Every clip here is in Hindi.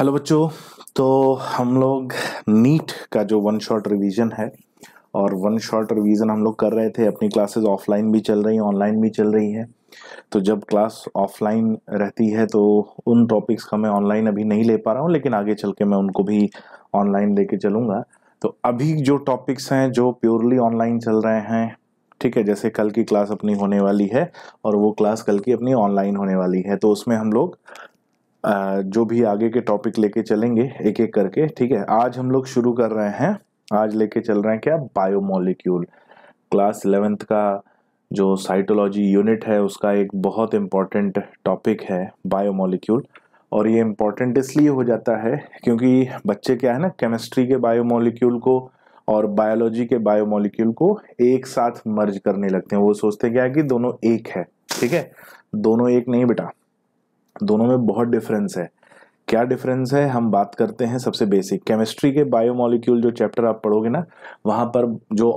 हेलो बच्चों तो हम लोग नीट का जो वन शॉट रिवीजन है और वन शॉट रिवीजन हम लोग कर रहे थे अपनी क्लासेस ऑफलाइन भी चल रही हैं ऑनलाइन भी चल रही हैं तो जब क्लास ऑफलाइन रहती है तो उन टॉपिक्स का मैं ऑनलाइन अभी नहीं ले पा रहा हूँ लेकिन आगे चल के मैं उनको भी ऑनलाइन लेके चलूँगा तो अभी जो टॉपिक्स हैं जो प्योरली ऑनलाइन चल रहे हैं ठीक है जैसे कल की क्लास अपनी होने वाली है और वो क्लास कल की अपनी ऑनलाइन होने वाली है तो उसमें हम लोग जो भी आगे के टॉपिक लेके चलेंगे एक एक करके ठीक है आज हम लोग शुरू कर रहे हैं आज लेके चल रहे हैं क्या बायोमोलिक्यूल क्लास इलेवेंथ का जो साइटोलॉजी यूनिट है उसका एक बहुत इम्पॉर्टेंट टॉपिक है बायोमोलिक्यूल और ये इम्पॉर्टेंट इसलिए हो जाता है क्योंकि बच्चे क्या है ना केमिस्ट्री के बायोमोलिक्यूल को और बायोलॉजी के बायोमोलिक्यूल को एक साथ मर्ज करने लगते हैं वो सोचते हैं क्या है कि दोनों एक है ठीक है दोनों एक नहीं बेटा दोनों में बहुत डिफरेंस है क्या डिफरेंस है हम बात करते हैं सबसे बेसिक केमिस्ट्री के बायोमोलिक्यूल जो चैप्टर आप पढ़ोगे ना वहाँ पर जो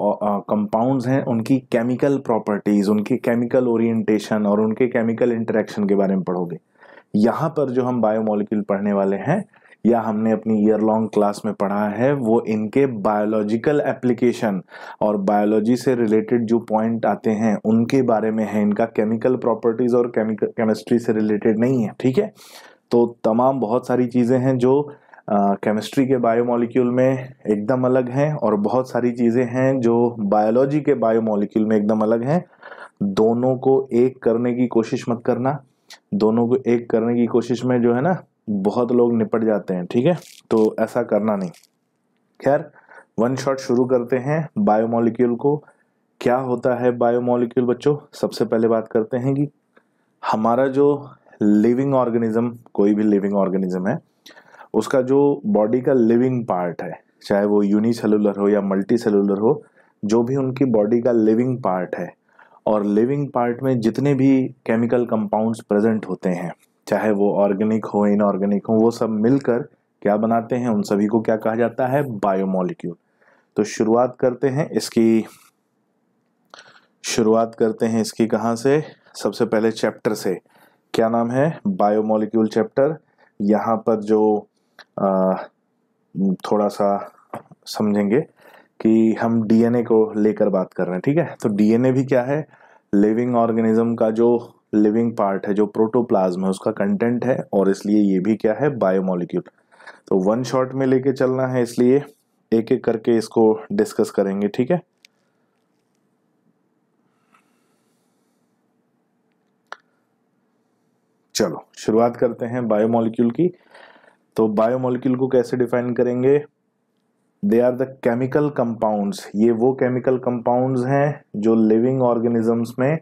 कंपाउंड्स हैं उनकी केमिकल प्रॉपर्टीज़ उनकी केमिकल ओरिएंटेशन और उनके केमिकल इंटरेक्शन के बारे में पढ़ोगे यहाँ पर जो हम बायोमोलिक्यूल पढ़ने वाले हैं या हमने अपनी ईयर लॉन्ग क्लास में पढ़ा है वो इनके बायोलॉजिकल एप्लीकेशन और बायोलॉजी से रिलेटेड जो पॉइंट आते हैं उनके बारे में है इनका केमिकल प्रॉपर्टीज़ और केमिकल केमिस्ट्री से रिलेटेड नहीं है ठीक है तो तमाम बहुत सारी चीज़ें हैं जो केमिस्ट्री uh, के बायोमोलिक्यूल में एकदम अलग हैं और बहुत सारी चीज़ें हैं जो बायोलॉजी के बायोमोलिक्यूल में एकदम अलग हैं दोनों को एक करने की कोशिश मत करना दोनों को एक करने की कोशिश में जो है ना बहुत लोग निपट जाते हैं ठीक है तो ऐसा करना नहीं खैर वन शॉट शुरू करते हैं बायोमोलिक्यूल को क्या होता है बायोमोलिक्यूल बच्चों सबसे पहले बात करते हैं कि हमारा जो लिविंग ऑर्गेनिज्म कोई भी लिविंग ऑर्गेनिज्म है उसका जो बॉडी का लिविंग पार्ट है चाहे वो यूनिसेलुलर हो या मल्टी सेलुलर हो जो भी उनकी बॉडी का लिविंग पार्ट है और लिविंग पार्ट में जितने भी केमिकल कंपाउंड्स प्रेजेंट होते हैं चाहे वो ऑर्गेनिक हो इनऑर्गेनिक हो वो सब मिलकर क्या बनाते हैं उन सभी को क्या कहा जाता है बायोमोलिक्यूल तो शुरुआत करते हैं इसकी शुरुआत करते हैं इसकी कहाँ से सबसे पहले चैप्टर से क्या नाम है बायोमोलिक्यूल चैप्टर यहाँ पर जो आ, थोड़ा सा समझेंगे कि हम डीएनए को लेकर बात कर रहे हैं ठीक है तो डीएनए भी क्या है लिविंग ऑर्गेनिज्म का जो लिविंग पार्ट है जो प्रोटोप्लाज्म है उसका कंटेंट है और इसलिए ये भी क्या है बायोमोलिक्यूल तो वन शॉट में लेके चलना है इसलिए एक एक करके इसको डिस्कस करेंगे ठीक है चलो शुरुआत करते हैं बायोमोलिक्यूल की तो बायोमोलिक्यूल को कैसे डिफाइन करेंगे they are the chemical compounds ये वो केमिकल कंपाउंड्स हैं जो लिविंग ऑर्गेनिजम्स में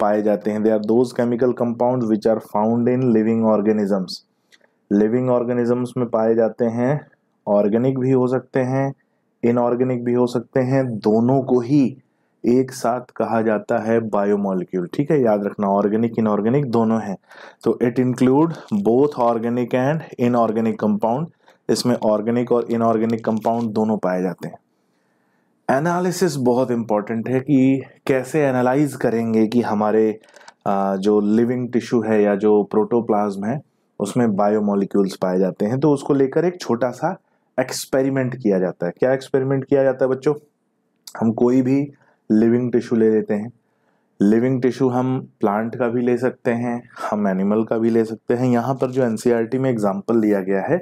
पाए जाते हैं they are those chemical compound which are found in living organisms living organisms में पाए जाते हैं ऑर्गेनिक भी हो सकते हैं इनऑर्गेनिक भी हो सकते हैं दोनों को ही एक साथ कहा जाता है बायोमोलिक्यूल ठीक है याद रखना ऑर्गेनिक इनऑर्गेनिक दोनों हैं तो it include both organic and inorganic compound इसमें ऑर्गेनिक और इनऑर्गेनिक कंपाउंड दोनों पाए जाते हैं एनालिसिस बहुत इम्पॉर्टेंट है कि कैसे एनालाइज करेंगे कि हमारे जो लिविंग टिश्यू है या जो प्रोटोप्लाज्म है उसमें बायोमोलिक्यूल्स पाए जाते हैं तो उसको लेकर एक छोटा सा एक्सपेरिमेंट किया जाता है क्या एक्सपेरिमेंट किया जाता है बच्चों हम कोई भी लिविंग टिश्यू ले लेते हैं लिविंग टिश्यू हम प्लांट का भी ले सकते हैं हम एनिमल का भी ले सकते हैं यहाँ पर जो एन e में एग्जाम्पल लिया गया है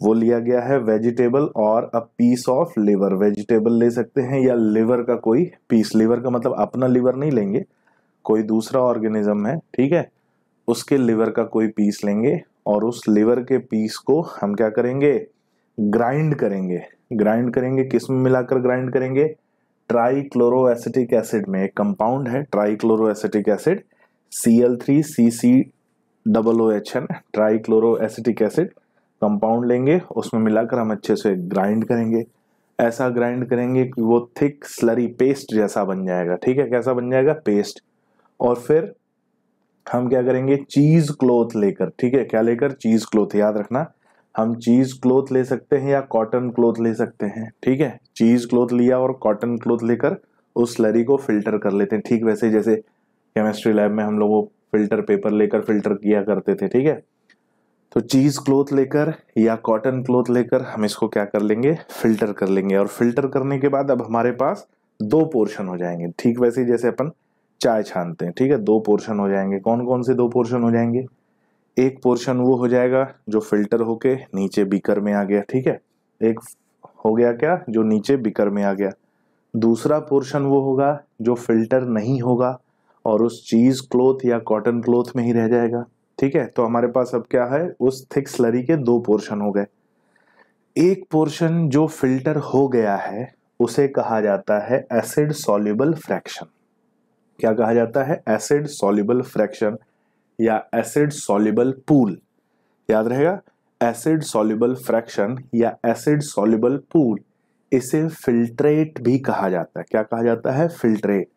वो लिया गया है वेजिटेबल और a piece of liver vegetable ले सकते हैं या लिवर का कोई पीस लिवर का मतलब अपना लिवर नहीं लेंगे कोई दूसरा ऑर्गेनिज्म है ठीक है उसके लिवर का कोई पीस लेंगे और उस लिवर के पीस को हम क्या करेंगे ग्राइंड करेंगे ग्राइंड करेंगे किस में मिलाकर ग्राइंड करेंगे ट्राईक्लोरोएसिटिक एसिड में एक कंपाउंड है trichloroacetic acid C L three C C double O H एन ट्राईक्लोरोएसिटिक एसिड कंपाउंड लेंगे उसमें मिलाकर हम अच्छे से ग्राइंड करेंगे ऐसा ग्राइंड करेंगे कि वो थिक स्लरी पेस्ट जैसा बन जाएगा ठीक है कैसा बन जाएगा पेस्ट और फिर हम क्या करेंगे चीज क्लोथ लेकर ठीक है क्या लेकर चीज क्लोथ याद रखना हम चीज क्लोथ ले सकते हैं या कॉटन क्लोथ ले सकते हैं ठीक है चीज क्लोथ लिया और कॉटन क्लोथ लेकर उस स्लरी को फिल्टर कर लेते हैं ठीक वैसे जैसे केमिस्ट्री लैब में हम लोग वो फिल्टर पेपर लेकर फिल्टर किया करते थे ठीक है तो चीज़ क्लोथ लेकर या कॉटन क्लोथ लेकर हम इसको क्या कर लेंगे फिल्टर कर लेंगे और फिल्टर करने के बाद अब हमारे पास दो पोर्शन हो जाएंगे ठीक वैसे जैसे अपन चाय छानते हैं ठीक है दो पोर्शन हो जाएंगे कौन कौन से दो पोर्शन हो जाएंगे एक पोर्शन वो हो जाएगा जो फिल्टर होके नीचे बीकर में आ गया ठीक है एक हो गया क्या जो नीचे बीकर में आ गया दूसरा पोर्शन वो होगा जो फिल्टर नहीं होगा और उस चीज़ क्लोथ या कॉटन क्लोथ में ही रह जाएगा ठीक है तो हमारे पास अब क्या है उस थिक स्लरी के दो पोर्शन हो गए एक पोर्शन जो फिल्टर हो गया है उसे कहा जाता है एसिड सॉल्युबल फ्रैक्शन क्या कहा जाता है एसिड सॉल्युबल फ्रैक्शन या एसिड सॉल्युबल पूल याद रहेगा एसिड सॉल्युबल फ्रैक्शन या एसिड सॉल्युबल पूल इसे फिल्ट्रेट भी कहा जाता है क्या कहा जाता है फिल्ट्रेट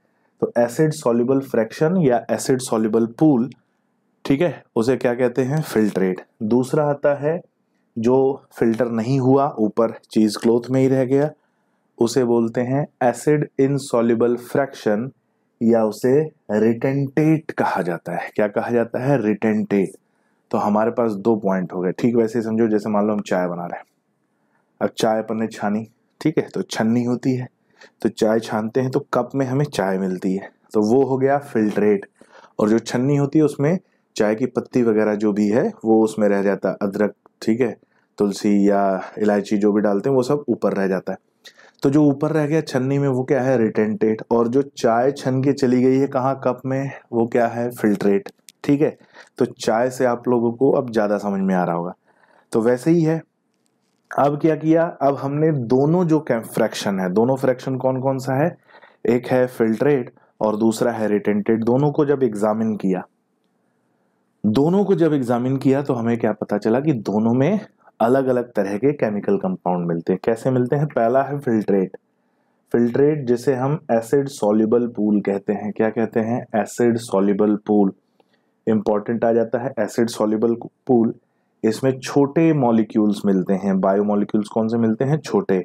तो एसिड सॉल्युबल फ्रैक्शन या एसिड सॉल्युबल पूल ठीक है उसे क्या कहते हैं फिल्ट्रेट दूसरा आता है जो फिल्टर नहीं हुआ ऊपर चीज़ क्लोथ में ही रह गया उसे बोलते हैं एसिड इनसॉल्युबल फ्रैक्शन या उसे रिटेंटेट कहा जाता है क्या कहा जाता है रिटेंटेट तो हमारे पास दो पॉइंट हो गए ठीक वैसे समझो जैसे मान लो हम चाय बना रहे हैं अब चाय पर ने छानी ठीक है तो छन्नी होती है तो चाय छानते हैं तो कप में हमें चाय मिलती है तो वो हो गया फिल्ट्रेट और जो छन्नी होती है उसमें चाय की पत्ती वगैरह जो भी है वो उसमें रह जाता है अदरक ठीक है तुलसी या इलायची जो भी डालते हैं वो सब ऊपर रह जाता है तो जो ऊपर रह गया छन्नी में वो क्या है रिटेंटेड और जो चाय छन के चली गई है कहाँ कप में वो क्या है फिल्ट्रेट ठीक है तो चाय से आप लोगों को अब ज़्यादा समझ में आ रहा होगा तो वैसे ही है अब क्या किया अब हमने दोनों जो फ्रैक्शन है दोनों फ्रैक्शन कौन कौन सा है एक है फिल्ट्रेट और दूसरा है रिटेंटेड दोनों को जब एग्जामिन किया दोनों को जब एग्जामिन किया तो हमें क्या पता चला कि दोनों में अलग अलग तरह के केमिकल कंपाउंड मिलते हैं कैसे मिलते हैं पहला है फिल्ट्रेट फिल्ट्रेट जिसे हम एसिड सॉल्यूबल पूल कहते हैं क्या कहते हैं एसिड सॉल्यूबल पूल इंपॉर्टेंट आ जाता है एसिड सॉल्यूबल पूल इसमें छोटे मॉलिक्यूल्स मिलते हैं बायो मॉलिक्यूल्स कौन से मिलते हैं छोटे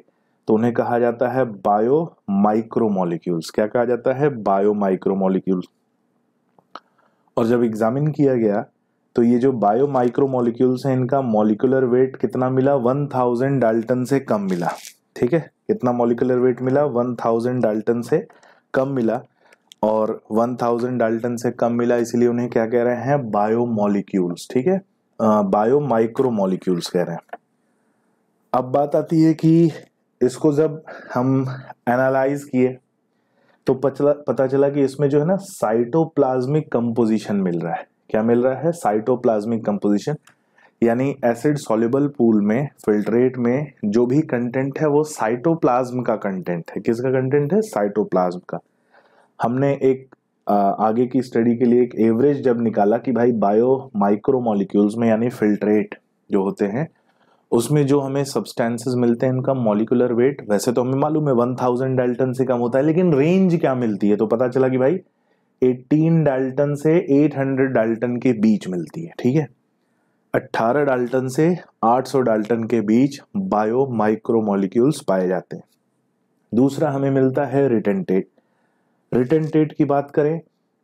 तो उन्हें कहा जाता है बायो माइक्रो मॉलिक्यूल्स क्या कहा जाता है बायो माइक्रो मॉलिक्यूल्स और जब एग्जामिन किया गया तो ये जो बायो माइक्रो मॉलिक्यूल्स हैं इनका मॉलिकुलर वेट कितना मिला 1000 डाल्टन से कम मिला ठीक है कितना मॉलिकुलर वेट मिला 1000 डाल्टन से कम मिला और 1000 डाल्टन से कम मिला इसलिए उन्हें क्या कह रहे हैं बायो मॉलिक्यूल्स ठीक है बायो माइक्रो मॉलिक्यूल्स कह रहे हैं अब बात आती है कि इसको जब हम एनालाइज किए तो पता चला कि इसमें जो है ना साइटोप्लाज्मिक कंपोजिशन मिल रहा है क्या मिल रहा है साइटोप्लाज्मिक कंपोजिशन यानी एसिड सोल्यूबल पूल में फिल्ट्रेट में जो भी कंटेंट है वो साइटोप्लाज्म का कंटेंट है किसका कंटेंट है साइटोप्लाज्म का हमने एक आगे की स्टडी के लिए एक एवरेज जब निकाला कि भाई बायो माइक्रो मॉलिक्यूल्स में यानी फिल्ट्रेट जो होते हैं उसमें जो हमें सब्सटेंसेस मिलते हैं इनका मॉलिकुलर वेट वैसे तो हमें मालूम है वन थाउजेंड डाल्टन से कम होता है लेकिन रेंज क्या मिलती है तो पता चला कि भाई एटीन डाल्टन से एट हंड्रेड डाल्टन के बीच मिलती है ठीक है अट्ठारह डाल्टन से आठ सौ डाल्टन के बीच बायो माइक्रो मॉलिक्यूल्स पाए जाते हैं दूसरा हमें मिलता है रिटेंटेट रिटेंटेट की बात करें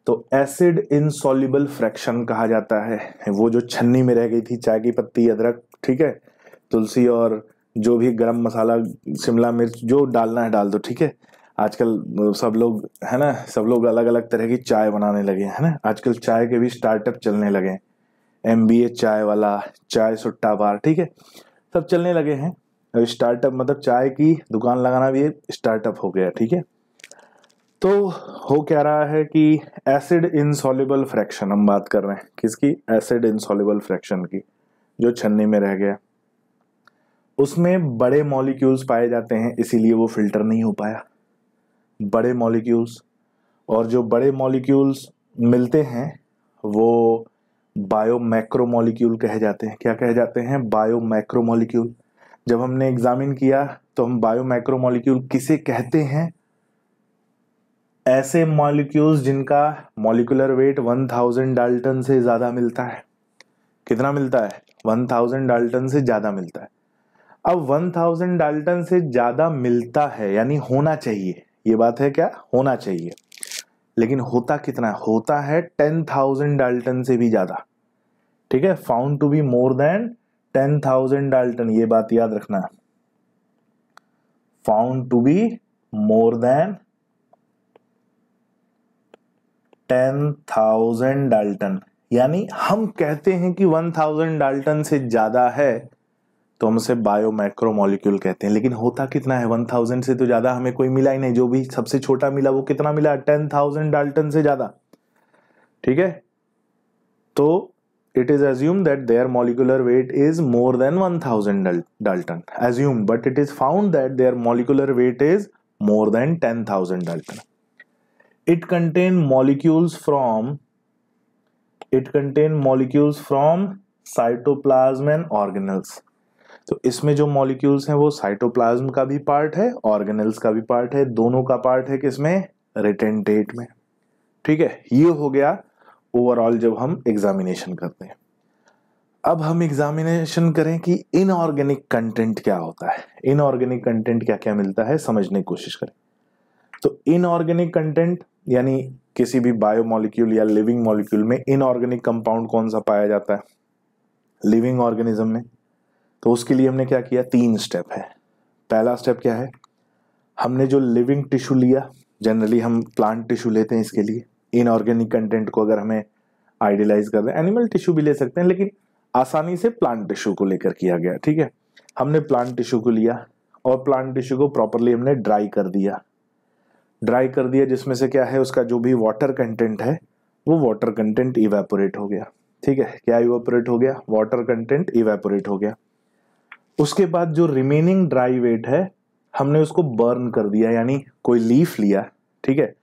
तो एसिड इनसॉल्युबल फ्रैक्शन कहा जाता है वो जो छन्नी में रह गई थी चाय की पत्ती अदरक ठीक है तुलसी और जो भी गरम मसाला शिमला मिर्च जो डालना है डाल दो ठीक है आजकल सब लोग है ना सब लोग अलग अलग तरह की चाय बनाने लगे हैं ना आजकल चाय के भी स्टार्टअप चलने लगे हैं एम चाय वाला चाय सुट्टा बार ठीक है सब चलने लगे हैं स्टार्टअप मतलब चाय की दुकान लगाना भी एक स्टार्टअप हो गया ठीक है तो हो क्या रहा है कि एसिड इनसॉल्युबल फ्रैक्शन हम बात कर रहे हैं किसकी एसिड इनसॉल्युबल फ्रैक्शन की जो छन्नी में रह गया उसमें बड़े मॉलिक्यूल्स पाए जाते हैं इसीलिए वो फिल्टर नहीं हो पाया बड़े मॉलिक्यूल्स और जो बड़े मॉलिक्यूल्स मिलते हैं वो बायो मैक्रो मॉलिक्यूल कहे जाते हैं क्या कहे जाते हैं बायो मैक्रो मॉलिक्यूल जब हमने एग्जामिन किया तो हम बायो मैक्रो मॉलिक्यूल किसे कहते हैं ऐसे मॉलिक्यूल्स जिनका मॉलिकुलर वेट 1000 डाल्टन से ज़्यादा मिलता है कितना मिलता है 1000 डाल्टन से ज़्यादा मिलता है अब 1000 डाल्टन से ज़्यादा मिलता है यानी होना चाहिए ये बात है क्या होना चाहिए लेकिन होता कितना होता है 10,000 डाल्टन से भी ज़्यादा ठीक है found to be more than 10,000 dalton ये बात याद रखना found to be more than 10,000 dalton यानी हम कहते हैं कि 1000 डाल्टन से ज़्यादा है तो हम उसे बायो मैक्रोमोलिक्यूल कहते हैं लेकिन होता कितना है वन थाउजेंड से तो ज्यादा हमें कोई मिला ही नहीं जो भी सबसे छोटा मिला वो कितना मिला टेन थाउजेंड डाल्टन से ज्यादा ठीक है तो it is assume that their molecular weight is more than one thousand dalton assume but it is found that their molecular weight is more than ten thousand dalton it contain molecules from it contain molecules from cytoplasm and organelles तो इसमें जो मॉलिक्यूल्स हैं वो साइटोप्लाज्म का भी पार्ट है ऑर्गेनल्स का भी पार्ट है दोनों का पार्ट है किसमें रिटेंटेट में ठीक है ये हो गया ओवरऑल जब हम एग्जामिनेशन करते हैं अब हम एग्जामिनेशन करें कि इनऑर्गेनिक कंटेंट क्या होता है इनऑर्गेनिक कंटेंट क्या क्या मिलता है समझने की कोशिश करें तो इनऑर्गेनिक कंटेंट यानी किसी भी बायोमोलिक्यूल या लिविंग मॉलिक्यूल में इनऑर्गेनिक कंपाउंड कौन सा पाया जाता है लिविंग ऑर्गेनिज्म में तो उसके लिए हमने क्या किया तीन स्टेप है पहला स्टेप क्या है हमने जो लिविंग टिश्यू लिया जनरली हम प्लांट टिश्यू लेते हैं इसके लिए इनऑर्गेनिक कंटेंट को अगर हमें आइडियलाइज कर रहे हैं एनिमल टिश्यू भी ले सकते हैं लेकिन आसानी से प्लांट टिश्यू को लेकर किया गया ठीक है हमने प्लांट टिश्यू को लिया और प्लांट टिश्यू को प्रॉपरली हमने ड्राई कर दिया ड्राई कर दिया जिसमें से क्या है उसका जो भी वाटर कंटेंट है वो वाटर कंटेंट इवेपोरेट हो गया ठीक है क्या इवेपोरेट हो गया वाटर कंटेंट इवेपोरेट हो गया उसके बाद जो रिमेनिंग ड्राई वेट है हमने उसको बर्न कर दिया यानी कोई लीफ लिया ठीक है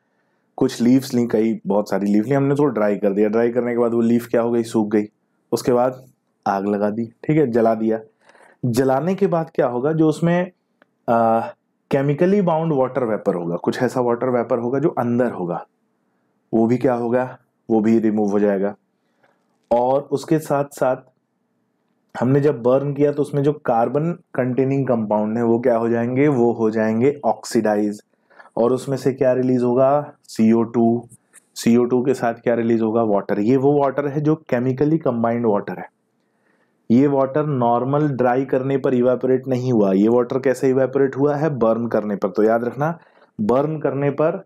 कुछ लीव्स ली कई बहुत सारी लीव ली हमने थोड़ा ड्राई कर दिया ड्राई करने के बाद वो लीफ क्या हो गई सूख गई उसके बाद आग लगा दी ठीक है जला दिया जलाने के बाद क्या होगा जो उसमें केमिकली बाउंड वाटर वेपर होगा कुछ ऐसा वाटर वेपर होगा जो अंदर होगा वो भी क्या होगा वो भी रिमूव हो जाएगा और उसके साथ साथ हमने जब बर्न किया तो उसमें जो कार्बन कंटेनिंग कंपाउंड है वो क्या हो जाएंगे वो हो जाएंगे ऑक्सीडाइज और उसमें से क्या रिलीज होगा CO two C O two के साथ क्या रिलीज होगा वाटर ये वो वाटर है जो केमिकली कंबाइंड वाटर है ये वाटर नॉर्मल ड्राई करने पर इवेपोरेट नहीं हुआ ये वाटर कैसे इवेपोरेट हुआ है बर्न करने पर तो याद रखना बर्न करने पर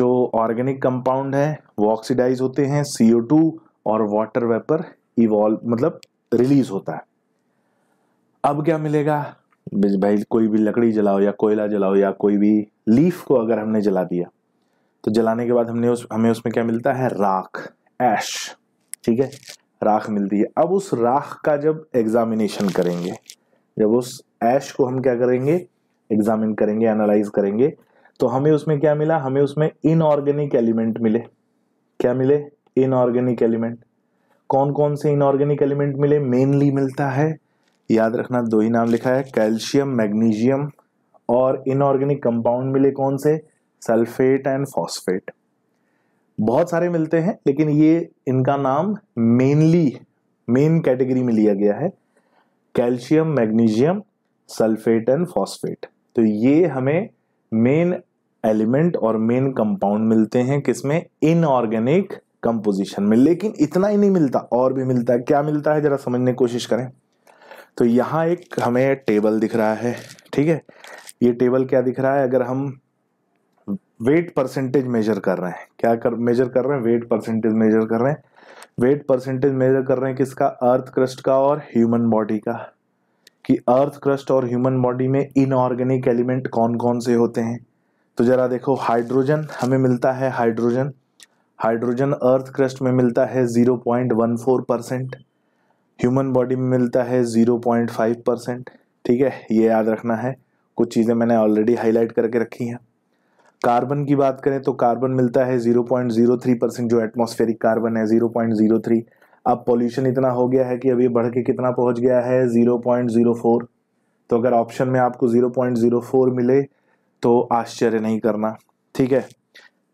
जो ऑर्गेनिक कंपाउंड है वो ऑक्सीडाइज होते हैं सीओ टू और वाटर वेपर इवॉल्व मतलब रिलीज होता है अब क्या मिलेगा भाई कोई भी लकड़ी जलाओ या कोयला जलाओ या कोई भी लीफ को अगर हमने जला दिया तो जलाने के बाद हमने उस हमें उसमें क्या मिलता है राख ऐश ठीक है राख मिलती है अब उस राख का जब एग्जामिनेशन करेंगे जब उस ऐश को हम क्या करेंगे एग्जामिन करेंगे एनालाइज करेंगे तो हमें उसमें क्या मिला हमें उसमें इनऑर्गेनिक एलिमेंट मिले क्या मिले इनऑर्गेनिक एलिमेंट कौन कौन से इनऑर्गेनिक एलिमेंट मिले मेनली मिलता है याद रखना दो ही नाम लिखा है कैल्शियम मैग्नीशियम और इनऑर्गेनिक कंपाउंड मिले कौन से सल्फेट एंड फॉस्फेट बहुत सारे मिलते हैं लेकिन ये इनका नाम मेनली मेन कैटेगरी में लिया गया है calcium magnesium sulphate and phosphate तो ये हमें मेन एलिमेंट और मेन कंपाउंड मिलते हैं किसमें इनऑर्गेनिक कम में लेकिन इतना ही नहीं मिलता और भी मिलता है क्या मिलता है ज़रा समझने की कोशिश करें तो यहाँ एक हमें टेबल दिख रहा है ठीक है ये टेबल क्या दिख रहा है अगर हम वेट परसेंटेज मेजर कर रहे हैं क्या कर मेजर कर रहे हैं वेट परसेंटेज मेजर कर रहे हैं वेट परसेंटेज मेजर कर रहे हैं किसका अर्थ क्रस्ट का और ह्यूमन बॉडी का कि अर्थ क्रस्ट और ह्यूमन बॉडी में इनऑर्गेनिक एलिमेंट कौन कौन से होते हैं तो ज़रा देखो हाइड्रोजन हमें मिलता है हाइड्रोजन हाइड्रोजन अर्थ क्रस्ट में मिलता है 0.14 परसेंट ह्यूमन बॉडी में मिलता है 0.5 परसेंट ठीक है ये याद रखना है कुछ चीज़ें मैंने ऑलरेडी हाईलाइट करके रखी हैं कार्बन की बात करें तो कार्बन मिलता है 0.03 परसेंट जो एटमॉस्फेरिक कार्बन है 0.03 अब पॉल्यूशन इतना हो गया है कि अब ये बढ़ के कितना पहुंच गया है 0.04 तो अगर ऑप्शन में आपको 0.04 मिले तो आश्चर्य नहीं करना ठीक है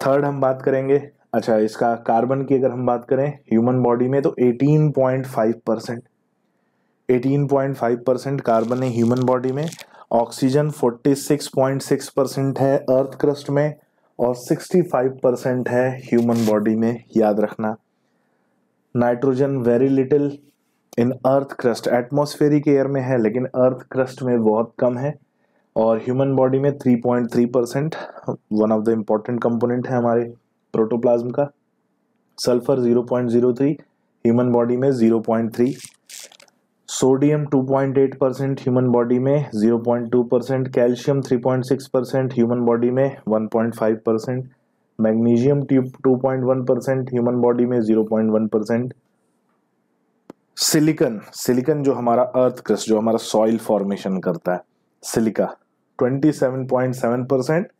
थर्ड हम बात करेंगे अच्छा इसका कार्बन की अगर हम बात करें ह्यूमन बॉडी में तो 18.5 percent eighteen point five percent carbon है ह्यूमन बॉडी में oxygen forty six point six percent है अर्थ क्रस्ट में और सिक्सटी फाइव परसेंट है ह्यूमन बॉडी में याद रखना nitrogen very little in earth crust atmospheric air में है लेकिन अर्थ क्रस्ट में बहुत कम है और ह्यूमन बॉडी में three point three percent one of the important component है हमारे प्रोटोप्लाज्म का सल्फर 0.03 ह्यूमन बॉडी में 0.3 सोडियम 2.8 परसेंट ह्यूमन बॉडी में 0.2 percent calcium 3.6 percent human body में 1.5 percent magnesium 2.1 percent human body में 0.1 परसेंट सिलिकन सिलिकन जो हमारा अर्थ क्रिस्ट जो हमारा सॉइल फॉर्मेशन करता है सिलिका 27.7 परसेंट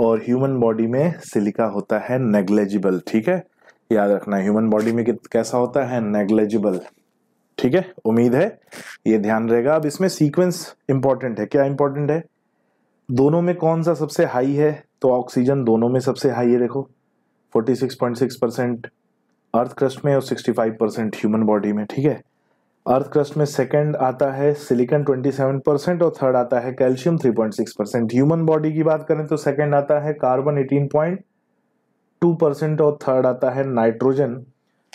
और ह्यूमन बॉडी में सिलिका होता है नेग्लेजिबल ठीक है याद रखना ह्यूमन बॉडी में कैसा होता है नेग्लेजिबल ठीक है उम्मीद है ये ध्यान रहेगा अब इसमें सीक्वेंस इंपॉर्टेंट है क्या इंपॉर्टेंट है दोनों में कौन सा सबसे हाई है तो ऑक्सीजन दोनों में सबसे हाई है देखो 46.6 परसेंट अर्थ क्रस्ट में और 65 परसेंट ह्यूमन बॉडी में ठीक है अर्थ क्रस्ट में सेकंड आता है सिलिकॉन 27 परसेंट और थर्ड आता है कैल्शियम 3.6 परसेंट ह्यूमन बॉडी की बात करें तो सेकंड आता है कार्बन 18.2 परसेंट और थर्ड आता है नाइट्रोजन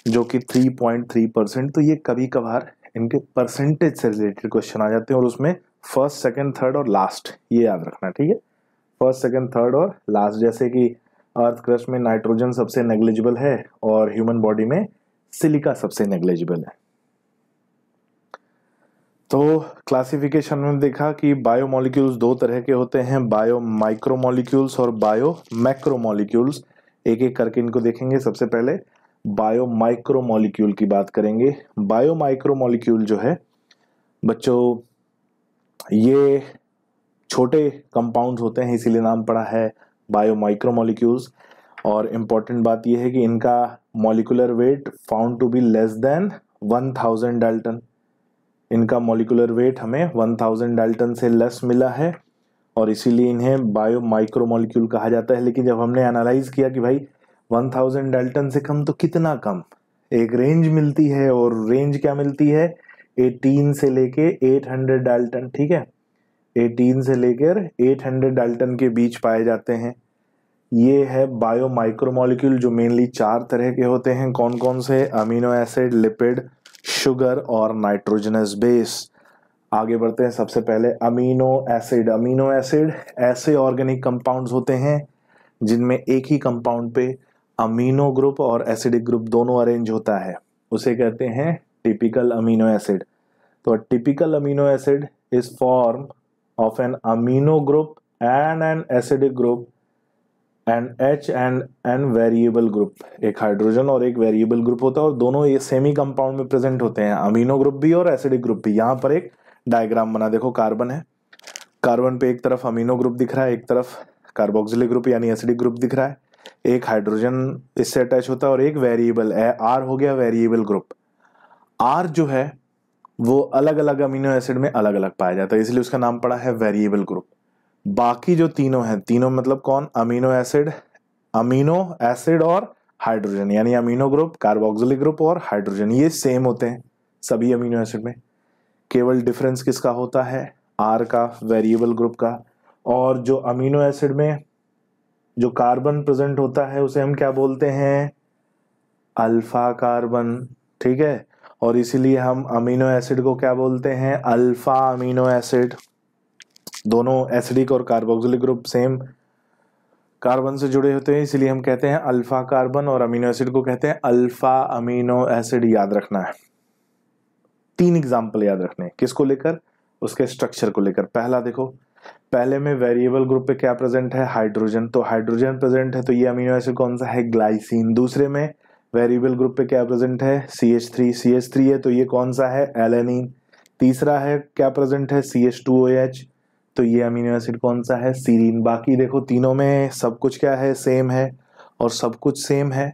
जो कि 3.3 परसेंट तो ये कभी कभार इनके परसेंटेज से रिलेटेड क्वेश्चन आ जाते हैं और उसमें फर्स्ट सेकेंड थर्ड और लास्ट ये याद रखना ठीक है फर्स्ट सेकेंड थर्ड और लास्ट जैसे कि अर्थ क्रस्ट में नाइट्रोजन सबसे नेग्लिजिबल है और ह्यूमन बॉडी में सिलिका सबसे नेग्लिजिबल है तो क्लासिफिकेशन में देखा कि बायो मॉलिक्यूल्स दो तरह के होते हैं बायो माइक्रो मॉलिक्यूल्स और बायो मैक्रो मॉलिक्यूल्स एक एक करके इनको देखेंगे सबसे पहले बायो माइक्रो मॉलिक्यूल की बात करेंगे बायो माइक्रो मॉलिक्यूल जो है बच्चों ये छोटे कंपाउंड्स होते हैं इसीलिए नाम पड़ा है बायो माइक्रो मॉलिक्यूल्स और इम्पॉर्टेंट बात यह है कि इनका molecular weight found to be less than one thousand dalton इनका मॉलिकुलर वेट हमें 1000 डाल्टन से लेस मिला है और इसीलिए इन्हें बायो माइक्रो मॉलिक्यूल कहा जाता है लेकिन जब हमने एनालाइज किया कि भाई 1000 डाल्टन से कम तो कितना कम एक रेंज मिलती है और रेंज क्या मिलती है 18 से लेके 800 डाल्टन ठीक है 18 से लेकर 800 डाल्टन के बीच पाए जाते हैं ये है बायो माइक्रो मॉलिक्यूल जो मेनली चार तरह के होते हैं कौन कौन से अमीनो एसिड लिपिड शुगर और नाइट्रोजनस बेस आगे बढ़ते हैं सबसे पहले अमीनो एसिड अमीनो एसिड ऐसे ऑर्गेनिक कंपाउंड्स होते हैं जिनमें एक ही कंपाउंड पे अमीनो ग्रुप और एसिडिक ग्रुप दोनों अरेंज होता है उसे कहते हैं टिपिकल अमीनो एसिड तो typical amino acid is form of an amino group and an acidic group and H and an variable group एक हाइड्रोजन और एक वेरिएबल ग्रुप होता है और दोनों ये सेमी कंपाउंड में प्रेजेंट होते हैं अमीनो ग्रुप भी और एसिडिक ग्रुप भी यहाँ पर एक डायग्राम बना देखो कार्बन है कार्बन पे एक तरफ अमीनो ग्रुप दिख रहा है एक तरफ कार्बोक्सिलिक ग्रुप यानी एसिडिक ग्रुप दिख रहा है एक हाइड्रोजन इससे अटैच होता है और एक वेरिएबल है आर हो गया वेरिएबल ग्रुप आर जो है वो अलग अलग अमीनो एसिड में अलग अलग पाया जाता है इसलिए उसका नाम पड़ा है वेरिएबल ग्रुप बाकी जो तीनों हैं तीनों मतलब कौन अमीनो एसिड अमीनो एसिड और हाइड्रोजन यानी अमीनो ग्रुप कार्बोक्सिलिक ग्रुप और हाइड्रोजन ये सेम होते हैं सभी अमीनो एसिड में केवल डिफरेंस किसका होता है आर का वेरिएबल ग्रुप का और जो अमीनो एसिड में जो कार्बन प्रेजेंट होता है उसे हम क्या बोलते हैं अल्फा कार्बन ठीक है और इसीलिए हम अमीनो एसिड को क्या बोलते हैं अल्फा अमीनो एसिड दोनों एसिडिक और कार्बोक्सिलिक ग्रुप सेम कार्बन से जुड़े होते हैं इसलिए हम कहते हैं अल्फा कार्बन और अमीनो एसिड को कहते हैं अल्फा अमीनो एसिड याद रखना है तीन एग्जाम्पल याद रखने किस किसको लेकर उसके स्ट्रक्चर को लेकर पहला देखो पहले में वेरिएबल ग्रुप पे क्या प्रेजेंट है हाइड्रोजन तो हाइड्रोजन प्रेजेंट है तो ये अमीनो एसिड कौन सा है ग्लाइसिन दूसरे में वेरिएबल ग्रुप पे क्या प्रेजेंट है C H three C H three है तो ये कौन सा है एलेनिन तीसरा है क्या प्रेजेंट है C H two O H तो ये अमीनो एसिड कौन सा है सीरीन बाकी देखो तीनों में सब कुछ क्या है सेम है और सब कुछ सेम है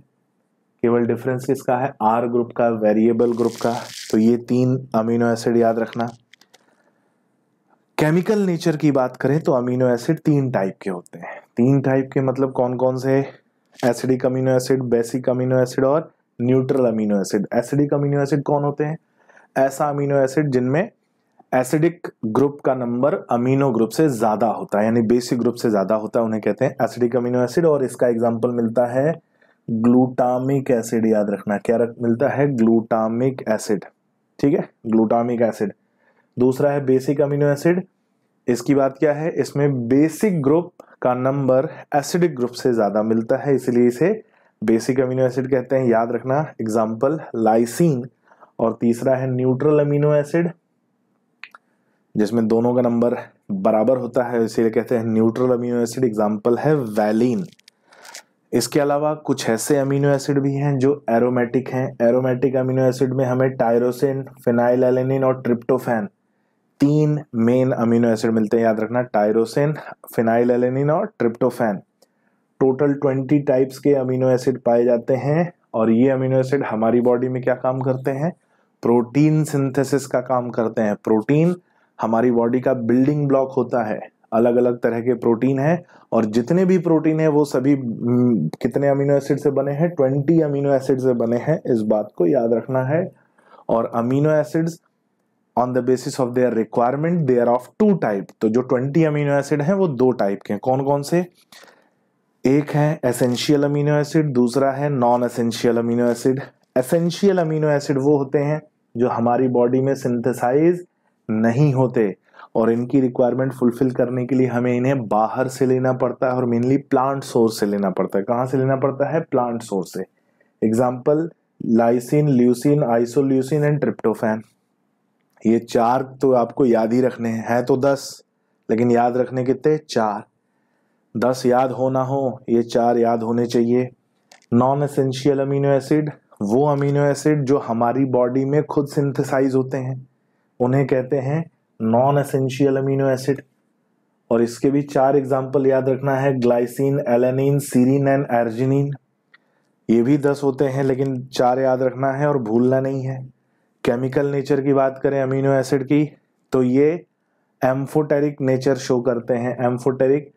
केवल डिफरेंस किसका है आर ग्रुप का वेरिएबल ग्रुप का तो ये तीन अमीनो एसिड याद रखना केमिकल नेचर की बात करें तो अमीनो एसिड तीन टाइप के होते हैं तीन टाइप के मतलब कौन कौन से acidic amino acid basic amino acid और neutral amino acid acidic amino acid कौन होते हैं ऐसा अमीनो एसिड जिनमें एसिडिक ग्रुप का नंबर अमीनो ग्रुप से ज़्यादा होता है यानी बेसिक ग्रुप से ज़्यादा होता है उन्हें कहते हैं एसिडिक अमीनो एसिड और इसका एग्जाम्पल मिलता है ग्लूटामिक एसिड याद रखना क्या रख, मिलता है ग्लूटामिक एसिड ठीक है ग्लूटामिक एसिड दूसरा है बेसिक अमीनो एसिड इसकी बात क्या है इसमें बेसिक ग्रुप का नंबर एसिडिक ग्रुप से ज़्यादा मिलता है इसलिए इसे बेसिक अमीनो एसिड कहते हैं याद रखना एग्जाम्पल लाइसिन और तीसरा है न्यूट्रल अमीनो एसिड जिसमें दोनों का नंबर बराबर होता है इसीलिए कहते हैं न्यूट्रल अमीनो एसिड एग्जाम्पल है वैलिन इसके अलावा कुछ ऐसे अमीनो एसिड भी हैं जो एरोमेटिक हैं एरोमेटिक अमीनो एसिड में हमें टायरोसिन फिनाइल एलेनिन और ट्रिप्टोफैन तीन मेन अमीनो एसिड मिलते हैं याद रखना टायरोसिन फिनाइल एलेनिन और ट्रिप्टोफैन टोटल ट्वेंटी टाइप्स के अमीनो एसिड पाए जाते हैं और ये अमीनो एसिड हमारी बॉडी में क्या काम करते हैं प्रोटीन सिंथेसिस का काम करते हैं प्रोटीन हमारी बॉडी का बिल्डिंग ब्लॉक होता है अलग अलग तरह के प्रोटीन है और जितने भी प्रोटीन है वो सभी हम्म, कितने अमीनो एसिड से बने हैं ट्वेंटी अमीनो एसिड से बने हैं इस बात को याद रखना है और amino acids on the basis of their requirement they are of two type तो जो ट्वेंटी अमीनो एसिड है वो दो टाइप के हैं कौन कौन से एक है एसेंशियल अमीनो एसिड दूसरा है non essential amino acid essential amino acid वो होते हैं जो हमारी बॉडी में सिंथेसाइज नहीं होते और इनकी रिक्वायरमेंट फुलफिल करने के लिए हमें इन्हें बाहर से लेना पड़ता है और मेनली प्लांट सोर्स से लेना पड़ता है कहाँ से लेना पड़ता है प्लांट सोर्स से example lysine leucine isoleucine and tryptophan ये चार तो आपको याद ही रखने हैं है तो दस लेकिन याद रखने कितने चार दस याद हो ना हो ये चार याद होने चाहिए नॉन एसेंशियल अमीनो एसिड वो अमीनो एसिड जो हमारी बॉडी में खुद सिंथेसाइज होते हैं उन्हें कहते हैं नॉन एसेंशियल अमीनो एसिड और इसके भी चार एग्जाम्पल याद रखना है glycine alanine serine and arginine ये भी दस होते हैं लेकिन चार याद रखना है और भूलना नहीं है केमिकल नेचर की बात करें अमीनो एसिड की तो ये एम्फोटेरिक नेचर शो करते हैं एम्फोटेरिक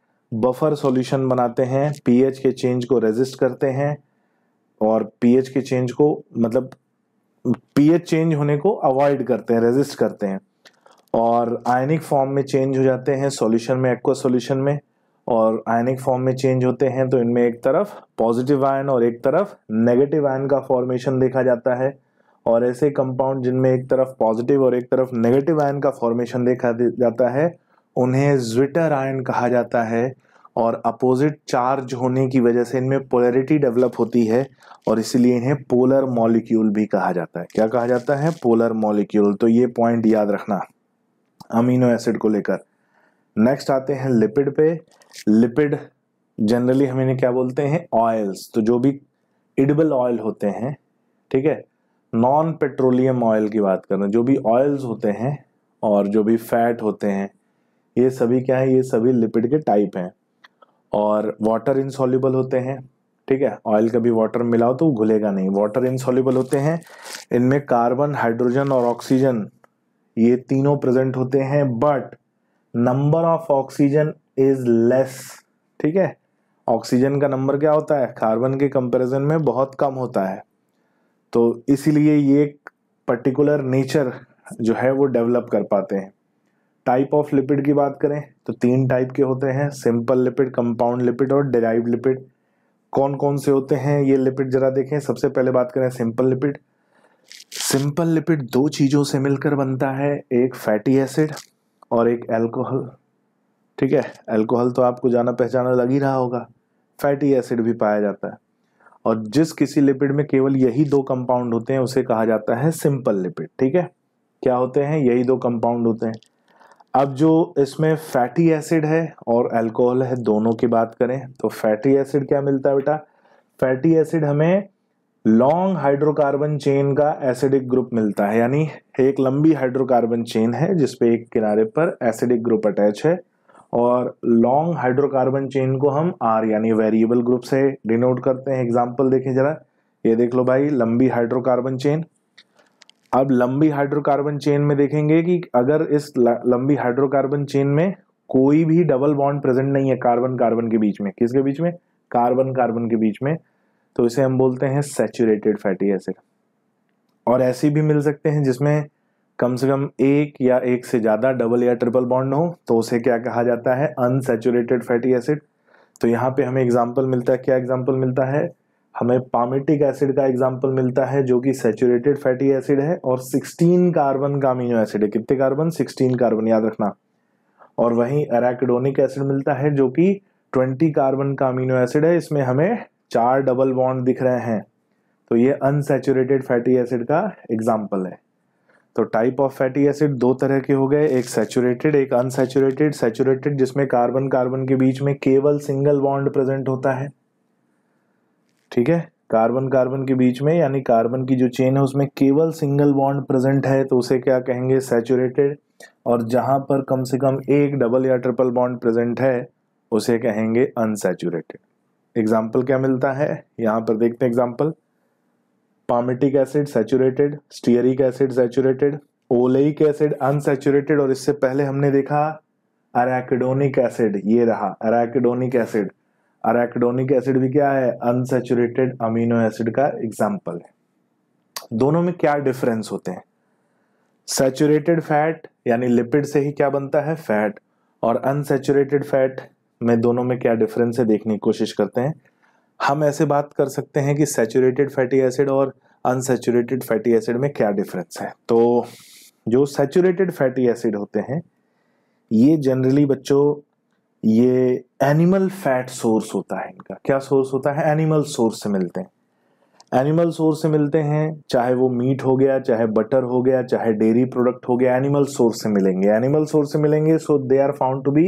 बफर सॉल्यूशन बनाते हैं पीएच के चेंज को रेजिस्ट करते हैं और पीएच के चेंज को मतलब पीएच चेंज होने को अवॉइड करते हैं रेजिस्ट करते हैं और आयनिक फॉर्म में चेंज हो जाते हैं सॉल्यूशन में एक्वा सॉल्यूशन में और आयनिक फॉर्म में चेंज होते हैं तो इनमें एक तरफ पॉजिटिव आयन और एक तरफ नेगेटिव आयन का फॉर्मेशन देखा जाता है और ऐसे कंपाउंड जिनमें एक तरफ पॉजिटिव और एक तरफ नेगेटिव आयन का फॉर्मेशन देखा जाता है उन्हें ज्विटर आयन कहा जाता है और अपोजिट चार्ज होने की वजह से इनमें पोलरिटी डेवलप होती है और इसीलिए इन्हें पोलर मॉलिक्यूल भी कहा जाता है क्या कहा जाता है पोलर मॉलिक्यूल तो ये पॉइंट याद रखना अमीनो एसिड को लेकर नेक्स्ट आते हैं लिपिड पे लिपिड जनरली हम इन्हें क्या बोलते हैं ऑयल्स तो जो भी इडबल ऑयल होते हैं ठीक है नॉन पेट्रोलियम ऑयल की बात कर रहे हैं जो भी ऑयल्स होते हैं और जो भी फैट होते हैं ये सभी क्या है ये सभी लिपिड के टाइप हैं और वाटर इंसॉल्यूबल होते हैं ठीक है ऑयल कभी वाटर मिलाओ तो घुलेगा नहीं वाटर इंसॉल्यूबल होते हैं इनमें कार्बन हाइड्रोजन और ऑक्सीजन ये तीनों प्रेजेंट होते हैं but number of oxygen is less ठीक है ऑक्सीजन का नंबर क्या होता है कार्बन के कंपैरिजन में बहुत कम होता है तो इसीलिए ये एक पर्टिकुलर नेचर जो है वो डेवलप कर पाते हैं टाइप ऑफ लिपिड की बात करें तो तीन टाइप के होते हैं सिंपल लिपिड कंपाउंड लिपिड और डेराइव लिपिड कौन कौन से होते हैं ये लिपिड जरा देखें सबसे पहले बात करें सिंपल लिपिड सिंपल लिपिड दो चीज़ों से मिलकर बनता है एक फैटी एसिड और एक एल्कोहल ठीक है एल्कोहल तो आपको जाना पहचाना लग ही रहा होगा फैटी एसिड भी पाया जाता है और जिस किसी लिपिड में केवल यही दो कंपाउंड होते हैं उसे कहा जाता है सिंपल लिपिड ठीक है क्या होते हैं यही दो कंपाउंड होते हैं अब जो इसमें फैटी एसिड है और अल्कोहल है दोनों की बात करें तो फैटी एसिड क्या मिलता है बेटा फैटी एसिड हमें लॉन्ग हाइड्रोकार्बन चेन का एसिडिक ग्रुप मिलता है यानी एक लंबी हाइड्रोकार्बन चेन है जिसपे एक किनारे पर एसिडिक ग्रुप अटैच है और लॉन्ग हाइड्रोकार्बन चेन को हम आर यानी वेरिएबल ग्रुप से डिनोट करते हैं एग्जाम्पल देखें जरा ये देख लो भाई लंबी हाइड्रोकार्बन चेन अब लंबी हाइड्रोकार्बन चेन में देखेंगे कि अगर इस लंबी हाइड्रोकार्बन चेन में कोई भी डबल बॉन्ड प्रेजेंट नहीं है कार्बन कार्बन के बीच में किसके बीच में कार्बन कार्बन के बीच में तो इसे हम बोलते हैं सेचुरेटेड फैटी एसिड और ऐसी भी मिल सकते हैं जिसमें कम से कम एक या एक से ज़्यादा डबल या ट्रिपल बॉन्ड हो तो उसे क्या कहा जाता है अनसेचुरेटेड फैटी एसिड तो यहाँ पे हमें एग्जाम्पल मिलता है क्या एग्जाम्पल मिलता है हमें पामेटिक एसिड का एग्जाम्पल मिलता है जो कि सेचुरेटेड फैटी एसिड है और 16 कार्बन का अमीनो एसिड है कितने कार्बन 16 कार्बन याद रखना और वहीं अरेकडोनिक एसिड मिलता है जो कि 20 कार्बन का अमीनो एसिड है इसमें हमें चार डबल बॉन्ड दिख रहे हैं तो ये अनसेचुरेटेड फैटी एसिड का एग्जाम्पल है तो टाइप ऑफ फैटी एसिड दो तरह के हो गए एक सेचुरेटेड एक अनसेचुरेटेड सेचुरेटेड जिसमें कार्बन कार्बन के बीच में केवल सिंगल बॉन्ड प्रेजेंट होता है ठीक है कार्बन कार्बन के बीच में यानी कार्बन की जो चेन है उसमें केवल सिंगल बॉन्ड प्रेजेंट है तो उसे क्या कहेंगे सैचुरेटेड और जहां पर कम से कम एक डबल या ट्रिपल बॉन्ड प्रेजेंट है उसे कहेंगे अनसेचुरेटेड एग्जाम्पल क्या मिलता है यहां पर देखते हैं example palmitic acid saturated stearic acid saturated oleic acid unsaturated और इससे पहले हमने देखा अरेकेडोनिक एसिड ये रहा अरेकेडोनिक एसिड अरेकडोनिक एसिड भी क्या है अनसेचुरेटेड अमीनो एसिड का एग्जाम्पल है दोनों में क्या डिफरेंस होते हैं सेचुरेटेड फैट यानी लिपिड से ही क्या बनता है फैट और अनसेचुरेटेड फैट में दोनों में क्या डिफरेंस है देखने की कोशिश करते हैं हम ऐसे बात कर सकते हैं कि सेचुरेटेड फैटी एसिड और अनसेचुरेटेड फैटी एसिड में क्या डिफरेंस है तो जो सेचुरेटेड फैटी एसिड होते हैं ये जनरली बच्चों ये एनिमल फैट सोर्स होता है इनका क्या सोर्स होता है एनिमल सोर्स से मिलते हैं एनिमल सोर्स से मिलते हैं चाहे वो मीट हो गया चाहे बटर हो गया चाहे डेयरी प्रोडक्ट हो गया एनिमल सोर्स से मिलेंगे एनिमल सोर्स से मिलेंगे so they are found to be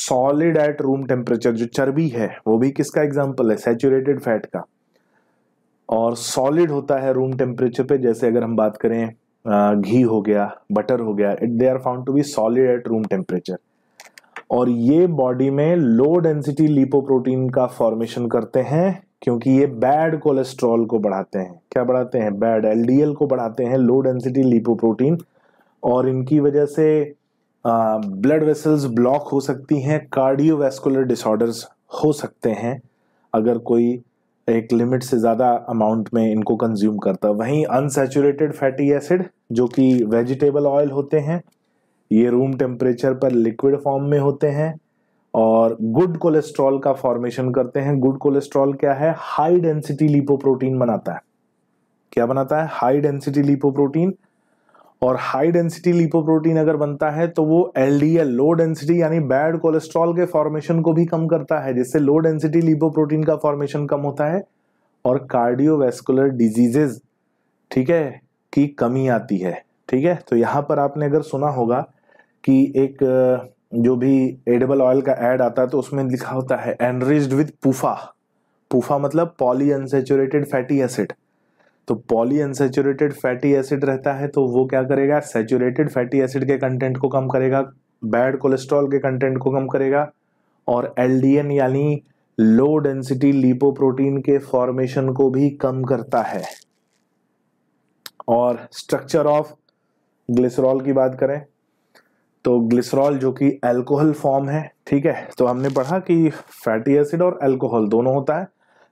solid at room temperature जो चर्बी है वो भी किसका एग्जाम्पल है सेचुरेटेड फैट का और सॉलिड होता है रूम टेम्परेचर पे जैसे अगर हम बात करें घी हो गया बटर हो गया it they are found to be solid at room temperature और ये बॉडी में लो डेंसिटी लिपोप्रोटीन का फॉर्मेशन करते हैं क्योंकि ये बैड कोलेस्ट्रॉल को बढ़ाते हैं क्या बढ़ाते हैं बैड एलडीएल को बढ़ाते हैं लो डेंसिटी लिपोप्रोटीन और इनकी वजह से ब्लड वेसल्स ब्लॉक हो सकती हैं कार्डियोवेस्कुलर डिसऑर्डर्स हो सकते हैं अगर कोई एक लिमिट से ज़्यादा अमाउंट में इनको कंज्यूम करता वहीं अनसेचुरेटेड फैटी एसिड जो कि वेजिटेबल ऑयल होते हैं ये रूम टेम्परेचर पर लिक्विड फॉर्म में होते हैं और गुड कोलेस्ट्रॉल का फॉर्मेशन करते हैं गुड कोलेस्ट्रॉल क्या है हाई डेंसिटी लिपोप्रोटीन बनाता है क्या बनाता है हाई डेंसिटी लिपोप्रोटीन और हाई डेंसिटी लिपोप्रोटीन अगर बनता है तो वो एलडीएल लो डेंसिटी यानी बैड कोलेस्ट्रॉल के फॉर्मेशन को भी कम करता है जिससे लो डेंसिटी लिपोप्रोटीन का फॉर्मेशन कम होता है और कार्डियोवेस्कुलर डिजीजेज ठीक है की कमी आती है ठीक है तो यहाँ पर आपने अगर सुना होगा कि एक जो भी एडेबल ऑयल का एड आता है तो उसमें लिखा होता है एनरिज विद पुफा पुफा मतलब पॉली अनसेचुरेटेड फैटी एसिड तो पॉली अनसेचुरेटेड फैटी एसिड रहता है तो वो क्या करेगा सेचुरेटेड फैटी एसिड के कंटेंट को कम करेगा बैड कोलेस्ट्रॉल के कंटेंट को कम करेगा और एल यानी लो डेंसिटी लिपोप्रोटीन के फॉर्मेशन को भी कम करता है और स्ट्रक्चर ऑफ ग्लिसरॉल की बात करें तो ग्लिसरॉल जो कि अल्कोहल फॉर्म है ठीक है तो हमने पढ़ा कि फैटी एसिड और अल्कोहल दोनों होता है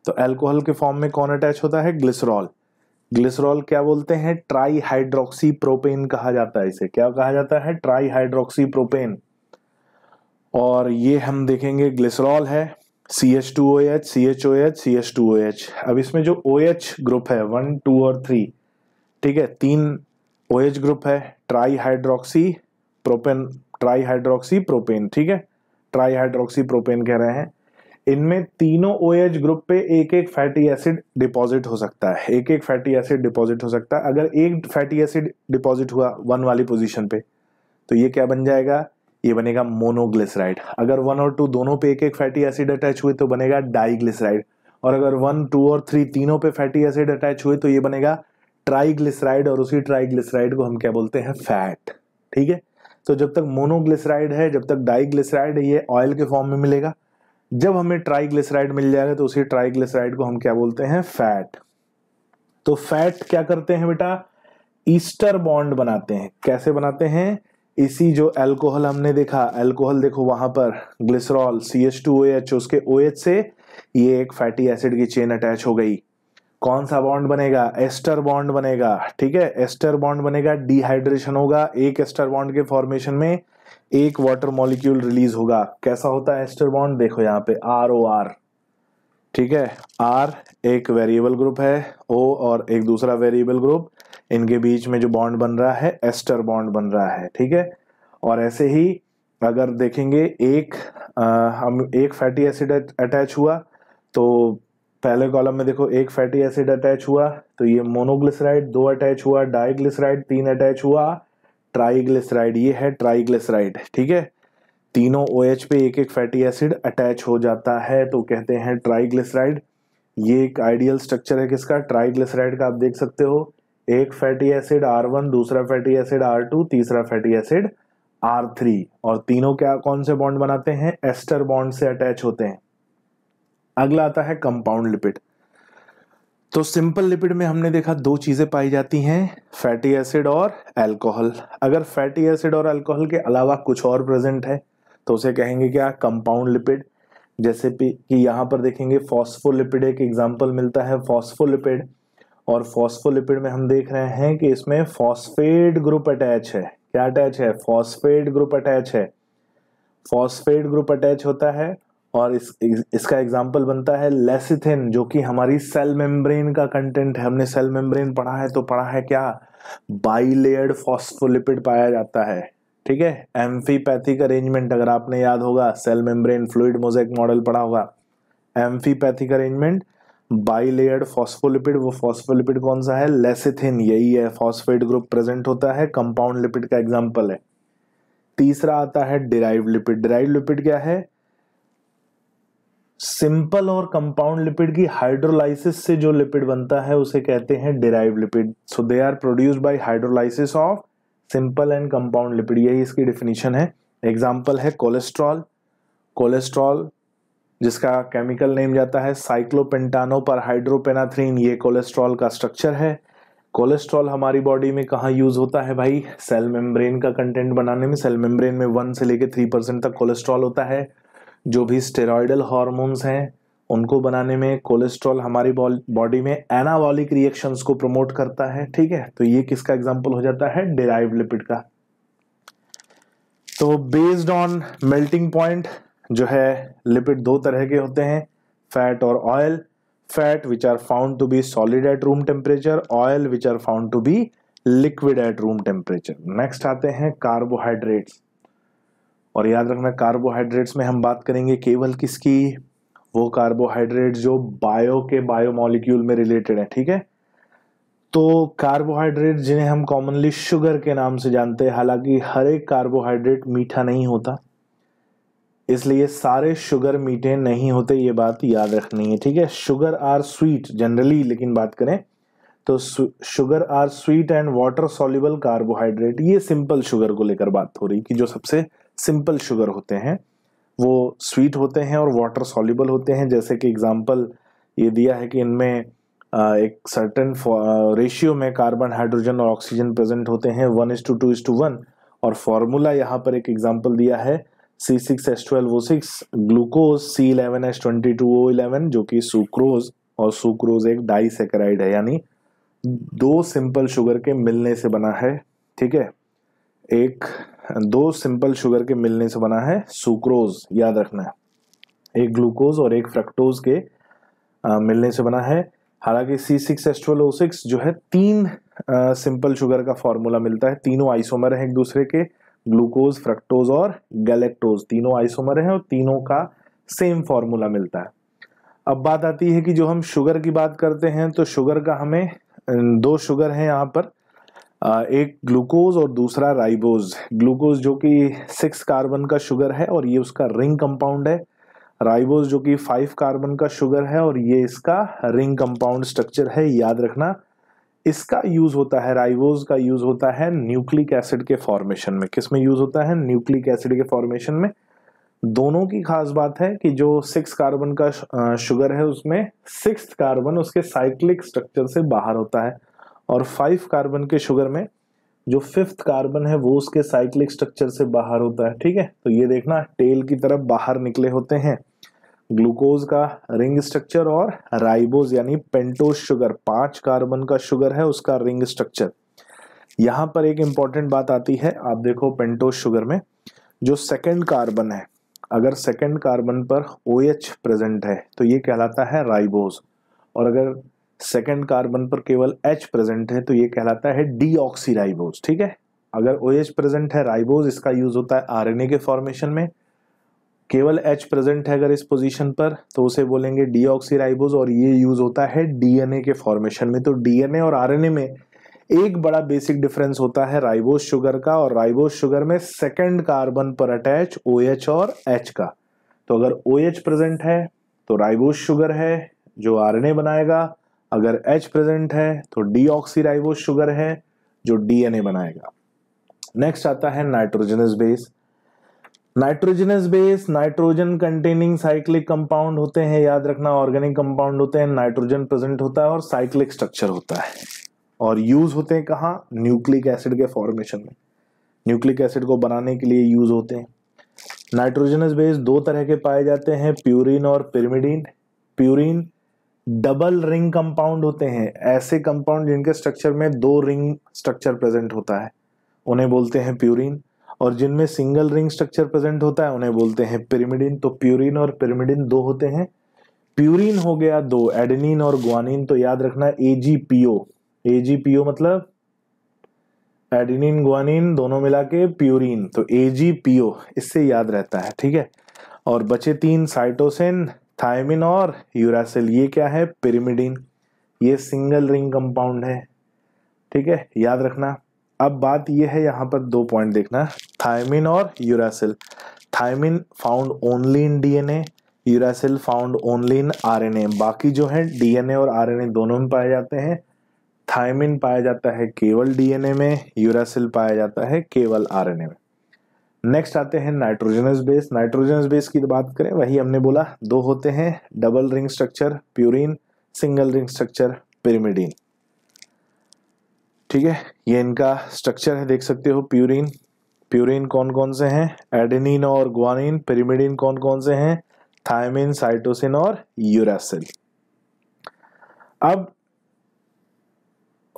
तो अल्कोहल के फॉर्म में कौन अटैच होता है ग्लिसरॉल ग्लिसरॉल क्या बोलते हैं ट्राई हाइड्रोक्सी प्रोपेन कहा जाता है इसे क्या कहा जाता है ट्राई हाइड्रोक्सी प्रोपेन और ये हम देखेंगे ग्लिसरॉल है C H two O H C H O H C H two O H अब इसमें जो ओ OH एच ग्रुप है वन टू और थ्री ठीक है तीन ओ OH ग्रुप है tri hydroxy propane tri hydroxy propane ठीक है ट्राई हाइड्रोक्सी प्रोपेन कह रहे हैं इनमें तीनों ओ OH ग्रुप पे एक एक फैटी एसिड डिपॉजिट हो सकता है एक एक फैटी एसिड डिपॉजिट हो सकता है अगर एक फैटी एसिड डिपॉजिट हुआ वन वाली पोजीशन पे तो ये क्या बन जाएगा ये बनेगा मोनोग्लिसराइड अगर वन और टू दोनों पे एक एक फैटी एसिड अटैच हुए तो बनेगा डाइग्लिसराइड और अगर वन टू और थ्री तीनों पे फैटी एसिड अटैच हुए तो ये बनेगा ट्राइग्लिसराइड और उसी ट्राइग्लिसराइड को हम क्या बोलते हैं फैट ठीक है तो जब तक मोनोग्लिसराइड है जब तक डाइग्लिसराइड ये ऑयल के फॉर्म में मिलेगा जब हमें ट्राइग्लिसराइड मिल जाएगा तो उसी ट्राइग्लिसराइड को हम क्या बोलते हैं फैट तो फैट क्या करते हैं बेटा ईस्टर बॉन्ड बनाते हैं कैसे बनाते हैं इसी जो अल्कोहल हमने देखा अल्कोहल देखो वहां पर glycerol C H two O H उसके ओ एच से ये एक फैटी एसिड की चेन अटैच हो गई कौन सा बॉन्ड बनेगा एस्टर बॉन्ड बनेगा ठीक है एस्टर बॉन्ड बनेगा डिहाइड्रेशन होगा एक एस्टर बॉन्ड के फॉर्मेशन में एक वाटर मॉलिक्यूल रिलीज होगा कैसा होता है एस्टर बॉन्ड देखो यहाँ पे आर ओ आर ठीक है आर एक वेरिएबल ग्रुप है ओ और एक दूसरा वेरिएबल ग्रुप इनके बीच में जो बॉन्ड बन रहा है एस्टर बॉन्ड बन रहा है ठीक है और ऐसे ही अगर देखेंगे एक आ, हम एक फैटी एसिड अटैच हुआ तो पहले कॉलम में देखो एक फैटी एसिड अटैच हुआ तो ये मोनोग्लिसराइड दो अटैच हुआ डाइग्लिसराइड तीन अटैच हुआ ट्राइग्लिसराइड ये है ट्राइग्लिसराइड ठीक है तीनों ओ OH पे एक एक फैटी एसिड अटैच हो जाता है तो कहते हैं ट्राइग्लिसराइड ये एक आइडियल स्ट्रक्चर है किसका ट्राइग्लिसराइड का आप देख सकते हो एक फैटी एसिड आर वन दूसरा फैटी एसिड आर टू तीसरा फैटी एसिड आर थ्री और तीनों क्या कौन से बॉन्ड बनाते हैं एस्टर बॉन्ड से अटैच होते हैं अगला आता है कंपाउंड लिपिड तो सिंपल लिपिड में हमने देखा दो चीज़ें पाई जाती हैं फैटी एसिड और अल्कोहल अगर फैटी एसिड और अल्कोहल के अलावा कुछ और प्रेजेंट है तो उसे कहेंगे क्या कंपाउंड लिपिड जैसे कि यहां पर देखेंगे फॉस्फोलिपिड एक एग्जाम्पल मिलता है फॉस्फोलिपिड और फॉस्फोलिपिड में हम देख रहे हैं कि इसमें फॉस्फेट ग्रुप अटैच है क्या अटैच है फॉस्फेट ग्रुप अटैच है फॉस्फेट ग्रुप अटैच होता है और इस इसका एग्जाम्पल बनता है लेसिथिन जो कि हमारी सेल मेम्ब्रेन का कंटेंट है हमने सेल मेम्ब्रेन पढ़ा है तो पढ़ा है क्या बाईलेयर्ड फॉस्फोलिपिड पाया जाता है ठीक है एम्फीपैथिक अरेंजमेंट अगर आपने याद होगा cell membrane fluid mosaic model पढ़ा होगा एम्फीपैथिक अरेंजमेंट बाईलेयर्ड फॉस्फोलिपिड वो फॉस्फोलिपिड कौन सा है लेसिथिन यही है फॉस्फेट ग्रुप प्रेजेंट होता है कंपाउंड लिपिड का एग्जाम्पल है तीसरा आता है डिराइव लिपिड डिराइव लिपिड क्या है सिंपल और कंपाउंड लिपिड की हाइड्रोलाइसिस से जो लिपिड बनता है उसे कहते हैं derive lipid so they are produced by hydrolysis of simple and compound lipid यही इसकी डिफिनीशन है एग्जाम्पल है कोलेस्ट्रॉल कोलेस्ट्रॉल जिसका केमिकल नेम जाता है साइक्लोपेंटानो पर हाइड्रोपेनाथ्रीन ये कोलेस्ट्रॉल का स्ट्रक्चर है कोलेस्ट्रॉल हमारी बॉडी में कहाँ यूज़ होता है भाई सेल मेम्ब्रेन का कंटेंट बनाने में सेल मेम्ब्रेन में वन से लेके थ्री परसेंट तक कोलेस्ट्रॉल होता है जो भी स्टेरॉयडल हॉर्मोन्स हैं उनको बनाने में कोलेस्ट्रॉल हमारी बॉडी में एनाबॉलिक रिएक्शंस को प्रमोट करता है ठीक है तो ये किसका एग्जाम्पल हो जाता है डिराइव लिपिड का तो बेस्ड ऑन मेल्टिंग पॉइंट जो है लिपिड दो तरह के होते हैं फैट और oil fat which are found to be solid at room temperature oil which are found to be liquid at room temperature next आते हैं कार्बोहाइड्रेट्स और याद रखना कार्बोहाइड्रेट्स में हम बात करेंगे केवल किसकी वो कार्बोहाइड्रेट जो बायो के बायो मॉलिक्यूल में रिलेटेड है ठीक है तो कार्बोहाइड्रेट जिन्हें हम कॉमनली शुगर के नाम से जानते हैं हालांकि हर एक कार्बोहाइड्रेट मीठा नहीं होता इसलिए सारे शुगर मीठे नहीं होते ये बात याद रखनी है ठीक है शुगर आर स्वीट जनरली लेकिन बात करें तो sugar are sweet and water soluble carbohydrate ये सिंपल शुगर को लेकर बात हो रही कि जो सबसे सिंपल शुगर होते हैं वो स्वीट होते हैं और वाटर सॉल्यूबल होते हैं जैसे कि एग्जांपल ये दिया है कि इनमें एक सर्टेन रेशियो में कार्बन हाइड्रोजन और ऑक्सीजन प्रेजेंट होते हैं one is to two is to one और फॉर्मूला यहाँ पर एक एग्जाम्पल दिया है C six S twelve O six glucose C eleven S twenty two O eleven जो कि सुक्रोज और सुक्रोज एक डाई सेकेराइड है यानी दो सिंपल शुगर के मिलने से बना है ठीक है एक दो सिंपल शुगर के मिलने से बना है सुक्रोज याद रखना है एक ग्लूकोज और एक फ्रक्टोज के आ, मिलने से बना है हालांकि C six S twelve six जो है तीन आ, सिंपल शुगर का फॉर्मूला मिलता है तीनों आइसोमर हैं एक दूसरे के ग्लूकोज फ्रक्टोज और गैलेक्टोज तीनों आइसोमर हैं और तीनों का सेम फॉर्मूला मिलता है अब बात आती है कि जो हम शुगर की बात करते हैं तो शुगर का हमें दो शुगर हैं यहाँ पर एक ग्लूकोज और दूसरा राइबोज ग्लूकोज जो कि सिक्स कार्बन का शुगर है और ये उसका रिंग कंपाउंड है राइबोज जो कि फाइव कार्बन का शुगर है और ये इसका रिंग कंपाउंड स्ट्रक्चर है याद रखना इसका यूज होता है राइबोज का यूज होता है न्यूक्लिक एसिड के फॉर्मेशन में किस में यूज होता है न्यूक्लिक एसिड के फॉर्मेशन में दोनों की खास बात है कि जो सिक्स कार्बन का शुगर है उसमें सिक्स कार्बन उसके साइक्लिक स्ट्रक्चर से बाहर होता है और फाइव कार्बन के शुगर में जो फिफ्थ कार्बन है वो उसके साइक्लिक स्ट्रक्चर से बाहर होता है ठीक है तो ये देखना टेल की तरफ बाहर निकले होते हैं ग्लूकोज का रिंग स्ट्रक्चर और राइबोज यानी पेंटोज शुगर पांच कार्बन का शुगर है उसका रिंग स्ट्रक्चर यहां पर एक इंपॉर्टेंट बात आती है आप देखो पेंटोज शुगर में जो सेकेंड कार्बन है अगर सेकेंड कार्बन पर ओ OH प्रेजेंट है तो ये कहलाता है राइबोज और अगर सेकेंड कार्बन पर केवल H प्रेजेंट है तो ये कहलाता है डी राइबोज ठीक है अगर ओ OH प्रेजेंट है राइबोज इसका यूज होता है आर के फॉर्मेशन में केवल H प्रेजेंट है अगर इस पोजीशन पर तो उसे बोलेंगे डी राइबोज और ये यूज होता है डीएनए के फॉर्मेशन में तो डीएनए और आर में एक बड़ा बेसिक डिफरेंस होता है राइबोज शुगर का और राइबोज शुगर में सेकेंड कार्बन पर अटैच ओ OH और एच का तो अगर ओ OH प्रेजेंट है तो राइबोज शुगर है जो आर बनाएगा अगर H प्रेजेंट है तो डीऑक्सीराइबो शुगर है जो डीएनए बनाएगा नेक्स्ट आता है nitrogenous base nitrogenous base nitrogen containing cyclic compound होते हैं याद रखना ऑर्गेनिक कंपाउंड होते हैं नाइट्रोजन प्रेजेंट होता है और साइक्लिक स्ट्रक्चर होता है और यूज होते हैं कहाँ न्यूक्लिक एसिड के फॉर्मेशन में न्यूक्लिक एसिड को बनाने के लिए यूज होते हैं नाइट्रोजनस बेस दो तरह के पाए जाते हैं प्यूरिन और pyrimidine purine double ring compound होते हैं ऐसे कंपाउंड जिनके स्ट्रक्चर में दो रिंग स्ट्रक्चर प्रेजेंट होता है उन्हें बोलते हैं प्यूरिन और जिनमें सिंगल रिंग स्ट्रक्चर प्रेजेंट होता है उन्हें बोलते हैं पिरिमिडिन तो प्यूरिन और पिरिमिडिन दो होते हैं प्यूरिन हो गया दो एडनिन और ग्वानिन तो याद रखना एजीपीओ एजीपीओ मतलब एडिनिन ग्वानिन दोनों मिला के प्यूरिन तो एजीपीओ इससे याद रहता है ठीक है और बचे तीन साइटोसिन थायमिन और यूरासिल ये क्या है पिरिमिडिन ये सिंगल रिंग कंपाउंड है ठीक है याद रखना अब बात यह है यहाँ पर दो पॉइंट देखना थायमिन और uracil thymine found only in DNA uracil found only in RNA बाकी जो है डीएनए और आरएनए दोनों में पाए जाते हैं थायमिन पाया जाता है केवल डीएनए में यूरासिल पाया जाता है केवल आरएनए में नेक्स्ट आते हैं नाइट्रोजनस बेस नाइट्रोजनस बेस की बात करें वही हमने बोला दो होते हैं double ring structure purine single ring structure pyrimidine ठीक है ये इनका स्ट्रक्चर है देख सकते हो प्यूरिन प्यूरिन कौन कौन से हैं एडेनिन और ग्वानिन पिरिमिडीन कौन कौन से हैं थायमिन साइटोसिन और यूरासिल अब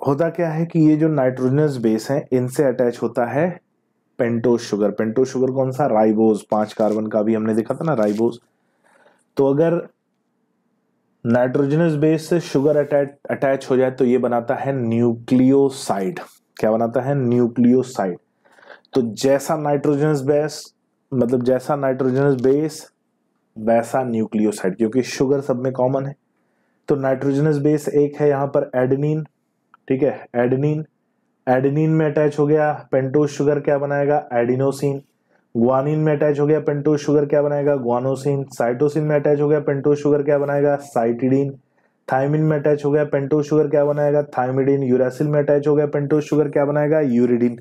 होता क्या है कि ये जो नाइट्रोजनस बेस है इनसे अटैच होता है पेंटोज शुगर पेंटोज शुगर कौन सा राइबोज पांच कार्बन का भी हमने देखा था ना राइबोज तो अगर नाइट्रोजनस बेस से शुगर अटैच हो जाए तो ये बनाता है न्यूक्लियोसाइड क्या बनाता है न्यूक्लियोसाइड तो जैसा नाइट्रोजनस बेस मतलब जैसा नाइट्रोजनस बेस वैसा न्यूक्लियोसाइड क्योंकि शुगर सब में कॉमन है तो नाइट्रोजनस बेस एक है यहां पर एडनिन ठीक है एडनिन एडिनिन में अटैच हो गया पेंटोज शुगर क्या बनाएगा एडिनोसिन ग्वानिन में अटैच हो गया पेंटोज शुगर क्या बनाएगा ग्वानोसिन साइटोसिन में अटैच हो गया पेंटोज शुगर क्या बनाएगा साइटिडीन थायमिन में अटैच हो गया पेंटोज शुगर क्या बनाएगा थायमिडीन यूरासिल में अटैच हो गया पेंटोज शुगर क्या बनाएगा यूरिडीन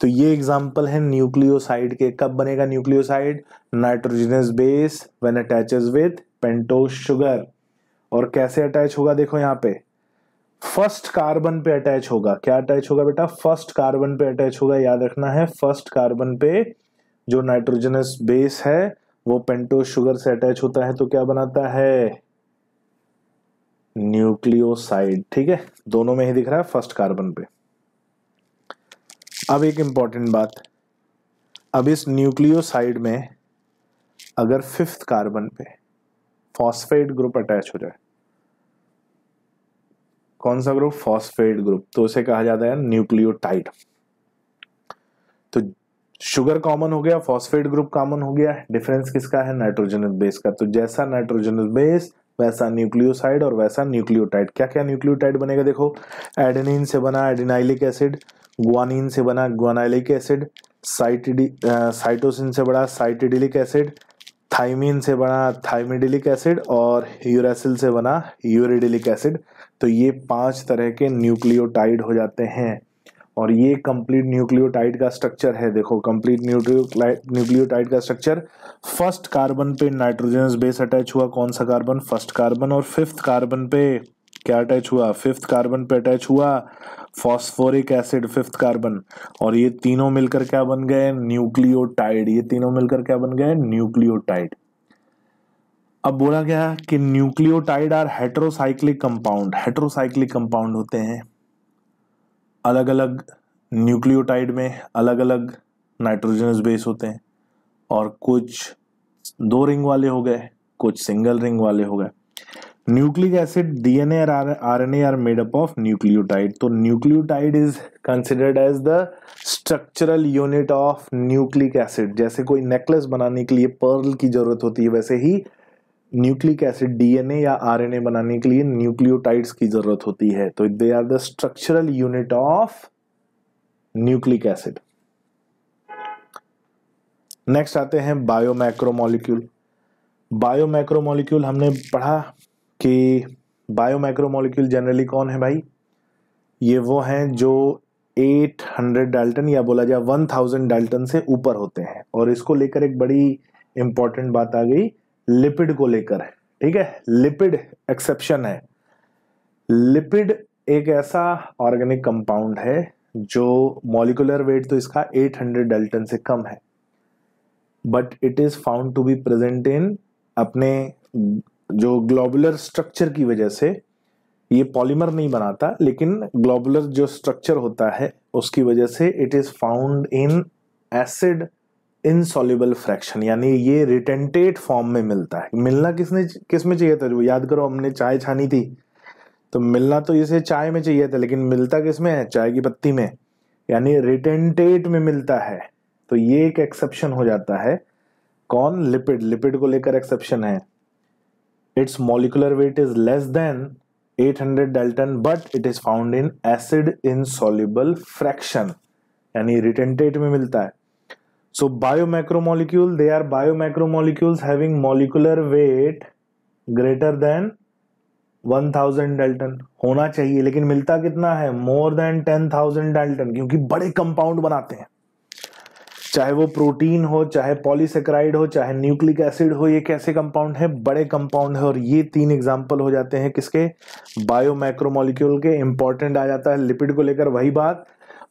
तो ये एग्जाम्पल है न्यूक्लियोसाइड के कब बनेगा nucleoside nitrogenous base when attach with pentose sugar और कैसे अटैच होगा देखो यहाँ पे फर्स्ट कार्बन पे अटैच होगा क्या अटैच होगा बेटा फर्स्ट कार्बन पे अटैच होगा याद रखना है फर्स्ट कार्बन पे जो नाइट्रोजनस बेस है वो पेंटो शुगर से अटैच होता है तो क्या बनाता है न्यूक्लियोसाइड ठीक है दोनों में ही दिख रहा है फर्स्ट कार्बन पे अब एक इंपॉर्टेंट बात अब इस न्यूक्लियोसाइड में अगर फिफ्थ कार्बन पे फॉस्फेट ग्रुप अटैच हो जाए कौन सा ग्रुप फॉस्फेट ग्रुप तो उसे कहा जाता है न्यूक्लियोटाइड तो शुगर कॉमन हो गया फॉस्फेट ग्रुप कॉमन हो गया डिफरेंस किसका है नाइट्रोजनस बेस का तो जैसा नाइट्रोजनस बेस वैसा न्यूक्लियोसाइड और वैसा न्यूक्लियोटाइड क्या क्या न्यूक्लियोटाइड बनेगा देखो एडेनिन से बना एडिनाइलिक एसिड ग्वानिन से बना ग्वानाइलिक एसिड साइटिडी साइटोसिन से बना साइटिडिलिक एसिड थाइमिन से बना थाइमिडिलिक एसिड और यूरेसिल से बना यूरिडिलिक एसिड तो ये पांच तरह के न्यूक्लियोटाइड हो जाते हैं और ये कंप्लीट न्यूक्लियोटाइड का स्ट्रक्चर है देखो कंप्लीट न्यूक्लियोटाइड का स्ट्रक्चर फर्स्ट कार्बन पे नाइट्रोजन बेस अटैच हुआ कौन सा कार्बन फर्स्ट कार्बन और फिफ्थ कार्बन पे क्या अटैच हुआ फिफ्थ कार्बन पे अटैच हुआ फॉस्फोरिक एसिड फिफ्थ कार्बन और ये तीनों मिलकर क्या बन गए न्यूक्लियोटाइड ये तीनों मिलकर क्या बन गए न्यूक्लियोटाइड अब बोला गया कि nucleotide are heterocyclic compound heterocyclic compound होते हैं अलग अलग न्यूक्लियोटाइड में अलग अलग नाइट्रोजनस बेस होते हैं और कुछ दो रिंग वाले हो गए कुछ सिंगल रिंग वाले हो गए न्यूक्लिक एसिड डीएनए और RNA are made up of nucleotide तो nucleotide is considered as the structural unit of nucleic acid जैसे कोई नेकलेस बनाने के लिए पर्ल की जरूरत होती है वैसे ही न्यूक्लिक एसिड डीएनए या आरएनए बनाने के लिए न्यूक्लियोटाइड्स की जरूरत होती है तो they are the structural unit of nucleic acid next आते हैं बायोमैक्रोमोलिक्यूल बायोमैक्रोमोलिक्यूल हमने पढ़ा कि बायोमैक्रोमोलिक्यूल जनरली कौन है भाई ये वो हैं जो 800 डाल्टन या बोला जाए 1000 डाल्टन से ऊपर होते हैं और इसको लेकर एक बड़ी इंपॉर्टेंट बात आ गई लिपिड को लेकर है ठीक है लिपिड एक्सेप्शन है लिपिड एक ऐसा ऑर्गेनिक कंपाउंड है जो मॉलिकुलर वेट तो इसका 800 डेल्टन से कम है but it is found to be present in अपने जो ग्लोबुलर स्ट्रक्चर की वजह से ये पॉलीमर नहीं बनाता लेकिन ग्लोबुलर जो स्ट्रक्चर होता है उसकी वजह से it is found in acid insoluble fraction यानी ये रिटेंटेड फॉर्म में मिलता है मिलना किसने किस में चाहिए था जो याद करो हमने चाय छानी थी तो मिलना तो इसे चाय में चाहिए था लेकिन मिलता किस में है चाय की पत्ती में यानी रिटेंटेट में मिलता है तो ये एक एक्सेप्शन हो जाता है कौन लिपिड लिपिड को लेकर एक्सेप्शन है its molecular weight is less than 800 dalton but it is found in acid insoluble fraction यानी रिटेंटेट में मिलता है So biomacromolecule, they are biomacromolecules having molecular weight greater than 1000 dalton होना चाहिए लेकिन मिलता कितना है मोर देन 10000 डेल्टन क्योंकि बड़े कंपाउंड बनाते हैं चाहे वो प्रोटीन हो चाहे पॉलीसेक्राइड हो चाहे न्यूक्लिक एसिड हो ये कैसे कंपाउंड है बड़े कंपाउंड है और ये तीन एग्जाम्पल हो जाते हैं किसके बायो मैक्रोमोलिक्यूल के इंपॉर्टेंट आ जाता है लिपिड को लेकर वही बात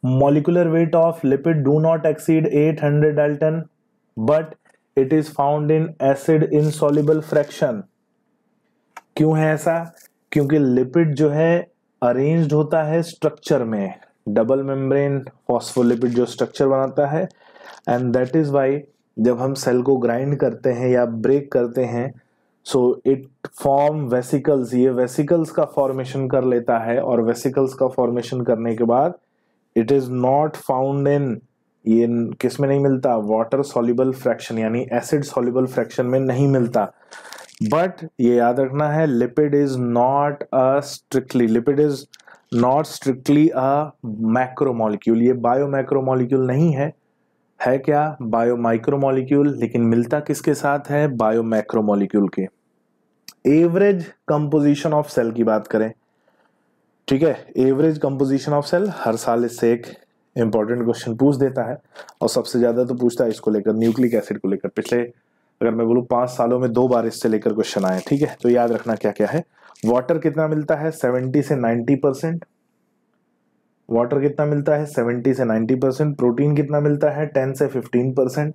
molecular weight of lipid do not exceed 800 but it is found in acid insoluble fraction क्यों है ऐसा क्योंकि लिपिड जो है अरेंज्ड होता है स्ट्रक्चर में डबल मेम्ब्रेन फॉस्फोलिपिड जो स्ट्रक्चर बनाता है एंड दैट इज वाई जब हम सेल को ग्राइंड करते हैं या ब्रेक करते हैं सो इट फॉर्म वेसिकल्स ये वेसिकल्स का फॉर्मेशन कर लेता है और वेसिकल्स का फॉर्मेशन करने के बाद it is not found in ये किस में नहीं मिलता वाटर सॉल्युबल फ्रैक्शन यानी एसिड सॉल्युबल फ्रैक्शन में नहीं मिलता बट ये याद रखना है lipid is not a strictly lipid is not strictly a macromolecule ये बायो मैक्रोमोलिक्यूल नहीं है है क्या बायो माइक्रोमोलिक्यूल लेकिन मिलता किसके साथ है बायो मैक्रोमोलिक्यूल के एवरेज कंपोजिशन ऑफ सेल की बात करें ठीक है एवरेज कंपोजिशन ऑफ सेल हर साल इससे एक इंपॉर्टेंट क्वेश्चन पूछ देता है और सबसे ज़्यादा तो पूछता है इसको लेकर न्यूक्लिक एसिड को लेकर पिछले अगर मैं बोलूँ पाँच सालों में दो बार इससे लेकर क्वेश्चन आए ठीक है तो याद रखना क्या क्या है वाटर कितना मिलता है सेवेंटी से नाइन्टी परसेंट वाटर कितना मिलता है सेवेंटी से नाइन्टी परसेंट प्रोटीन कितना मिलता है टेन से फिफ्टीन परसेंट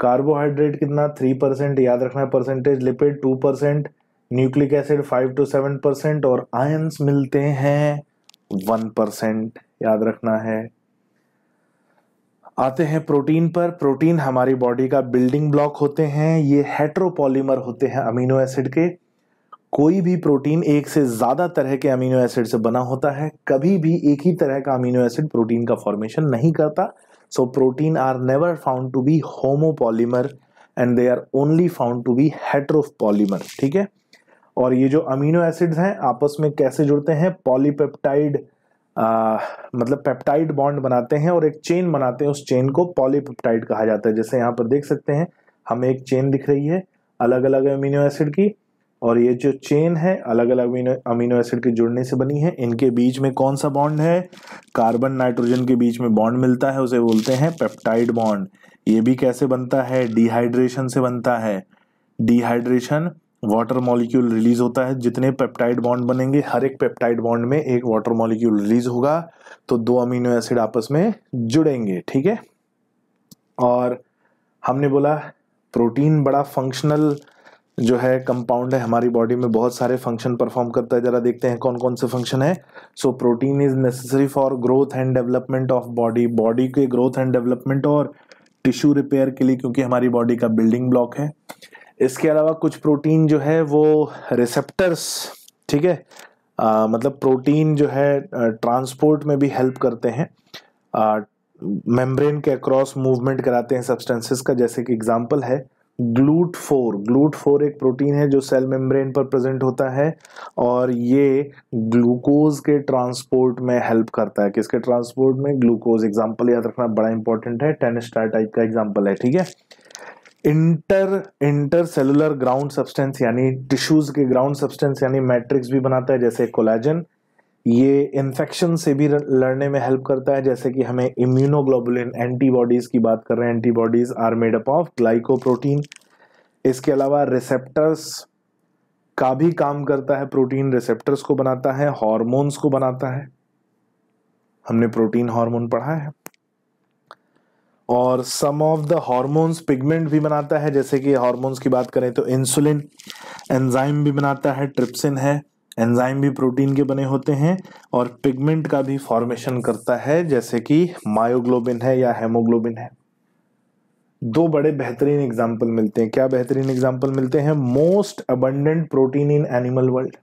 कार्बोहाइड्रेट कितना थ्री परसेंट याद रखना है percentage lipid two percent nucleic acid five to seven percent और आयंस मिलते हैं वन परसेंट याद रखना है आते हैं प्रोटीन पर प्रोटीन हमारी बॉडी का बिल्डिंग ब्लॉक होते हैं ये हेट्रोपॉलीमर होते हैं अमीनो एसिड के कोई भी प्रोटीन एक से ज़्यादा तरह के अमीनो एसिड से बना होता है कभी भी एक ही तरह का अमीनो एसिड प्रोटीन का फॉर्मेशन नहीं करता so protein are never found to be homopolymer and they are only found to be heteropolymer ठीक है और ये जो अमीनो एसिड्स हैं आपस में कैसे जुड़ते हैं पॉलीपेप्टाइड मतलब पेप्टाइड बॉन्ड बनाते हैं और एक चेन बनाते हैं उस चेन को पॉलीपेप्टाइड कहा जाता है जैसे यहाँ पर देख सकते हैं हमें एक चेन दिख रही है अलग अलग अमीनो एसिड की और ये जो चेन है अलग अलग अमीनो अमीनो एसिड के जुड़ने से बनी है इनके बीच में कौन सा बॉन्ड है कार्बन नाइट्रोजन के बीच में बॉन्ड मिलता है उसे बोलते हैं पेप्टाइड बॉन्ड ये भी कैसे बनता है डिहाइड्रेशन से बनता है डिहाइड्रेशन वाटर मॉलिक्यूल रिलीज होता है जितने पेप्टाइड बॉन्ड बनेंगे हर एक पेप्टाइड बॉन्ड में एक वाटर मॉलिक्यूल रिलीज होगा तो दो अमीनो एसिड आपस में जुड़ेंगे ठीक है और हमने बोला प्रोटीन बड़ा फंक्शनल जो है कंपाउंड है हमारी बॉडी में बहुत सारे फंक्शन परफॉर्म करता है ज़रा देखते हैं कौन कौन से फंक्शन है so protein is necessary for growth and development of body body के ग्रोथ एंड डेवलपमेंट और टिश्यू रिपेयर के लिए क्योंकि हमारी बॉडी का बिल्डिंग ब्लॉक है इसके अलावा कुछ प्रोटीन जो है वो रिसेप्टर्स ठीक है मतलब प्रोटीन जो है ट्रांसपोर्ट में भी हेल्प करते हैं मेम्ब्रेन के अक्रॉस मूवमेंट कराते हैं सब्सटेंसेस का जैसे कि एग्जांपल है ग्लूट फोर ग्लूट फोर एक प्रोटीन है जो सेल मेम्ब्रेन पर प्रेजेंट होता है और ये ग्लूकोज के ट्रांसपोर्ट में हेल्प करता है किसके ट्रांसपोर्ट में ग्लूकोज एग्जांपल याद रखना बड़ा इंपॉर्टेंट है टेनिस्टार टाइप का एग्जांपल है ठीक है inter intercellular ground substance यानी टिश्यूज के ग्राउंड सब्सटेंस यानी मैट्रिक्स भी बनाता है जैसे कोलेजन ये इन्फेक्शन से भी लड़ने में हेल्प करता है जैसे कि हमें इम्यूनोग्लोबुलिन एंटीबॉडीज की बात कर रहे हैं antibodies are made up of glycoprotein इसके अलावा रिसेप्टर्स का भी काम करता है प्रोटीन रिसेप्टर्स को बनाता है हॉर्मोन्स को बनाता है हमने प्रोटीन हार्मोन पढ़ा है और some of the hormones pigment भी बनाता है जैसे कि हॉर्मोन्स की बात करें तो इंसुलिन एंजाइम भी बनाता है ट्रिप्सिन है एंजाइम भी प्रोटीन के बने होते हैं और पिगमेंट का भी फॉर्मेशन करता है जैसे कि मायोग्लोबिन है या हेमोग्लोबिन है दो बड़े बेहतरीन एग्जाम्पल मिलते हैं क्या बेहतरीन एग्जाम्पल मिलते हैं most abundant protein in animal world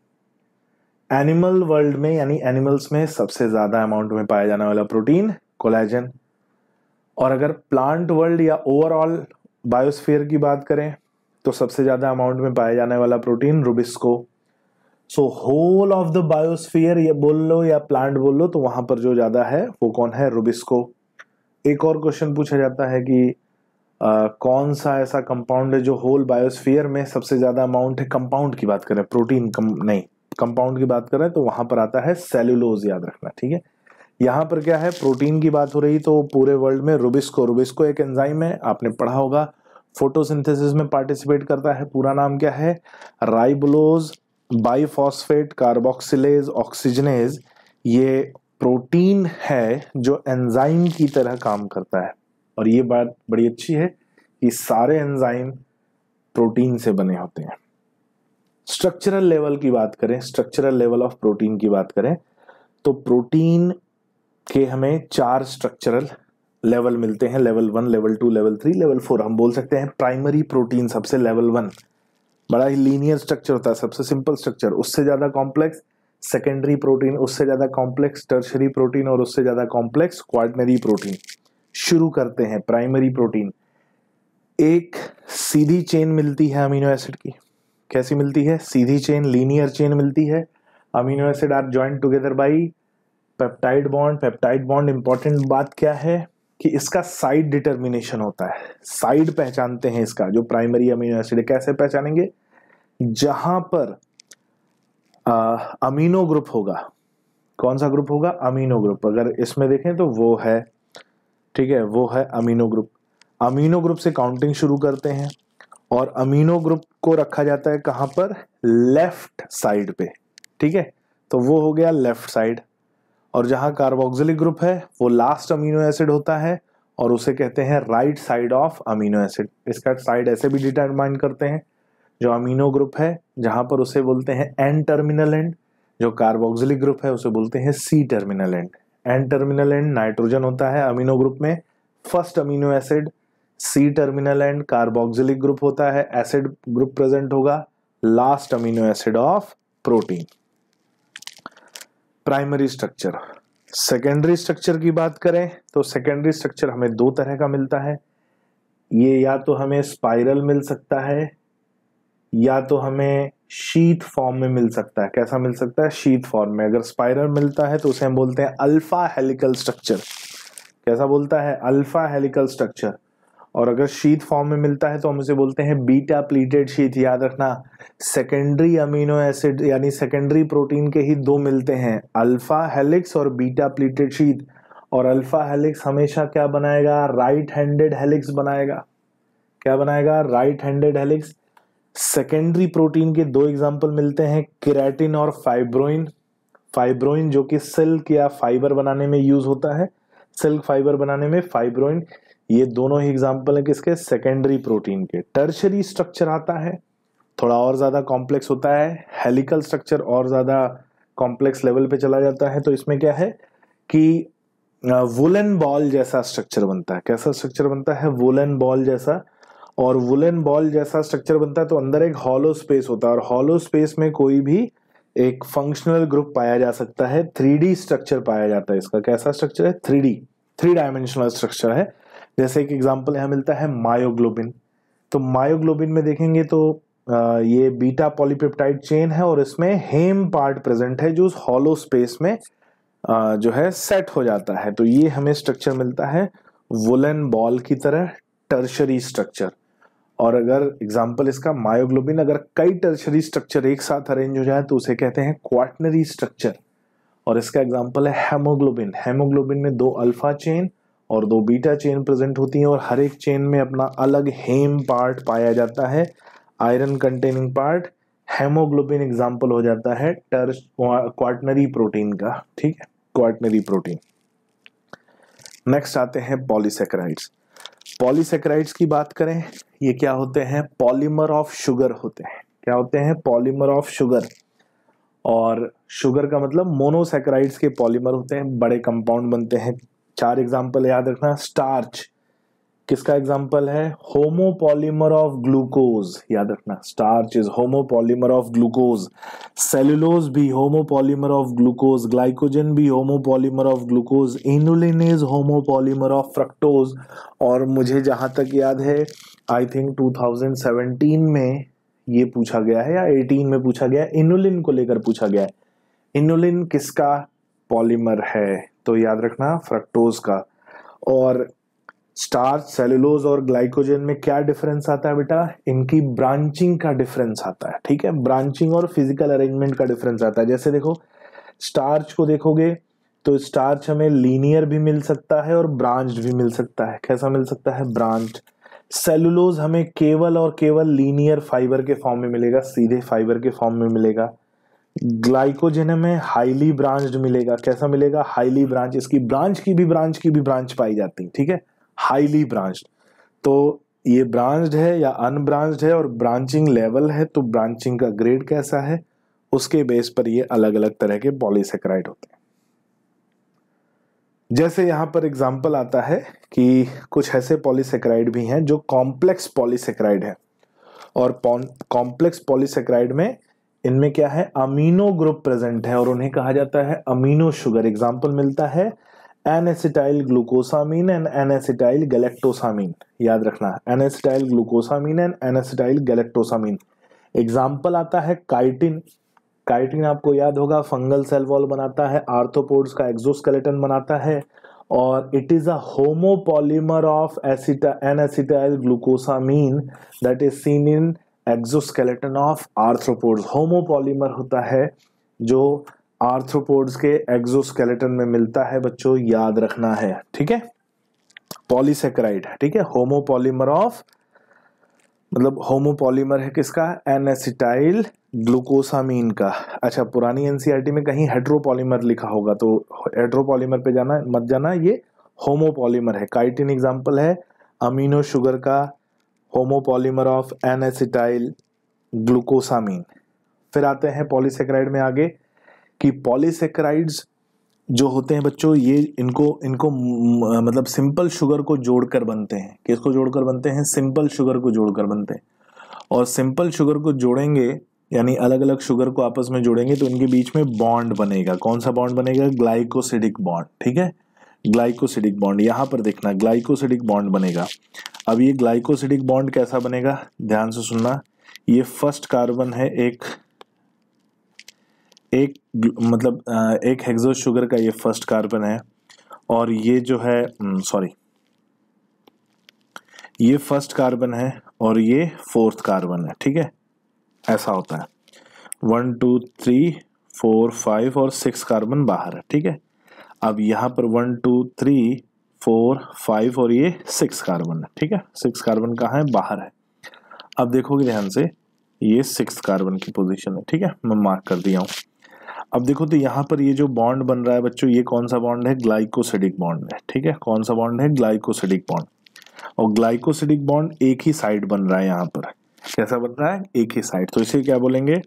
animal world में यानी एनिमल्स में सबसे ज़्यादा अमाउंट में पाया जाने वाला प्रोटीन कोलेजन और अगर प्लांट वर्ल्ड या ओवरऑल बायोस्फीयर की बात करें तो सबसे ज़्यादा अमाउंट में पाया जाने वाला protein rubisco so whole of the biosphere ये बोल लो या प्लांट बोल लो तो वहां पर जो ज़्यादा है वो कौन है रुबिस्को एक और क्वेश्चन पूछा जाता है कि आ, कौन सा ऐसा कंपाउंड है जो होल बायोस्फीयर में सबसे ज़्यादा अमाउंट है कंपाउंड की बात करें प्रोटीन कम नहीं कंपाउंड की बात करें तो वहां पर आता है सेलुलोज याद रखना ठीक है यहाँ पर क्या है प्रोटीन की बात हो रही तो पूरे वर्ल्ड में रुबिस्को रुबिस्को एक एंजाइम है आपने पढ़ा होगा फोटोसिंथेसिस में पार्टिसिपेट करता है पूरा नाम क्या है राइबुलोज बाईफॉस्फेट कार्बोक्सिलेज ऑक्सीजनेज ये प्रोटीन है जो एंजाइम की तरह काम करता है और ये बात बड़ी अच्छी है कि सारे एंजाइम प्रोटीन से बने होते हैं स्ट्रक्चरल लेवल की बात करें स्ट्रक्चरल लेवल ऑफ प्रोटीन की बात करें तो प्रोटीन के हमें चार स्ट्रक्चरल लेवल मिलते हैं level one level two level three level four हम बोल सकते हैं प्राइमरी प्रोटीन सबसे लेवल वन बड़ा ही लीनियर स्ट्रक्चर होता है सबसे सिंपल स्ट्रक्चर उससे ज़्यादा कॉम्प्लेक्स सेकेंडरी प्रोटीन उससे ज़्यादा कॉम्प्लेक्स टर्शरी प्रोटीन और उससे ज़्यादा कॉम्प्लेक्स क्वार्टनरी प्रोटीन शुरू करते हैं प्राइमरी प्रोटीन एक सीधी चेन मिलती है अमीनो एसिड की कैसी मिलती है सीधी चेन लीनियर चेन मिलती है amino acid are joint together by peptide bond peptide bond important बात क्या है कि इसका साइड डिटर्मिनेशन होता है साइड पहचानते हैं इसका जो प्राइमरी अमीनो एसिड कैसे पहचानेंगे जहां पर आ, अमीनो ग्रुप होगा कौन सा ग्रुप होगा अमीनो ग्रुप अगर इसमें देखें तो वो है ठीक है वो है अमीनो ग्रुप अमीनो ग्रुप से काउंटिंग शुरू करते हैं और अमीनो ग्रुप को रखा जाता है कहाँ पर लेफ्ट साइड पे ठीक है तो वो हो गया लेफ्ट साइड और जहाँ कार्बोक्सिलिक ग्रुप है वो लास्ट अमीनो एसिड होता है और उसे कहते हैं right side of amino acid इसका साइड ऐसे भी डिटरमाइन करते हैं जो अमीनो ग्रुप है जहां पर उसे बोलते हैं एन टर्मिनल एंड जो कार्बोक्सिलिक ग्रुप है उसे बोलते हैं C terminal end N terminal end nitrogen होता है अमीनो ग्रुप में first amino acid C terminal end carboxylic group होता है एसिड ग्रुप प्रेजेंट होगा last amino acid of protein primary structure secondary structure की बात करें तो सेकेंडरी स्ट्रक्चर हमें दो तरह का मिलता है ये या तो हमें स्पाइरल मिल सकता है या तो हमें शीत फॉर्म में मिल सकता है कैसा मिल सकता है शीत फॉर्म में अगर स्पाइरल मिलता है तो उसे हम बोलते हैं अल्फा हेलिकल स्ट्रक्चर कैसा बोलता है अल्फा हेलिकल स्ट्रक्चर और अगर शीत फॉर्म में मिलता है तो हम उसे बोलते हैं बीटा प्लीटेड शीत याद रखना सेकेंडरी अमीनो एसिड यानी सेकेंडरी प्रोटीन के ही दो मिलते हैं अल्फा हेलिक्स और बीटा प्लीटेड शीत और अल्फा हेलिक्स हमेशा क्या बनाएगा राइट हैंडेड हेलिक्स बनाएगा क्या बनाएगा right handed helix secondary protein के दो एग्जाम्पल मिलते हैं किराटिन और फाइब्रोइन फाइब्रोइन जो कि सिल्क या फाइबर बनाने में यूज होता है सिल्क फाइबर बनाने में फाइब्रोइन ये दोनों ही एग्जाम्पल हैं किसके सेकेंडरी प्रोटीन के टर्शरी स्ट्रक्चर आता है थोड़ा और ज़्यादा कॉम्प्लेक्स होता है हेलिकल स्ट्रक्चर और ज़्यादा कॉम्प्लेक्स लेवल पे चला जाता है तो इसमें क्या है कि वुलन बॉल जैसा स्ट्रक्चर बनता है कैसा स्ट्रक्चर बनता है वुलन बॉल जैसा और वुलन बॉल जैसा स्ट्रक्चर बनता है तो अंदर एक हॉलो स्पेस होता है और हॉलो स्पेस में कोई भी एक फंक्शनल ग्रुप पाया जा सकता है थ्री स्ट्रक्चर पाया जाता है इसका कैसा स्ट्रक्चर है थ्री थ्री डायमेंशनल स्ट्रक्चर है जैसे एक एग्जाम्पल यहाँ मिलता है मायोग्लोबिन तो मायोग्लोबिन में देखेंगे तो ये बीटा पॉलीपेप्टाइड चेन है और इसमें हेम पार्ट प्रेजेंट है जो उस हॉलो स्पेस में जो है सेट हो जाता है तो ये हमें स्ट्रक्चर मिलता है वुलन बॉल की तरह टर्शरी स्ट्रक्चर और अगर एग्जाम्पल इसका मायोग्लोबिन अगर कई टर्शरी स्ट्रक्चर एक साथ अरेंज हो जाए तो उसे कहते हैं क्वाटनरी स्ट्रक्चर और इसका एग्जाम्पल है हेमोग्लोबिन हेमोग्लोबिन में दो अल्फा चेन और दो बीटा चेन प्रेजेंट होती हैं और हर एक चेन में अपना अलग हेम पार्ट पाया जाता है iron containing part haemoglobin example हो जाता है टर्स क्वार्टनरी प्रोटीन का ठीक है क्वार्टनरी प्रोटीन नेक्स्ट आते हैं पॉलीसेक्राइड्स पॉलीसेक्राइड्स की बात करें ये क्या होते हैं पॉलीमर ऑफ शुगर होते हैं क्या होते हैं पॉलीमर ऑफ शुगर और शुगर का मतलब मोनोसेक्राइड्स के पॉलीमर होते हैं बड़े कंपाउंड बनते हैं चार एग्जाम्पल याद रखना स्टार्च किसका एग्जाम्पल है होमोपॉलीमर ऑफ ग्लूकोज याद रखना starch is homopolymer of glucose cellulose भी होमोपॉलीमर ऑफ ग्लूकोज ग्लाइकोजन भी homopolymer of glucose inulin is homopolymer of fructose और मुझे जहां तक याद है आई थिंक 2017 में ये पूछा गया है या 18 में पूछा गया इनुलिन को लेकर पूछा गया है इनुलिन किसका पॉलीमर है तो याद रखना फ्रक्टोज का और स्टार्च सेलुलोज और ग्लाइकोजन में क्या डिफरेंस आता है बेटा इनकी ब्रांचिंग का डिफरेंस आता है ठीक है ब्रांचिंग और फिजिकल अरेंजमेंट का डिफरेंस आता है जैसे देखो स्टार्च को देखोगे तो स्टार्च हमें लीनियर भी मिल सकता है और ब्रांच भी मिल सकता है कैसा मिल सकता है ब्रांच सेलुलोज हमें केवल और केवल लीनियर फाइबर के फॉर्म में मिलेगा सीधे फाइबर के फॉर्म में मिलेगा ग्लाइकोजेन में हाईली ब्रांच्ड मिलेगा कैसा मिलेगा हाईली ब्रांच इसकी ब्रांच की भी ब्रांच की भी ब्रांच पाई जाती है ठीक है हाईली ब्रांच्ड तो ये ब्रांच्ड है या अनब्रांच्ड है और ब्रांचिंग लेवल है तो ब्रांचिंग का ग्रेड कैसा है उसके बेस पर ये अलग अलग तरह के पॉलीसेक्राइड होते हैं जैसे यहां पर एग्जाम्पल आता है कि कुछ ऐसे पॉलीसेक्राइड भी हैं जो कॉम्प्लेक्स पॉलीसेक्राइड है और कॉम्प्लेक्स पॉलीसेक्राइड में इनमें क्या है अमीनो ग्रुप प्रेजेंट है और उन्हें कहा जाता है अमीनो शुगर एग्जाम्पल मिलता है एनएसिटाइल ग्लूकोसामीन एंड एनएसिटाइल गैलेक्टोसामीन याद रखना N acetyl glucosamine and N acetyl galactosamine example आता है काइटिन काइटिन आपको याद होगा फंगल सेल वॉल बनाता है आर्थोपोड्स का एक्सोस्केलेटन बनाता है और it is a homopolymer of aceta N acetyl glucosamine that is seen in exoskeleton of arthropods homopolymer होता है जो आर्थ्रोपोड्स के एग्जोस्केलेटन में मिलता है बच्चों याद रखना है ठीक है पॉलीसेक्राइड ठीक है होमोपॉलीमर ऑफ मतलब होमोपॉलीमर है किसका एनएसिटाइल ग्लूकोसामीन का अच्छा पुरानी एनसीईआरटी e में कहीं हेड्रोपोलीमर लिखा होगा तो हेड्रोपोलीमर पे जाना मत जाना ये होमोपॉलीमर है काइटिन एग्जाम्पल है अमीनो शुगर का होमोपॉलीमर ऑफ एनएसिटाइल ग्लूकोसामीन फिर आते हैं पॉलीसेक्राइड में आगे कि पॉलीसेक्राइड्स जो होते हैं बच्चों ये इनको इनको मतलब सिंपल शुगर को जोड़कर बनते हैं किसको जोड़कर बनते हैं सिंपल शुगर को जोड़कर बनते हैं और सिंपल शुगर को जोड़ेंगे यानी अलग अलग शुगर को आपस में जोड़ेंगे तो इनके बीच में बॉन्ड बनेगा कौन सा बॉन्ड बनेगा ग्लाइकोसिडिक बॉन्ड ठीक है ग्लाइकोसिडिक बॉन्ड यहां पर देखना ग्लाइकोसिडिक बॉन्ड बनेगा अब ये ग्लाइकोसिडिक बॉन्ड कैसा बनेगा ध्यान से सुनना ये फर्स्ट कार्बन है एक एक मतलब एक हेक्सो शुगर का ये फर्स्ट कार्बन है और ये जो है सॉरी हम्म, ये फर्स्ट कार्बन है और ये फोर्थ कार्बन है ठीक है ऐसा होता है one two three four five और सिक्स कार्बन बाहर है ठीक है अब यहाँ पर one two three four five और ये सिक्स कार्बन है ठीक है सिक्स कार्बन कहाँ है बाहर है अब देखोगे ध्यान से ये सिक्स कार्बन की पोजीशन है ठीक है मैं मार्क कर दिया हूँ अब देखो तो यहाँ पर ये जो बॉन्ड बन रहा है बच्चों ये कौन सा बॉन्ड है ग्लाइकोसिडिक बॉन्ड है ठीक है कौन सा बॉन्ड है ग्लाइकोसिडिक बॉन्ड और ग्लाइकोसिडिक बॉन्ड एक ही साइड बन रहा है यहाँ पर कैसा बन रहा है एक ही साइड तो इसे क्या बोलेंगे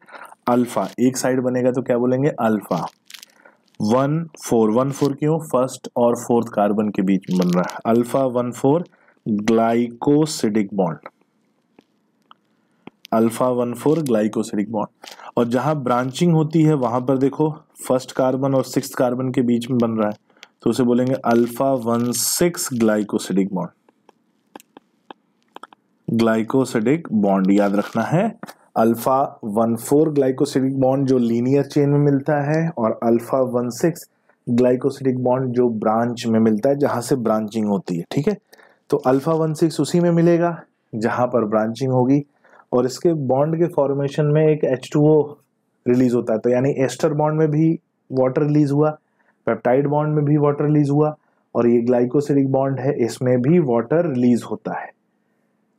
अल्फा एक साइड बनेगा तो क्या बोलेंगे alpha one four one four क्यों फर्स्ट और फोर्थ कार्बन के बीच बन रहा है alpha one four glycosidic bond alpha one four glycosidic bond और जहां ब्रांचिंग होती है वहां पर देखो फर्स्ट कार्बन और सिक्स कार्बन के बीच में बन रहा है तो उसे बोलेंगे alpha one six glycosidic bond glycosidic bond याद रखना है alpha one four glycosidic bond जो लीनियर चेन में मिलता है और alpha one six glycosidic bond जो ब्रांच में मिलता है जहाँ से ब्रांचिंग होती है ठीक है तो अल्फा वन सिक्स उसी में मिलेगा जहां पर ब्रांचिंग होगी और इसके बॉन्ड के फॉर्मेशन में एक एच टू ओ रिलीज होता है तो यानी एस्टर बॉन्ड में भी वाटर रिलीज हुआ पेप्टाइड बॉन्ड में भी वाटर रिलीज हुआ और ये ग्लाइकोसिडिक बॉन्ड है इसमें भी वाटर रिलीज होता है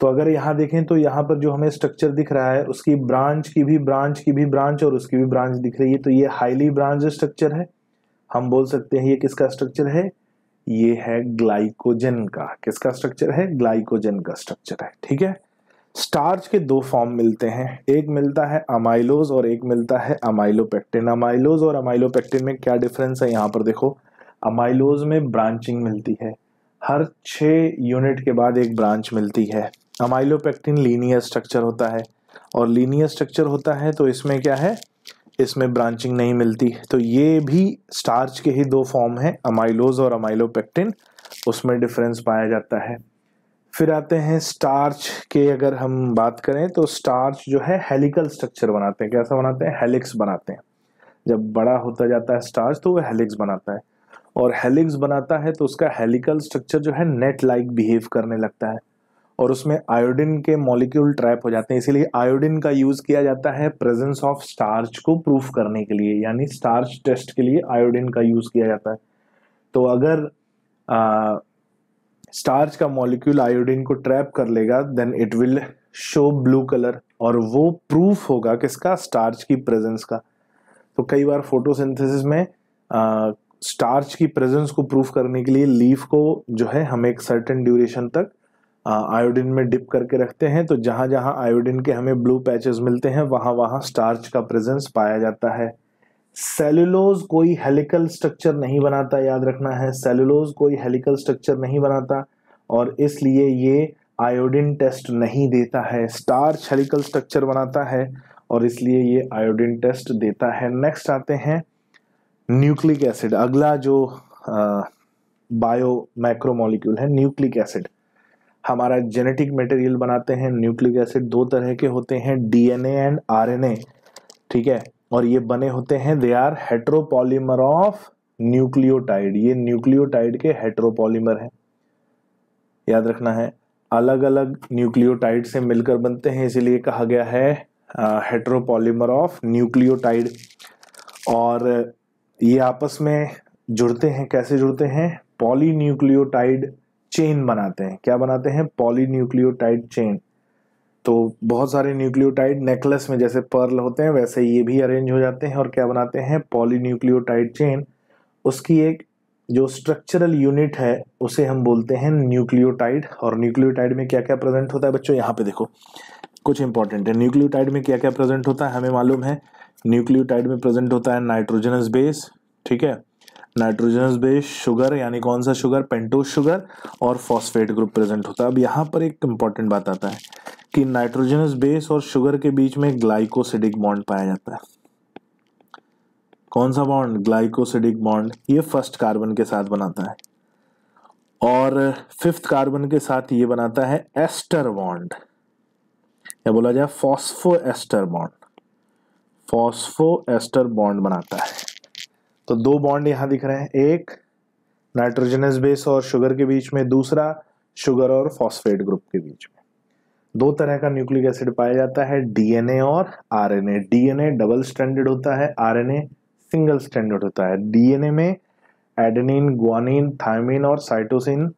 तो अगर यहाँ देखें तो यहाँ पर जो हमें स्ट्रक्चर दिख रहा है उसकी ब्रांच की भी ब्रांच की भी ब्रांच और उसकी भी ब्रांच दिख रही है तो ये हाईली ब्रांच स्ट्रक्चर है हम बोल सकते हैं ये किसका स्ट्रक्चर है ये है ग्लाइकोजन का किसका स्ट्रक्चर है ग्लाइकोजन का स्ट्रक्चर है ठीक है स्टार्च के दो फॉर्म मिलते हैं एक मिलता है अमाइलोज और एक मिलता है अमाइलोपेक्टिन अमाइलोज और अमाइलोपेक्टिन में क्या डिफरेंस है यहाँ पर देखो अमाइलोज में ब्रांचिंग मिलती है हर छः यूनिट के बाद एक ब्रांच मिलती है अमाइलोपेक्टिन लीनियर स्ट्रक्चर होता है और लीनियर स्ट्रक्चर होता है तो इसमें क्या है इसमें ब्रांचिंग नहीं मिलती तो ये भी स्टार्च के ही दो फॉर्म हैं अमाइलोज और अमाइलोपेक्टिन उसमें डिफरेंस पाया जाता है फिर आते हैं स्टार्च के अगर हम बात करें तो स्टार्च जो है हेलिकल स्ट्रक्चर बनाते हैं कैसा बनाते हैं हेलिक्स बनाते हैं जब बड़ा होता जाता है स्टार्च तो वह हेलिक्स बनाता है और हेलिक्स बनाता है तो उसका हेलिकल स्ट्रक्चर जो है नेट लाइक बिहेव करने लगता है और उसमें आयोडीन के मॉलिक्यूल ट्रैप हो जाते हैं इसीलिए आयोडीन का यूज़ किया जाता है प्रेजेंस ऑफ स्टार्च को प्रूफ करने के लिए यानी स्टार्च टेस्ट के लिए आयोडीन का यूज़ किया जाता है तो अगर स्टार्च का मॉलिक्यूल आयोडीन को ट्रैप कर लेगा then it will show blue colour और वो प्रूफ होगा किसका स्टार्च की प्रेजेंस का तो कई बार फोटोसिंथेसिस में आ, स्टार्च की प्रेजेंस को प्रूफ करने के लिए लीफ को जो है हम एक सर्टेन ड्यूरेशन तक आयोडीन में डिप करके रखते हैं तो जहाँ जहाँ आयोडीन के हमें ब्लू पैचेस मिलते हैं वहाँ वहाँ स्टार्च का प्रेजेंस पाया जाता है सेलुलोज कोई हेलिकल स्ट्रक्चर नहीं बनाता याद रखना है सेलुलोज कोई हेलिकल स्ट्रक्चर नहीं बनाता और इसलिए ये आयोडीन टेस्ट नहीं देता है स्टार्च हेलिकल स्ट्रक्चर बनाता है और इसलिए ये आयोडीन टेस्ट देता है नेक्स्ट आते हैं न्यूक्लिक एसिड अगला जो बायो बायो माइक्रोमोलिक्यूल है न्यूक्लिक एसिड हमारा जेनेटिक मटेरियल बनाते हैं न्यूक्लिक एसिड दो तरह के होते हैं डीएनए एंड आरएनए ठीक है और ये बने होते हैं they are heteropolymer of nucleotide ये न्यूक्लियोटाइड के हेट्रोपॉलीमर हैं याद रखना है अलग अलग न्यूक्लियोटाइड से मिलकर बनते हैं इसीलिए कहा गया है हेट्रोपॉलीमर ऑफ न्यूक्लियोटाइड और ये आपस में जुड़ते हैं कैसे जुड़ते हैं पॉली न्यूक्लियोटाइड चेन बनाते हैं क्या बनाते हैं पॉलीन्यूक्लियोटाइड चेन तो बहुत सारे न्यूक्लियोटाइड नेकलेस में जैसे पर्ल होते हैं वैसे ये भी अरेंज हो जाते हैं और क्या बनाते हैं पॉलीन्यूक्लियोटाइड चेन उसकी एक जो स्ट्रक्चरल यूनिट है उसे हम बोलते हैं न्यूक्लियोटाइड और न्यूक्लियोटाइड में क्या क्या प्रेजेंट होता है बच्चों यहाँ पे देखो कुछ इंपॉर्टेंट है न्यूक्लियोटाइड में क्या क्या प्रेजेंट होता है हमें मालूम है न्यूक्लियोटाइड में प्रेजेंट होता है नाइट्रोजनस बेस ठीक है नाइट्रोजनस बेस शुगर यानी कौन सा शुगर पेंटोज शुगर और फॉस्फेट ग्रुप प्रेजेंट होता है अब यहाँ पर एक इम्पॉर्टेंट बात आता है कि नाइट्रोजनस बेस और शुगर के बीच में ग्लाइकोसिडिक बॉन्ड पाया जाता है कौन सा बॉन्ड ग्लाइकोसिडिक बॉन्ड ये फर्स्ट कार्बन के साथ बनाता है और फिफ्थ कार्बन के साथ ये बनाता है एस्टर बॉन्ड या बोला जाए phosphoester bond phosphoester bond बनाता है तो दो बॉन्ड यहां दिख रहे हैं एक नाइट्रोजनस बेस और शुगर के बीच में दूसरा शुगर और फॉस्फेट ग्रुप के बीच में दो तरह का न्यूक्लिक एसिड पाया जाता है डीएनए और आरएनए डीएनए डबल स्टैंडर्ड होता है आरएनए सिंगल स्टैंडर्ड होता है डीएनए में एडेनिन ग्वानिन थायमिन और साइटोसिन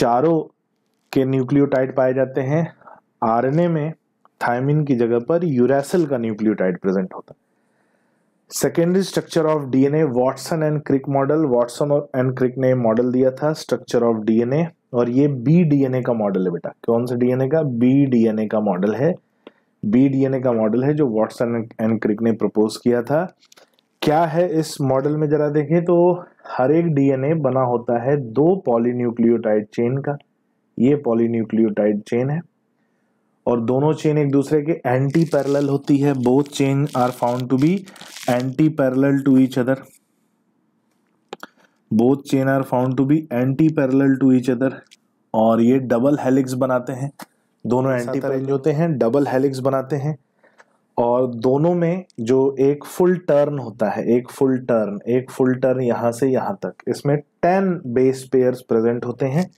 चारों के न्यूक्लियोटाइड पाए जाते हैं आरएनए में थायमिन की जगह पर यूरेसिल का न्यूक्लियोटाइड प्रेजेंट होता है secondary structure of DNA Watson and Crick model Watson and Crick ने मॉडल दिया था स्ट्रक्चर ऑफ डीएनए और ये बी डीएनए का मॉडल है बेटा कौन सा डीएनए का बी डीएनए का मॉडल है बी डीएनए का मॉडल है जो वॉटसन एंड क्रिक ने प्रपोज किया था क्या है इस मॉडल में जरा देखें तो हर एक डीएनए बना होता है दो पॉलीन्यूक्लियोटाइड चेन का ये पॉलीन्यूक्लियोटाइड चेन है और दोनों चेन एक दूसरे के एंटी पैरेलल होती है both chain are found to be anti parallel to each other both chain are found to be anti parallel to each other और ये डबल हेलिक्स बनाते हैं दोनों एंटी पैरेलल होते हैं डबल हेलिक्स बनाते हैं और दोनों में जो एक फुल टर्न होता है एक फुल टर्न एक फुल टर्न यहाँ से यहाँ तक इसमें टेन बेस पेयर्स प्रेजेंट होते हैं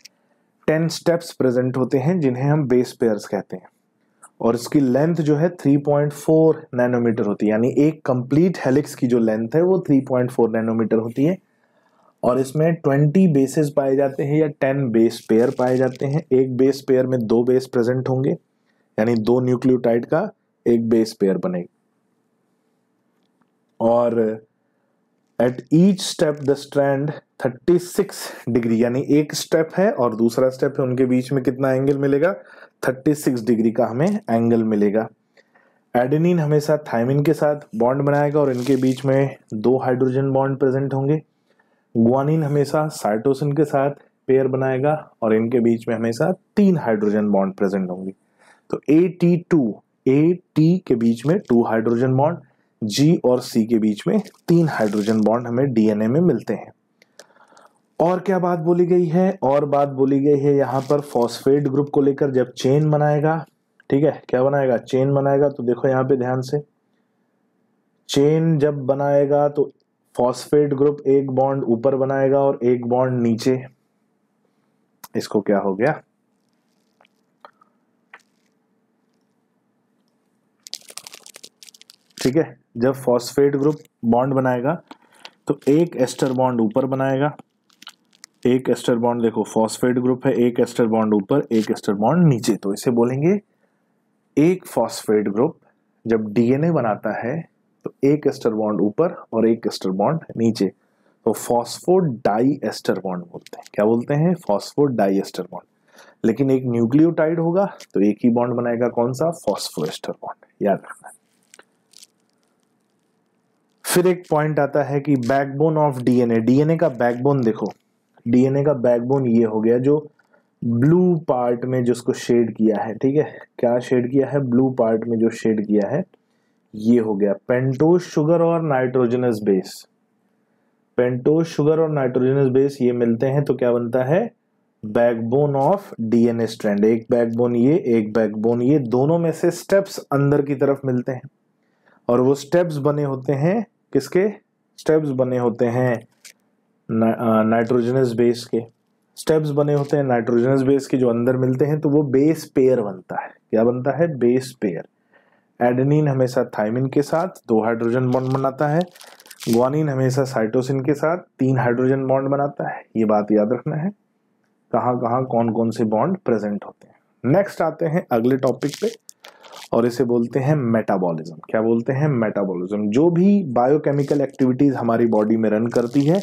टेन स्टेप्स प्रेजेंट होते हैं जिन्हें हम बेस पेयर्स कहते हैं और इसकी लेंथ जो है 3.4 नैनोमीटर होती है यानी एक कंप्लीट हेलिक्स की जो लेंथ है वो 3.4 नैनोमीटर होती है और इसमें 20 बेसेस पाए जाते हैं या 10 बेस पेयर पाए जाते हैं एक बेस पेयर में दो बेस प्रेजेंट होंगे यानी दो न्यूक्लियोटाइड का एक बेस पेयर बनेगा और at each step the strand 36 degree यानी एक स्टेप है और दूसरा स्टेप है उनके बीच में कितना एंगल मिलेगा 36 डिग्री का हमें एंगल मिलेगा एडेनिन हमेशा थायमिन के साथ बॉन्ड बनाएगा और इनके बीच में दो हाइड्रोजन बॉन्ड प्रेजेंट होंगे ग्वानिन हमेशा साइटोसिन के साथ पेयर बनाएगा और इनके बीच में हमेशा तीन हाइड्रोजन बॉन्ड प्रेजेंट होंगे तो A T two A T के बीच में टू हाइड्रोजन बॉन्ड जी और सी के बीच में तीन हाइड्रोजन बॉन्ड हमें डीएनए में मिलते हैं और क्या बात बोली गई है और बात बोली गई है यहाँ पर फॉस्फेट ग्रुप को लेकर जब चेन बनाएगा ठीक है क्या बनाएगा चेन बनाएगा तो देखो यहाँ पे ध्यान से चेन जब बनाएगा तो फॉस्फेट ग्रुप एक बॉन्ड ऊपर बनाएगा और एक बॉन्ड नीचे इसको क्या हो गया ठीक है जब फॉस्फेट ग्रुप बॉन्ड बनाएगा तो एक एस्टर बॉन्ड ऊपर बनाएगा एक एस्टर बॉन्ड देखो फॉस्फेट ग्रुप है एक एस्टर बॉन्ड ऊपर एक एस्टर बॉन्ड नीचे तो इसे बोलेंगे एक फॉस्फेट ग्रुप जब डीएनए बनाता है तो एक एस्टर बॉन्ड ऊपर और एक एस्टर बॉन्ड नीचे तो फॉस्फोड डाई एस्टर बॉन्ड बोलते हैं क्या बोलते हैं फॉस्फोड डाई एस्टर बॉन्ड लेकिन एक न्यूक्लियोटाइड होगा तो एक ही बॉन्ड बनाएगा कौन सा फॉस्फोएस्टर बॉन्ड याद रखना फिर एक पॉइंट आता है कि बैकबोन ऑफ डीएनए डीएनए का बैकबोन देखो डीएनए का बैकबोन ये हो गया जो ब्लू पार्ट में जिसको शेड किया है ठीक है क्या शेड किया है ब्लू पार्ट में जो शेड किया है ये हो गया पेंटोस शुगर और नाइट्रोजनस बेस पेंटोस शुगर और नाइट्रोजनस बेस ये मिलते हैं तो क्या बनता है बैकबोन ऑफ डीएनए स्ट्रैंड एक बैकबोन ये एक बैकबोन ये दोनों में से स्टेप्स अंदर की तरफ मिलते हैं और वो स्टेप्स बने होते हैं किसके स्टेप्स बने होते हैं नाइट्रोजनस बेस के स्टेप्स बने होते हैं नाइट्रोजनस बेस के जो अंदर मिलते हैं तो वो बेस पेयर बनता है क्या बनता है बेस पेयर एडनिन हमेशा थाइमिन के साथ दो हाइड्रोजन बॉन्ड बनाता है ग्वानिन हमेशा साइटोसिन के साथ तीन हाइड्रोजन बॉन्ड बनाता है ये बात याद रखना है कहाँ कहाँ कौन कौन से बॉन्ड प्रेजेंट होते हैं नेक्स्ट आते हैं अगले टॉपिक पे और इसे बोलते हैं मेटाबॉलिज्म क्या बोलते हैं मेटाबॉलिज्म जो भी बायोकेमिकल एक्टिविटीज़ हमारी बॉडी में रन करती है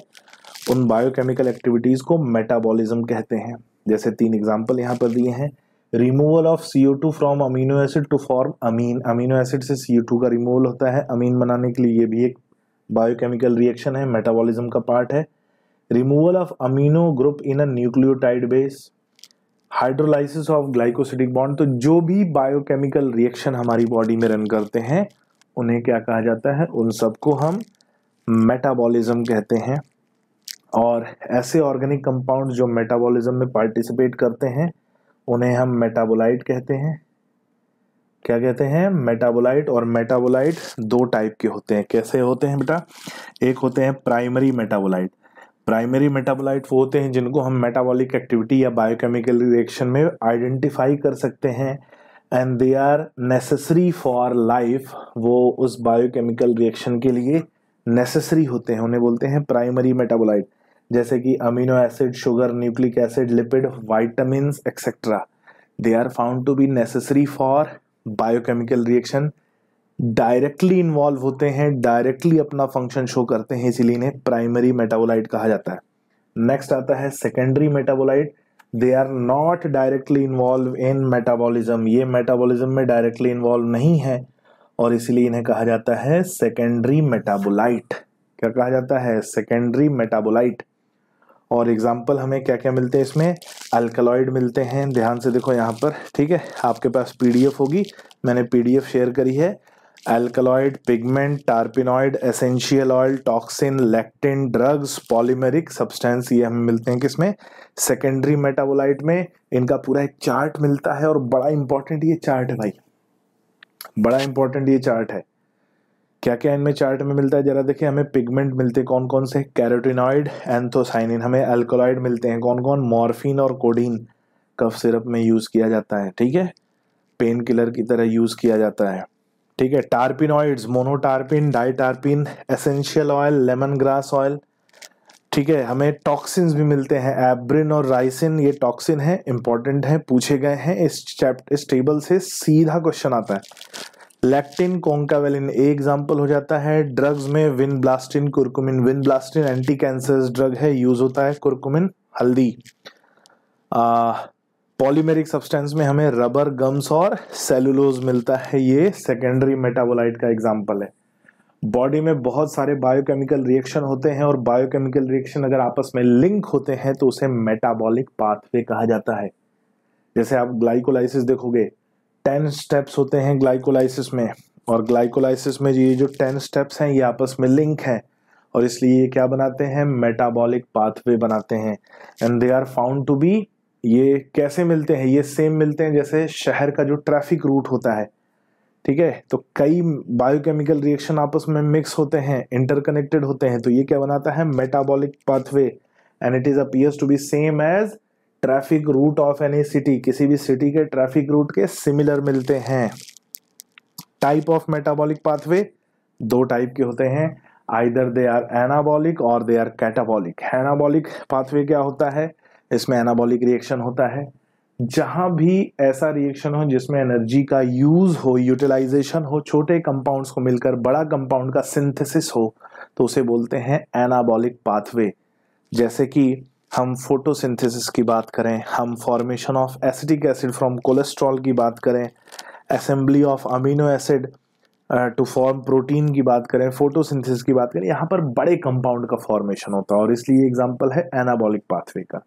उन बायोकेमिकल एक्टिविटीज़ को मेटाबॉलिज्म कहते हैं जैसे तीन एग्जाम्पल यहाँ पर दिए हैं removal of C O two from amino acid to form amine amino acid से सी ओ टू का रिमूवल होता है अमीन बनाने के लिए ये भी एक बायोकेमिकल रिएक्शन है मेटाबॉलिज्म का पार्ट है removal of amino group in a nucleotide base hydrolysis of glycosidic bond तो जो भी बायोकेमिकल रिएक्शन हमारी बॉडी में रन करते हैं उन्हें क्या कहा जाता है उन सबको हम मेटाबॉलिज्म कहते हैं और ऐसे ऑर्गेनिक कंपाउंड जो मेटाबॉलिज्म में पार्टिसिपेट करते हैं उन्हें हम मेटाबोलाइट कहते हैं क्या कहते हैं मेटाबोलाइट और मेटाबोलाइट दो टाइप के होते हैं कैसे होते हैं बेटा एक होते हैं प्राइमरी मेटाबोलाइट प्राइमरी मेटाबोलाइट वो होते हैं जिनको हम मेटाबॉलिक एक्टिविटी या बायोकेमिकल रिएक्शन में आइडेंटिफाई कर सकते हैं and they are necessary for life वो उस बायोकेमिकल रिएक्शन के लिए नेसेसरी होते हैं उन्हें बोलते हैं प्राइमरी मेटाबोलाइट जैसे कि amino acid sugar nucleic acid lipid vitamin etcetera they are found to be necessary for biochemical reaction directly involve होते हैं डायरेक्टली अपना फंक्शन शो करते हैं इसीलिए इन्हें प्राइमरी मेटाबोलाइट कहा जाता है नेक्स्ट आता है secondary metabolite they are not directly involve in metabolism ये मेटाबॉलिज्म में डायरेक्टली इन्वॉल्व नहीं है और इसीलिए इन्हें कहा जाता है सेकेंडरी मेटाबोलाइट क्या कहा जाता है सेकेंडरी मेटाबोलाइट और एग्जाम्पल हमें क्या क्या मिलते हैं इसमें अल्कलॉइड मिलते हैं ध्यान से देखो यहाँ पर ठीक है आपके पास पीडीएफ होगी मैंने पीडीएफ शेयर करी है alkaloid pigment terpenoid essential oil toxin lectin drugs polymeric substance ये हमें मिलते हैं किसमें सेकेंडरी मेटाबोलाइट में इनका पूरा एक चार्ट मिलता है और बड़ा इंपॉर्टेंट ये चार्ट है भाई बड़ा इंपॉर्टेंट ये चार्ट है क्या क्या इनमें चार्ट में मिलता है जरा देखिए हमें पिगमेंट मिलते हैं कौन कौन से कैरोटिनॉइड एंथोसाइनिन हमें अल्कोलाइड मिलते हैं कौन कौन मॉर्फिन और कोडीन कफ सिरप में यूज़ किया जाता है ठीक है पेन किलर की तरह यूज़ किया जाता है ठीक है terpenoids monoterpene diterpene essential oil lemon grass oil ठीक है हमें टॉक्सिन्स भी मिलते हैं एब्रिन और राइसिन ये टॉक्सिन है इंपॉर्टेंट है पूछे गए हैं इस चैप्टर इस टेबल से सीधा क्वेश्चन आता है लैक्टिन कोंकावेलिन ए एग्जाम्पल हो जाता है ड्रग्स में vinblastine curcumin vinblastine anti cancer drug है यूज होता है कुरकुमिन हल्दी पॉलीमेरिक सब्सटेंस में हमें रबर गम्स और सेलुलोज मिलता है ये सेकेंडरी मेटाबोलाइट का एग्जाम्पल है बॉडी में बहुत सारे बायोकेमिकल रिएक्शन होते हैं और बायोकेमिकल रिएक्शन अगर आपस में लिंक होते हैं तो उसे मेटाबॉलिक पाथवे कहा जाता है जैसे आप ग्लाइकोलाइसिस देखोगे टेन स्टेप्स होते हैं ग्लाइकोलाइसिस में और ग्लाइकोलाइसिस में ये जो टेन स्टेप्स हैं ये आपस में लिंक हैं और इसलिए ये क्या बनाते हैं मेटाबॉलिक पाथवे बनाते हैं and they are found to be ये कैसे मिलते हैं ये सेम मिलते हैं जैसे शहर का जो ट्रैफिक रूट होता है ठीक है तो कई बायोकेमिकल रिएक्शन आपस में मिक्स होते हैं इंटरकनेक्टेड होते हैं तो ये क्या बनाता है metabolic pathway and it is appears to be same as traffic route of any city किसी भी सिटी के ट्रैफिक रूट के सिमिलर मिलते हैं टाइप ऑफ मेटाबॉलिक पाथवे दो टाइप के होते हैं आइदर दे आर एनाबॉलिक और they are catabolic anabolic pathway क्या होता है इसमें एनाबॉलिक रिएक्शन होता है जहां भी ऐसा रिएक्शन हो जिसमें एनर्जी का यूज़ हो यूटिलाइजेशन हो छोटे कंपाउंड्स को मिलकर बड़ा कंपाउंड का सिंथेसिस हो तो उसे बोलते हैं एनाबॉलिक पाथवे जैसे कि हम फोटोसिंथेसिस की बात करें हम formation of acetic acid from cholesterol की बात करें assembly of amino acid to form protein की बात करें फोटोसिंथेसिस की बात करें यहाँ पर बड़े कंपाउंड का फॉर्मेशन होता है और इसलिए एग्जाम्पल है एनाबॉलिक पाथवे का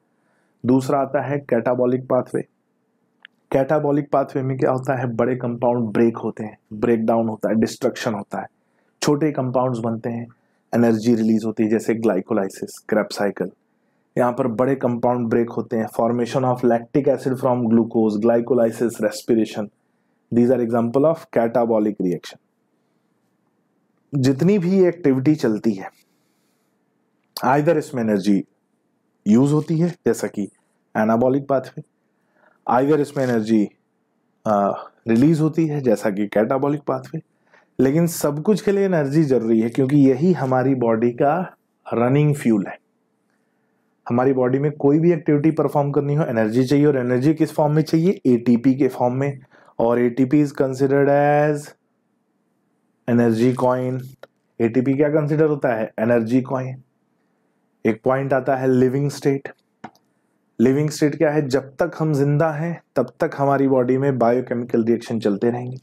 दूसरा आता है कैटाबॉलिक पाथवे कैटाबॉलिक पाथवे में क्या होता है बड़े कंपाउंड ब्रेक होते हैं ब्रेक डाउन होता है डिस्ट्रक्शन होता है छोटे कंपाउंड्स बनते हैं एनर्जी रिलीज होती है जैसे ग्लाइकोलाइसिस क्रैप साइकिल यहाँ पर बड़े कंपाउंड ब्रेक होते हैं formation of lactic acid from glucose glycolysis respiration these are example of catabolic reaction जितनी भी एक्टिविटी चलती है आइदर इसमें एनर्जी यूज होती है जैसा कि एनाबॉलिक पाथवे आइदर इसमें एनर्जी रिलीज होती है जैसा कि कैटाबॉलिक पाथवे लेकिन सब कुछ के लिए एनर्जी जरूरी है क्योंकि यही हमारी बॉडी का रनिंग फ्यूल है हमारी बॉडी में कोई भी एक्टिविटी परफॉर्म करनी हो एनर्जी चाहिए और एनर्जी किस फॉर्म में चाहिए एटीपी के फॉर्म में और ATP is considered as energy coin ATP क्या कंसिडर होता है एनर्जी कॉइन एक पॉइंट आता है लिविंग स्टेट लिविंग स्टेट क्या है जब तक हम जिंदा हैं तब तक हमारी बॉडी में बायोकेमिकल रिएक्शन चलते रहेंगे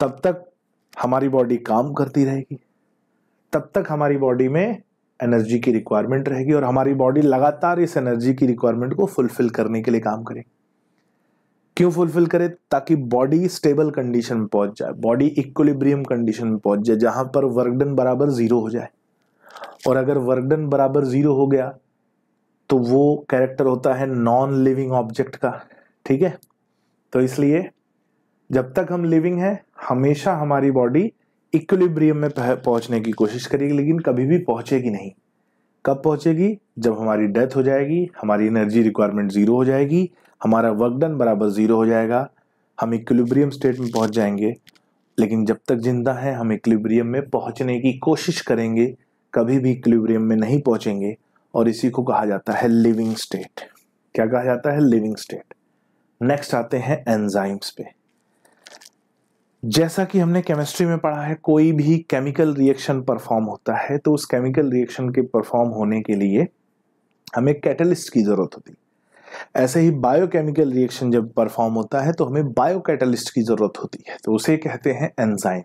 तब तक हमारी बॉडी काम करती रहेगी तब तक हमारी बॉडी में एनर्जी की रिक्वायरमेंट रहेगी और हमारी बॉडी लगातार इस एनर्जी की रिक्वायरमेंट को फुलफिल करने के लिए काम करे क्यों फुलफिल करे ताकि बॉडी स्टेबल कंडीशन में पहुंच जाए बॉडी इक्वलिब्रियम कंडीशन में पहुंच जाए जहां पर वर्कडन बराबर जीरो हो जाए और अगर वर्कडन बराबर जीरो हो गया तो वो कैरेक्टर होता है नॉन लिविंग ऑब्जेक्ट का ठीक है तो इसलिए जब तक हम लिविंग हैं हमेशा हमारी बॉडी इक्विलिब्रियम में पहुंचने की कोशिश करेगी लेकिन कभी भी पहुंचेगी नहीं कब पहुंचेगी जब हमारी डेथ हो जाएगी हमारी एनर्जी रिक्वायरमेंट ज़ीरो हो जाएगी हमारा वर्क डन बराबर ज़ीरो हो जाएगा हम इक्विलिब्रियम स्टेट में पहुंच जाएंगे लेकिन जब तक जिंदा हैं हम इक्विलिब्रियम में पहुंचने की कोशिश करेंगे कभी भी इक्विलिब्रियम में नहीं पहुंचेंगे और इसी को कहा जाता है लिविंग स्टेट क्या कहा जाता है लिविंग स्टेट नेक्स्ट आते हैं एंजाइम्स पे जैसा कि हमने केमिस्ट्री में पढ़ा है कोई भी केमिकल रिएक्शन परफॉर्म होता है तो उस केमिकल रिएक्शन के परफॉर्म होने के लिए हमें कैटलिस्ट की ज़रूरत होती ऐसे ही बायोकेमिकल रिएक्शन जब परफॉर्म होता है तो हमें बायो कैटलिस्ट की ज़रूरत होती है तो उसे कहते हैं एंजाइम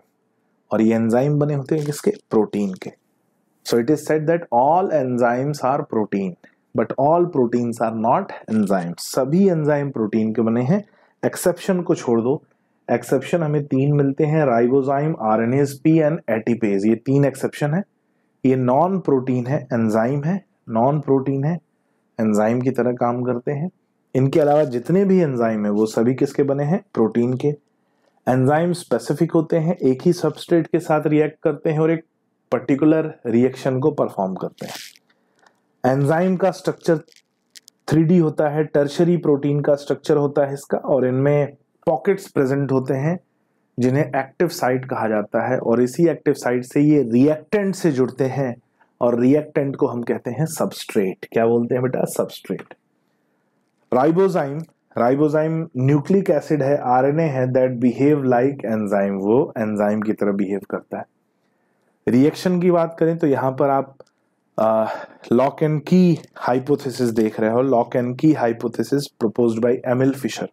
और ये एंजाइम बने होते हैं किसके प्रोटीन के so it is said that all enzymes are protein but all proteins are not enzymes सभी एंजाइम प्रोटीन के बने हैं एक्सेप्शन को छोड़ दो एक्सेप्शन हमें तीन मिलते हैं ribozyme R N S P and ATPase ये तीन एक्सेप्शन है ये नॉन प्रोटीन है एंजाइम है नॉन प्रोटीन है एंजाइम की तरह काम करते हैं इनके अलावा जितने भी एंजाइम है वो सभी किसके बने हैं प्रोटीन के एंजाइम स्पेसिफिक होते हैं एक ही सबस्ट्रेट के साथ रिएक्ट करते हैं और एक पर्टिकुलर रिएक्शन को परफॉर्म करते हैं एंजाइम का स्ट्रक्चर थ्री होता है टर्शरी प्रोटीन का स्ट्रक्चर होता है इसका और इनमें पॉकेट्स प्रेजेंट होते हैं जिन्हें एक्टिव साइट कहा जाता है और इसी एक्टिव साइट से ये रिएक्टेंट से जुड़ते हैं और रिएक्टेंट को हम कहते हैं सबस्ट्रेट क्या बोलते हैं बेटा substrate ribozyme ribozyme nucleic acid है आरएनए है दैट बिहेव लाइक एंजाइम वो एंजाइम की तरह बिहेव करता है रिएक्शन की बात करें तो यहाँ पर आप लॉक एंड की हाइपोथेसिस देख रहे हो lock and key hypothesis proposed by Emil Fischer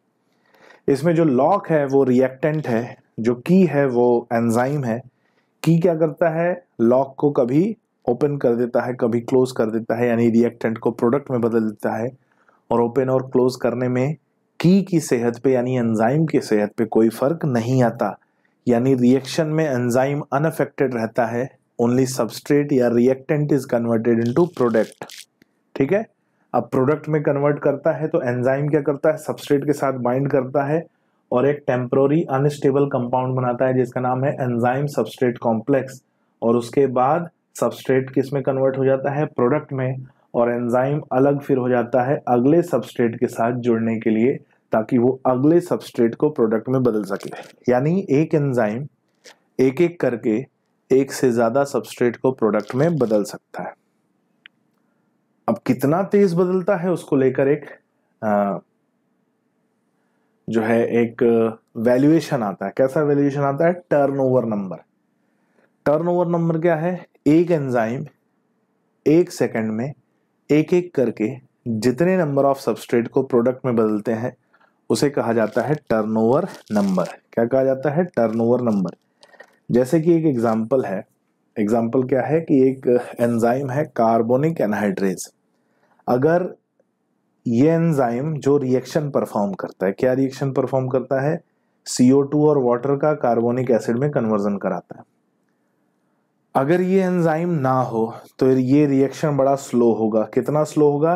इसमें जो लॉक है वो रिएक्टेंट है जो की है वो एंजाइम है की क्या करता है लॉक को कभी ओपन कर देता है कभी क्लोज कर देता है यानी रिएक्टेंट को प्रोडक्ट में बदल देता है और ओपन और क्लोज करने में की की सेहत पे यानी एंजाइम की सेहत पे कोई फ़र्क नहीं आता यानी रिएक्शन में एंजाइम अनफेक्टेड रहता है ओनली सबस्ट्रेट या reactant is converted into product ठीक है अब प्रोडक्ट में कन्वर्ट करता है तो एंजाइम क्या करता है सबस्ट्रेट के साथ बाइंड करता है और एक टेम्प्रोरी अनस्टेबल कंपाउंड बनाता है जिसका नाम है एंजाइम सबस्ट्रेट कॉम्प्लेक्स और उसके बाद सबस्ट्रेट किस में कन्वर्ट हो जाता है प्रोडक्ट में और एंजाइम अलग फिर हो जाता है अगले सबस्ट्रेट के साथ जुड़ने के लिए ताकि वो अगले सबस्ट्रेट को प्रोडक्ट में बदल सके यानी एक एंजाइम एक एक करके एक से ज़्यादा सबस्ट्रेट को प्रोडक्ट में बदल सकता है अब कितना तेज बदलता है उसको लेकर एक आ, जो है एक वैल्यूएशन uh, आता है कैसा वैल्यूएशन आता है टर्नओवर नंबर टर्नओवर नंबर क्या है एक एंजाइम एक सेकंड में एक एक करके जितने नंबर ऑफ सबस्ट्रेट को प्रोडक्ट में बदलते हैं उसे कहा जाता है टर्नओवर नंबर क्या कहा जाता है टर्नओवर नंबर जैसे कि एक एग्जांपल है एग्जाम्पल क्या है कि एक एंजाइम uh, है कार्बोनिक एनहाइड्रेज अगर ये एंजाइम जो रिएक्शन परफॉर्म करता है क्या रिएक्शन परफॉर्म करता है CO2 और वाटर का कार्बोनिक एसिड में कन्वर्जन कराता है अगर ये एंजाइम ना हो तो ये रिएक्शन बड़ा स्लो होगा कितना स्लो होगा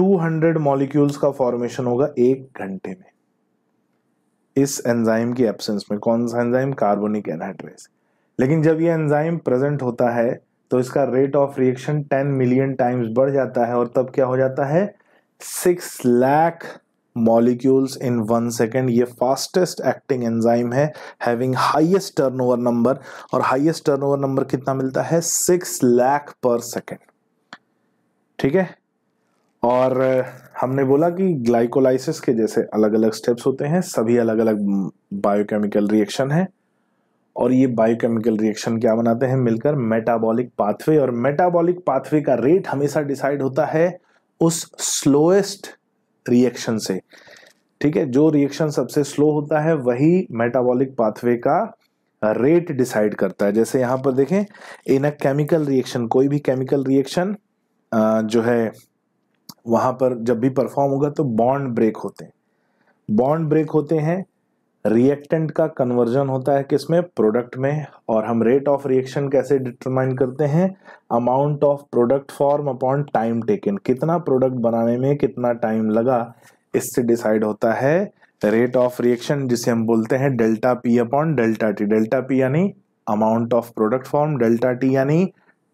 200 मॉलिक्यूल्स का फॉर्मेशन होगा एक घंटे में इस एंजाइम की एब्सेंस में कौन सा एंजाइम कार्बोनिक एनहाइड्रेज लेकिन जब ये एंजाइम प्रेजेंट होता है तो इसका rate of reaction 10 million times बढ़ जाता है और तब क्या हो जाता है six lakh molecules in one second ये फास्टेस्ट एक्टिंग एंजाइम है हैविंग हाईएस्ट टर्नओवर नंबर और हाईएस्ट टर्नओवर नंबर कितना मिलता है सिक्स लाख पर सेकेंड ठीक है और uh, हमने बोला कि ग्लाइकोलाइसिस के जैसे अलग अलग स्टेप्स होते हैं सभी अलग अलग बायोकेमिकल रिएक्शन है और ये बायोकेमिकल रिएक्शन क्या बनाते हैं मिलकर मेटाबॉलिक पाथवे और मेटाबॉलिक पाथवे का रेट हमेशा डिसाइड होता है उस स्लोएस्ट रिएक्शन से ठीक है जो रिएक्शन सबसे स्लो होता है वही मेटाबॉलिक पाथवे का रेट डिसाइड करता है जैसे यहाँ पर देखें इन अ केमिकल रिएक्शन कोई भी केमिकल रिएक्शन जो है वहां पर जब भी परफॉर्म होगा तो बॉन्ड ब्रेक होते हैं बॉन्ड ब्रेक होते हैं रिएक्टेंट का कन्वर्जन होता है किसमें प्रोडक्ट में और हम रेट ऑफ रिएक्शन कैसे डिटरमाइन करते हैं amount of product form upon time taken कितना प्रोडक्ट बनाने में कितना टाइम लगा इससे डिसाइड होता है रेट ऑफ रिएक्शन जिसे हम बोलते हैं delta P upon delta T delta P यानी amount of product form delta T यानी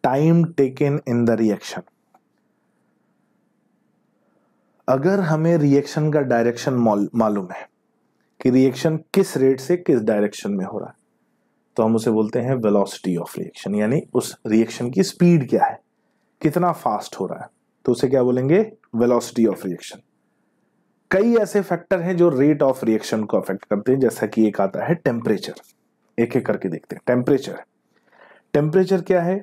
time taken in the reaction अगर हमें रिएक्शन का डायरेक्शन मालूम है कि रिएक्शन किस रेट से किस डायरेक्शन में हो रहा है तो हम उसे बोलते हैं वेलोसिटी ऑफ रिएक्शन यानी उस रिएक्शन की स्पीड क्या है कितना फास्ट हो रहा है तो उसे क्या बोलेंगे वेलोसिटी ऑफ रिएक्शन कई ऐसे फैक्टर हैं जो रेट ऑफ रिएक्शन को अफेक्ट करते हैं जैसा कि एक आता है टेम्परेचर एक एक करके देखते हैं टेम्परेचर टेम्परेचर क्या है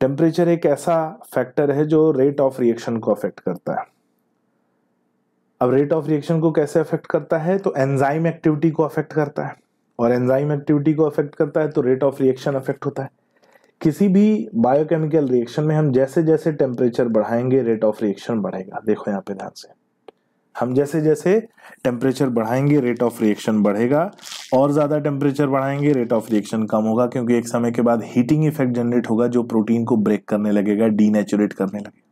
टेम्परेचर एक ऐसा फैक्टर है जो रेट ऑफ रिएक्शन को अफेक्ट करता है अब रेट ऑफ रिएक्शन को कैसे अफेक्ट करता है तो एंजाइम एक्टिविटी को अफेक्ट करता है और एंजाइम एक्टिविटी को अफेक्ट करता है तो रेट ऑफ रिएक्शन अफेक्ट होता है किसी भी बायोकेमिकल रिएक्शन में हम जैसे जैसे टेम्परेचर बढ़ाएंगे रेट ऑफ रिएक्शन बढ़ेगा देखो यहाँ पे ध्यान से हम जैसे जैसे टेम्परेचर बढ़ाएंगे रेट ऑफ रिएक्शन बढ़ेगा और ज़्यादा टेम्परेचर बढ़ाएंगे रेट ऑफ रिएक्शन कम होगा क्योंकि एक समय के बाद हीटिंग इफेक्ट जनरेट होगा जो प्रोटीन को ब्रेक करने लगेगा डीनेचुरेट करने लगेगा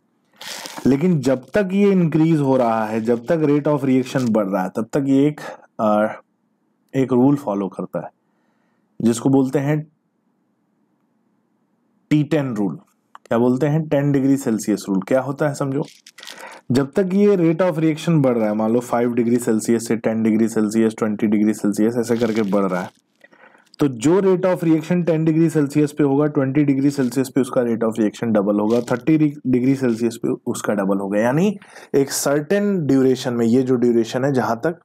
लेकिन जब तक ये इंक्रीज हो रहा है जब तक रेट ऑफ रिएक्शन बढ़ रहा है तब तक ये एक आ, एक रूल फॉलो करता है जिसको बोलते हैं टी टेन रूल क्या बोलते हैं टेन डिग्री सेल्सियस रूल क्या होता है समझो जब तक ये रेट ऑफ रिएक्शन बढ़ रहा है मान लो फाइव डिग्री सेल्सियस से ten degree Celsius twenty degree Celsius ऐसे करके बढ़ रहा है तो जो rate of reaction 10 degree Celsius पे होगा 20 डिग्री सेल्सियस पे उसका रेट ऑफ रिएक्शन डबल होगा 30 डिग्री सेल्सियस पे उसका डबल होगा यानी एक सर्टेन ड्यूरेशन में ये जो ड्यूरेशन है जहां तक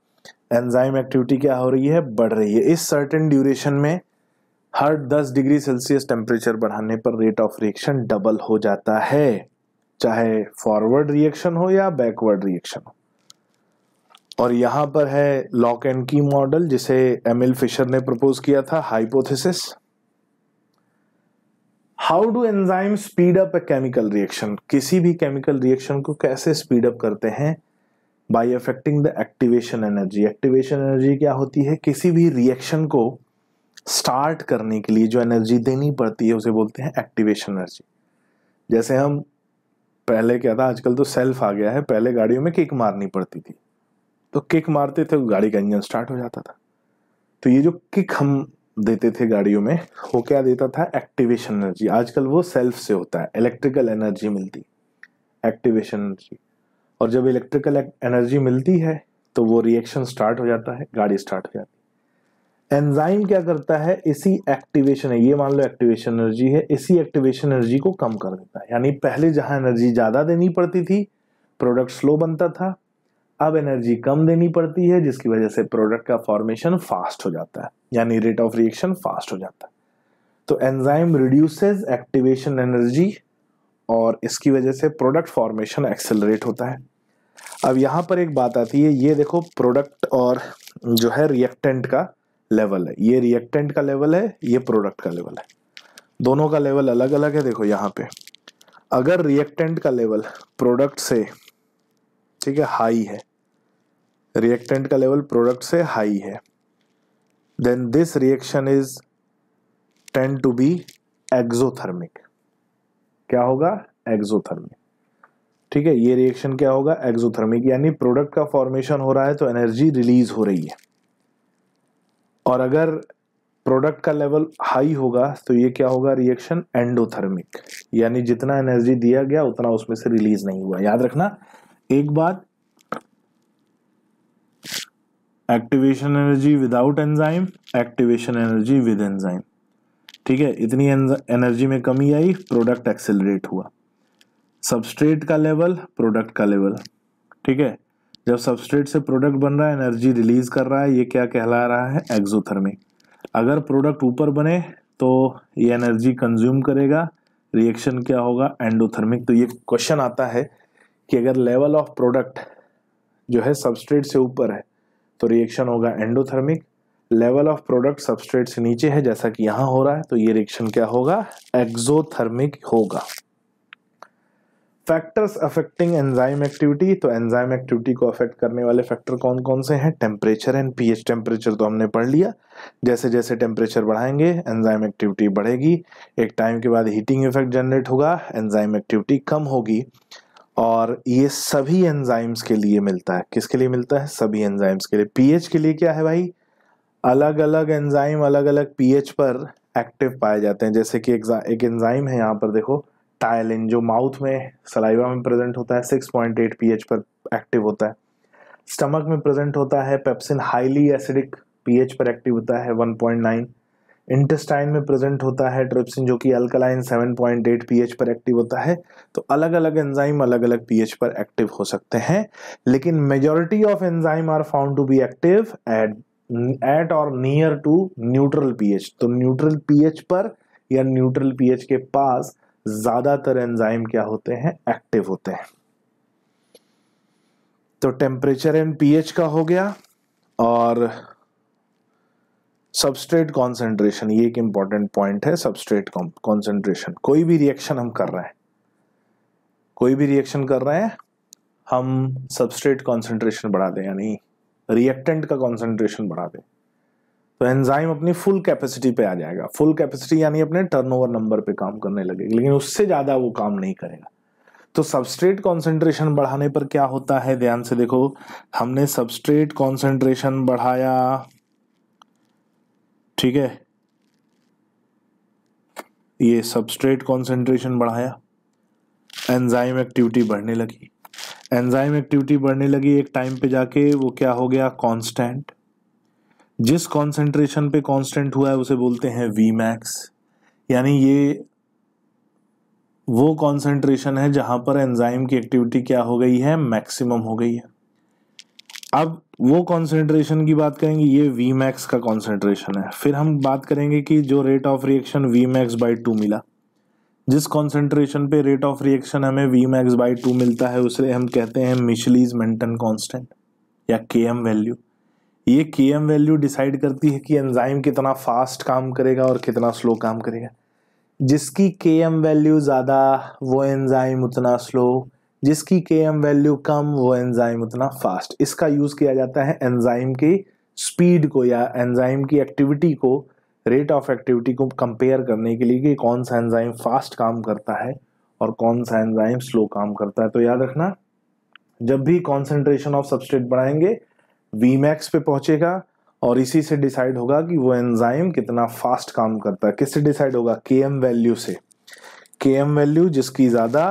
एंजाइम एक्टिविटी क्या हो रही है बढ़ रही है इस सर्टेन ड्यूरेशन में हर 10 डिग्री सेल्सियस टेम्परेचर बढ़ाने पर रेट ऑफ रिएक्शन डबल हो जाता है चाहे फॉरवर्ड रिएक्शन हो या बैकवर्ड रिएक्शन हो और यहाँ पर है लॉक एंड की मॉडल जिसे एम एल फिशर ने प्रपोज किया था hypothesis how do enzyme speed up a chemical reaction किसी भी केमिकल रिएक्शन को कैसे स्पीड अप करते हैं by affecting the activation energy activation energy क्या होती है किसी भी रिएक्शन को स्टार्ट करने के लिए जो एनर्जी देनी पड़ती है उसे बोलते हैं एक्टिवेशन एनर्जी जैसे हम पहले क्या था आजकल तो सेल्फ आ गया है पहले गाड़ियों में किक मारनी पड़ती थी तो किक मारते थे गाड़ी का इंजन स्टार्ट हो जाता था तो ये जो किक हम देते थे गाड़ियों में वो क्या देता था एक्टिवेशन एनर्जी आजकल वो सेल्फ से होता है इलेक्ट्रिकल एनर्जी मिलती एक्टिवेशन एनर्जी और जब इलेक्ट्रिकल एनर्जी मिलती है तो वो रिएक्शन स्टार्ट हो जाता है गाड़ी स्टार्ट हो जाती है एंजाइम क्या करता है इसी एक्टिवेशन है ये मान लो एक्टिवेशन एनर्जी है इसी एक्टिवेशन एनर्जी को कम कर देता है यानी पहले जहाँ एनर्जी ज़्यादा देनी पड़ती थी प्रोडक्ट स्लो बनता था अब एनर्जी कम देनी पड़ती है जिसकी वजह से प्रोडक्ट का फॉर्मेशन फास्ट हो जाता है यानी रेट ऑफ रिएक्शन फास्ट हो जाता है तो एंजाइम रिड्यूसेस एक्टिवेशन एनर्जी और इसकी वजह से प्रोडक्ट फॉर्मेशन एक्सेलरेट होता है अब यहाँ पर एक बात आती है ये देखो प्रोडक्ट और जो है रिएक्टेंट का लेवल है ये रिएक्टेंट का लेवल है ये प्रोडक्ट का लेवल है दोनों का लेवल अलग अलग है देखो यहाँ पे अगर रिएक्टेंट का लेवल प्रोडक्ट से ठीक है हाई है रिएक्टेंट का लेवल प्रोडक्ट से हाई है then this reaction is tend to be exothermic क्या होगा एक्जोथर्मिक ठीक है ये रिएक्शन क्या होगा एक्जोथर्मिक यानी प्रोडक्ट का फॉर्मेशन हो रहा है तो एनर्जी रिलीज हो रही है और अगर प्रोडक्ट का लेवल हाई होगा तो ये क्या होगा रिएक्शन एंडोथर्मिक यानी जितना एनर्जी दिया गया उतना उसमें से रिलीज नहीं हुआ याद रखना एक बात activation energy without enzyme activation energy with enzyme ठीक है इतनी एनर्जी में कमी आई प्रोडक्ट एक्सेलरेट हुआ सबस्ट्रेट का लेवल प्रोडक्ट का लेवल ठीक है जब सबस्ट्रेट से प्रोडक्ट बन रहा है एनर्जी रिलीज कर रहा है ये क्या कहला रहा है एक्जोथर्मिक अगर प्रोडक्ट ऊपर बने तो ये एनर्जी कंज्यूम करेगा रिएक्शन क्या होगा एंडोथर्मिक तो ये क्वेश्चन आता है कि अगर लेवल ऑफ प्रोडक्ट जो है सबस्ट्रेट से ऊपर है तो रिएक्शन होगा endothermic level of product substrate से नीचे है जैसा कि यहाँ हो रहा है तो ये रिएक्शन क्या होगा एक्सोथर्मिक होगा फैक्टर्स अफेक्टिंग एंजाइम एक्टिविटी तो एंजाइम एक्टिविटी को अफेक्ट करने वाले फैक्टर कौन कौन से हैं टेम्परेचर एंड पीएच टेम्परेचर तो हमने पढ़ लिया जैसे जैसे टेम्परेचर बढ़ाएंगे एंजाइम एक्टिविटी बढ़ेगी एक टाइम के बाद हीटिंग इफेक्ट जनरेट होगा एंजाइम एक्टिविटी कम होगी और ये सभी एंजाइम्स के लिए मिलता है किसके लिए मिलता है सभी एंजाइम्स के लिए पीएच के लिए क्या है भाई अलग अलग एंजाइम अलग अलग पीएच पर एक्टिव पाए जाते हैं जैसे कि एक एंजाइम है यहाँ पर देखो टायलिन जो माउथ में सलाइवा में प्रेजेंट होता है 6.8 पॉइंट पर एक्टिव होता है स्टमक में प्रेजेंट होता है पेप्सिन हाईली एसिडिक पीएच पर एक्टिव होता है 1.9 इंटेस्टाइन में प्रेजेंट होता है ट्रिप्सिन जो कि अल्कलाइन 7.8 पीएच पर एक्टिव होता है तो अलग अलग एंजाइम अलग अलग पीएच पर एक्टिव हो सकते हैं लेकिन majority of enzyme are found to be active at at और नियर टू न्यूट्रल पीएच तो न्यूट्रल पीएच पर या न्यूट्रल पीएच के पास ज़्यादातर एंजाइम क्या होते हैं एक्टिव होते हैं तो टेम्परेचर एंड पीएच का हो गया और सबस्ट्रेट कॉन्सेंट्रेशन ये एक इंपॉर्टेंट पॉइंट है सबस्ट्रेट कॉन्सेंट्रेशन कोई भी रिएक्शन हम कर रहे हैं कोई भी रिएक्शन कर रहे हैं हम सबस्ट्रेट कॉन्सेंट्रेशन बढ़ा दें यानी रिएक्टेंट का कॉन्सेंट्रेशन बढ़ा दें तो एंजाइम अपनी फुल कैपेसिटी पे आ जाएगा फुल कैपेसिटी यानी अपने टर्नओवर नंबर पे काम करने लगेगा लेकिन उससे ज़्यादा वो काम नहीं करेगा तो सबस्ट्रेट कॉन्सेंट्रेशन बढ़ाने पर क्या होता है ध्यान से देखो हमने सबस्ट्रेट कॉन्सेंट्रेशन बढ़ाया ठीक है ये सबस्ट्रेट कॉन्सेंट्रेशन बढ़ाया एंजाइम एक्टिविटी बढ़ने लगी एंजाइम एक्टिविटी बढ़ने लगी एक टाइम पे जाके वो क्या हो गया कांस्टेंट जिस कॉन्सेंट्रेशन पे कांस्टेंट हुआ है उसे बोलते हैं वी मैक्स यानी ये वो कॉन्सेंट्रेशन है जहां पर एंजाइम की एक्टिविटी क्या हो गई है मैक्सिमम हो गई है अब वो कॉन्सेंट्रेशन की बात करेंगे ये वी मैक्स का कॉन्सेंट्रेशन है फिर हम बात करेंगे कि जो rate of reaction V max by two मिला जिस कॉन्सेंट्रेशन पे रेट ऑफ रिएक्शन हमें वी मैक्स बाई टू मिलता है उसे हम कहते हैं मिशलीज मेंटन कॉन्स्टेंट या के एम वैल्यू ये के एम वैल्यू डिसाइड करती है कि एंजाइम कितना फास्ट काम करेगा और कितना स्लो काम करेगा जिसकी के एम वैल्यू ज़्यादा वो एंजाइम उतना स्लो जिसकी के एम वैल्यू कम वो एंजाइम उतना फास्ट इसका यूज़ किया जाता है एंजाइम के स्पीड को या एंजाइम की एक्टिविटी को रेट ऑफ एक्टिविटी को कंपेयर करने के लिए कि कौन सा एंजाइम फास्ट काम करता है और कौन सा एंजाइम स्लो काम करता है तो याद रखना जब भी कॉन्सेंट्रेशन ऑफ सबस्टेट बढ़ाएंगे वी मैक्स पे पहुंचेगा और इसी से डिसाइड होगा कि वो एंजाइम कितना फास्ट काम करता है किससे डिसाइड होगा के एम वैल्यू से के एम वैल्यू जिसकी ज़्यादा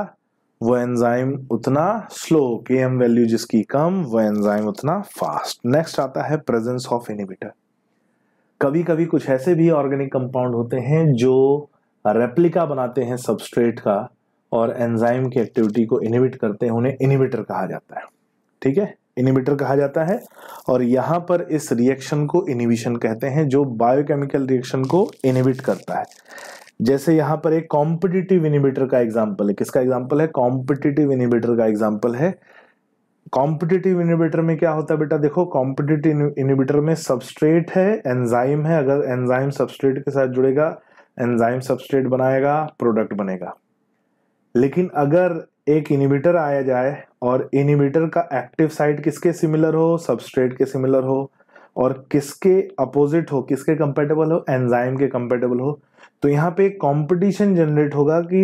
वो एंजाइम उतना स्लो के एम वैल्यू जिसकी कम वो एंजाइम उतना फास्ट नेक्स्ट आता है प्रेजेंस ऑफ इनिबिटर कभी कभी कुछ ऐसे भी ऑर्गेनिक कंपाउंड होते हैं जो रेप्लिका बनाते हैं सबस्ट्रेट का और एंजाइम की एक्टिविटी को इनिबिट करते हैं उन्हें इनिबिटर कहा जाता है ठीक है इनिबिटर कहा जाता है और यहां पर इस रिएक्शन को इनिबिशन कहते हैं जो बायोकेमिकल रिएक्शन को इनिबिट करता है जैसे यहाँ पर एक कॉम्पिटिटिव इनिबिटर का एग्जाम्पल है किसका एग्जाम्पल है कॉम्पिटिटिव इनिबिटर का एग्जाम्पल है कॉम्पिटिटिव इनिबिटर में क्या होता है बेटा देखो कॉम्पिटिटिव इनिबिटर में सबस्ट्रेट है एंजाइम है अगर एंजाइम सबस्ट्रेट के साथ जुड़ेगा एंजाइम सबस्ट्रेट बनाएगा प्रोडक्ट बनेगा लेकिन अगर एक इनिबिटर आया जाए और इनिबिटर का एक्टिव साइट किसके सिमिलर हो सबस्ट्रेट के सिमिलर हो और किसके अपोजिट हो किसके कंपेटेबल हो एंजाइम के कंपेटेबल हो तो यहाँ पे कंपटीशन कॉम्पिटिशन जनरेट होगा कि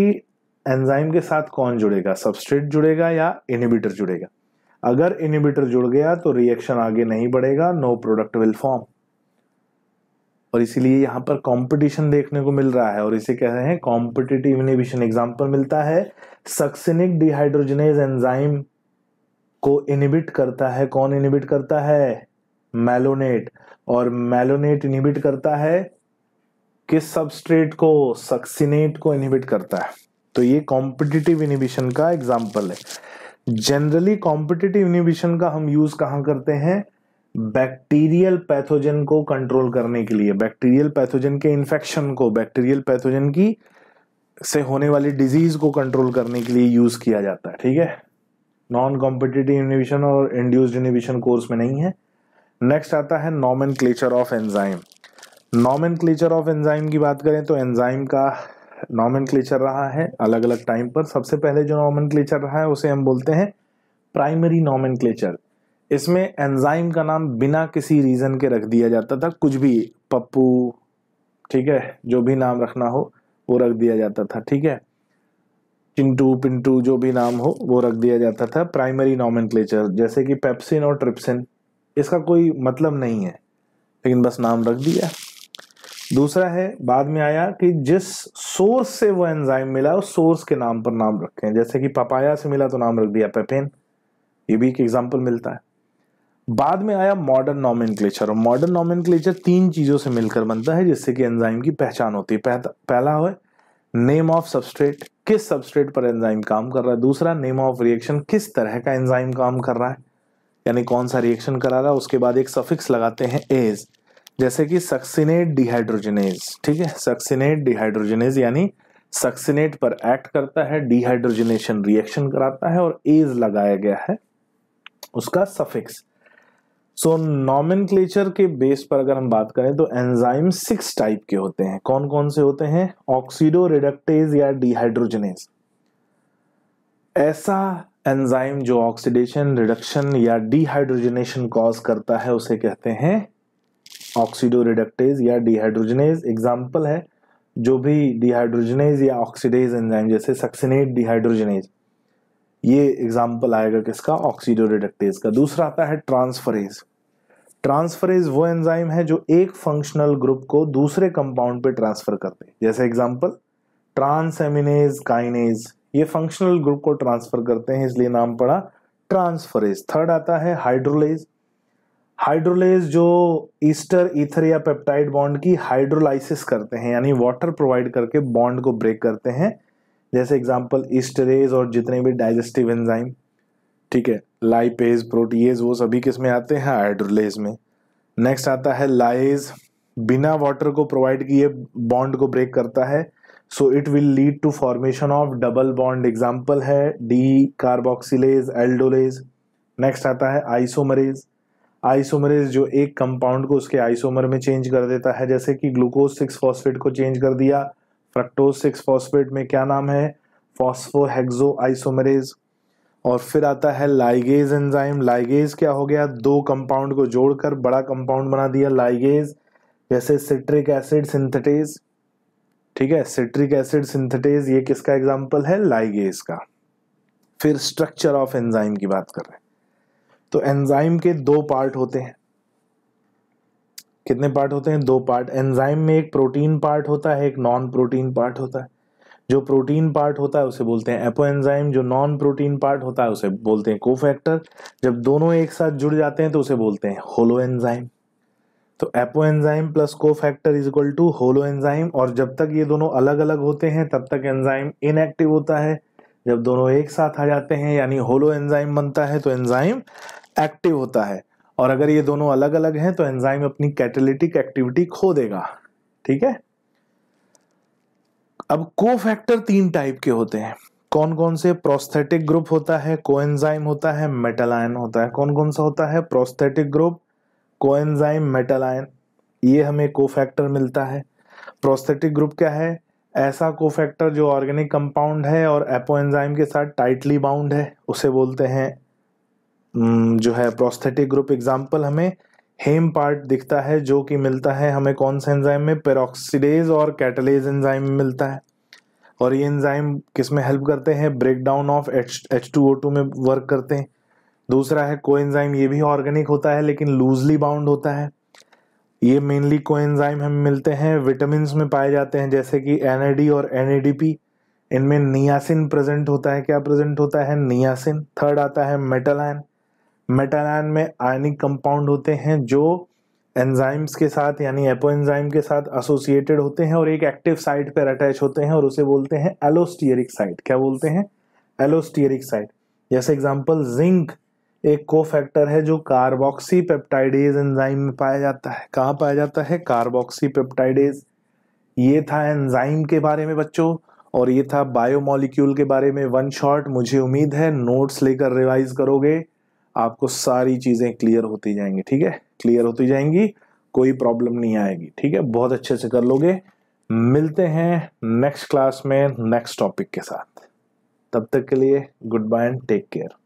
एंजाइम के साथ कौन जुड़ेगा सबस्ट्रेट जुड़ेगा या इनिबिटर जुड़ेगा अगर इनिबिटर जुड़ गया तो रिएक्शन आगे नहीं बढ़ेगा नो प्रोडक्ट विल फॉर्म और इसीलिए यहां पर कंपटीशन देखने को मिल रहा है और इसे कह रहे हैं कॉम्पिटेटिव इनिबिशन एग्जाम्पल मिलता है सक्सिनिक डिहाइड्रोजनेज एंजाइम को इनिबिट करता है कौन इनिबिट करता है मेलोनेट और मेलोनेट इनिबिट करता है किस सबस्ट्रेट को सक्सिनेट को इनहिबिट करता है तो ये कॉम्पिटिटिव इनिबिशन का एग्जाम्पल है जनरली कॉम्पिटिटिव इनिबिशन का हम यूज कहाँ करते हैं बैक्टीरियल पैथोजन को कंट्रोल करने के लिए बैक्टीरियल पैथोजन के इन्फेक्शन को बैक्टीरियल पैथोजन की से होने वाली डिजीज को कंट्रोल करने के लिए यूज किया जाता है ठीक है नॉन कॉम्पिटिटिव इनिबिशन और इंड्यूस्ड इनिबिशन कोर्स में नहीं है नेक्स्ट आता है naming of enzyme naming of enzyme की बात करें तो एंजाइम का नॉमन रहा है अलग अलग टाइम पर सबसे पहले जो नॉमन रहा है उसे हम बोलते हैं प्राइमरी नॉमन इसमें एंजाइम का नाम बिना किसी रीज़न के रख दिया जाता था कुछ भी पप्पू ठीक है जो भी नाम रखना हो वो रख दिया जाता था ठीक है चिंटू पिंटू जो भी नाम हो वो रख दिया जाता था प्राइमरी नॉमन जैसे कि पेप्सिन और ट्रिप्सिन इसका कोई मतलब नहीं है लेकिन बस नाम रख दिया दूसरा है बाद में आया कि जिस सोर्स से वो एंजाइम मिला उस सोर्स के नाम पर नाम रखें जैसे कि पपाया से मिला तो नाम रख दिया पेपेन ये भी एक एग्जाम्पल मिलता है बाद में आया मॉडर्न नॉमिन और मॉडर्न नॉमिन तीन चीज़ों से मिलकर बनता है जिससे कि एंजाइम की पहचान होती है पहला है नेम ऑफ सबस्ट्रेट किस सबस्ट्रेट पर एंजाइम काम कर रहा है दूसरा नेम ऑफ रिएक्शन किस तरह का एंजाइम काम कर रहा है यानी कौन सा रिएक्शन करा रहा है उसके बाद एक सफिक्स लगाते हैं एज जैसे कि सक्सिनेट डिहाइड्रोजनेज ठीक है सक्सिनेट डिहाइड्रोजनेज यानी सक्सिनेट पर एक्ट करता है डिहाइड्रोजनेशन रिएक्शन कराता है और एज लगाया गया है उसका सफिक्स सो नॉमिनक्लेचर के बेस पर अगर हम बात करें तो एंजाइम सिक्स टाइप के होते हैं कौन कौन से होते हैं ऑक्सीडो रिडक्टेज या डिहाइड्रोजनेज ऐसा एंजाइम जो ऑक्सीडेशन रिडक्शन या डिहाइड्रोजनेशन कॉज करता है उसे कहते हैं ऑक्सीडो रिडक्टेज या डिहाइड्रोजनेज एग्जाम्पल है जो भी डिहाइड्रोजनेज या ऑक्सीडेज एंजाइम जैसे सक्सिनेट डिहाइड्रोजनेज ये एग्जाम्पल आएगा किसका ऑक्सीडो रिडक्टेज का दूसरा आता है ट्रांसफरेज ट्रांसफरेज वो एंजाइम है जो एक फंक्शनल ग्रुप को दूसरे कंपाउंड पे ट्रांसफर करते हैं जैसे एग्जाम्पल ट्रांसएमिनेज काइनेज ये फंक्शनल ग्रुप को ट्रांसफर करते हैं इसलिए नाम पड़ा ट्रांसफरेज थर्ड आता है हाइड्रोलेज हाइड्रोलेज जो ईस्टर ईथर या पेप्टाइड बॉन्ड की हाइड्रोलाइसिस करते हैं यानी वाटर प्रोवाइड करके बॉन्ड को ब्रेक करते हैं जैसे एग्जांपल ईस्टरेज और जितने भी डाइजेस्टिव एंजाइम ठीक है लाइपेज प्रोटीज वो सभी किस में आते हैं हाइड्रोलेज में नेक्स्ट आता है लाइज बिना वाटर को प्रोवाइड किए बॉन्ड को ब्रेक करता है so it will lead to formation of double bond example है डी कार्बोक्सीज एल्डोलेज नेक्स्ट आता है आइसोमरेज आइसोमरेज जो एक कंपाउंड को उसके आइसोमर में चेंज कर देता है जैसे कि ग्लूकोज सिक्स फॉस्फेट को चेंज कर दिया फ्रक्टोज सिक्स फॉस्फेट में क्या नाम है फॉस्फोहेक्सो आइसोमरेज और फिर आता है लाइगेज एंजाइम लाइगेज क्या हो गया दो कंपाउंड को जोड़कर बड़ा कंपाउंड बना दिया लाइगेज जैसे सिट्रिक एसिड सिंथेटेज ठीक है सिट्रिक एसिड सिंथेटेज ये किसका एग्जाम्पल है लाइगेज का फिर स्ट्रक्चर ऑफ एंजाइम की बात कर रहे हैं तो एंजाइम के दो पार्ट होते हैं कितने पार्ट होते हैं दो पार्ट एंजाइम में एक प्रोटीन पार्ट होता है एक नॉन प्रोटीन पार्ट होता है जो प्रोटीन पार्ट होता है उसे बोलते हैं एपो एंजाइम जो नॉन प्रोटीन पार्ट होता है उसे बोलते हैं कोफैक्टर जब दोनों एक साथ जुड़ जाते हैं तो उसे बोलते हैं होलो एंजाइम तो apoenzyme plus cofactor is equal to holoenzyme और जब तक ये दोनों अलग अलग होते हैं तब तक एंजाइम इनएक्टिव होता है जब दोनों एक साथ आ जाते हैं यानी होलो एंजाइम बनता है तो एंजाइम एक्टिव होता है और अगर ये दोनों अलग अलग हैं तो एंजाइम अपनी कैटेलिटिक एक्टिविटी खो देगा ठीक है अब को फैक्टर तीन टाइप के होते हैं कौन कौन से प्रोस्थेटिक ग्रुप होता है कोएंजाइम होता है मेटालायन होता है कौन कौन सा होता है प्रोस्थेटिक ग्रुप कोएंजाइम मेटालायन ये हमें को फैक्टर मिलता है प्रोस्थेटिक ग्रुप क्या है ऐसा को फैक्टर जो ऑर्गेनिक कंपाउंड है और एपोएंजाइम के साथ टाइटली बाउंड है उसे बोलते हैं हम्म, जो है प्रोस्थेटिक ग्रुप एग्जाम्पल हमें हेम पार्ट दिखता है जो कि मिलता है हमें कौन से एंजाइम में पेरोक्सीडेज और कैटलेज एंजाइम मिलता है और ये एंजाइम किस में हेल्प करते हैं break down of H H two O two में वर्क करते हैं दूसरा है को एंजाइम ये भी ऑर्गेनिक होता है लेकिन लूजली बाउंड होता है ये मेनली को एंजाइम हमें मिलते हैं विटामिन में पाए जाते हैं जैसे कि एन और एन इनमें नियासिन प्रेजेंट होता है क्या प्रेजेंट होता है नियासिन थर्ड आता है मेटल आयन मेटानान में आयनिक कंपाउंड होते हैं जो एंजाइम्स के साथ यानी एपो एंजाइम के साथ एसोसिएटेड होते हैं और एक एक्टिव साइट पर अटैच होते हैं और उसे बोलते हैं एलोस्टियरिक साइट क्या बोलते हैं एलोस्टियरिक साइट जैसे एग्जाम्पल जिंक एक को फैक्टर है जो कार्बोक्सी पेप्टाइडेज एंजाइम में पाया जाता है कहाँ पाया जाता है कार्बोक्सी पेप्टाइडेज ये था एंजाइम के बारे में बच्चों और ये था बायोमोलिक्यूल के बारे में वन शॉट मुझे उम्मीद है नोट्स लेकर रिवाइज करोगे आपको सारी चीज़ें क्लियर होती जाएंगी ठीक है क्लियर होती जाएंगी कोई प्रॉब्लम नहीं आएगी ठीक है बहुत अच्छे से कर लोगे मिलते हैं नेक्स्ट क्लास में नेक्स्ट टॉपिक के साथ तब तक के लिए goodbye and take care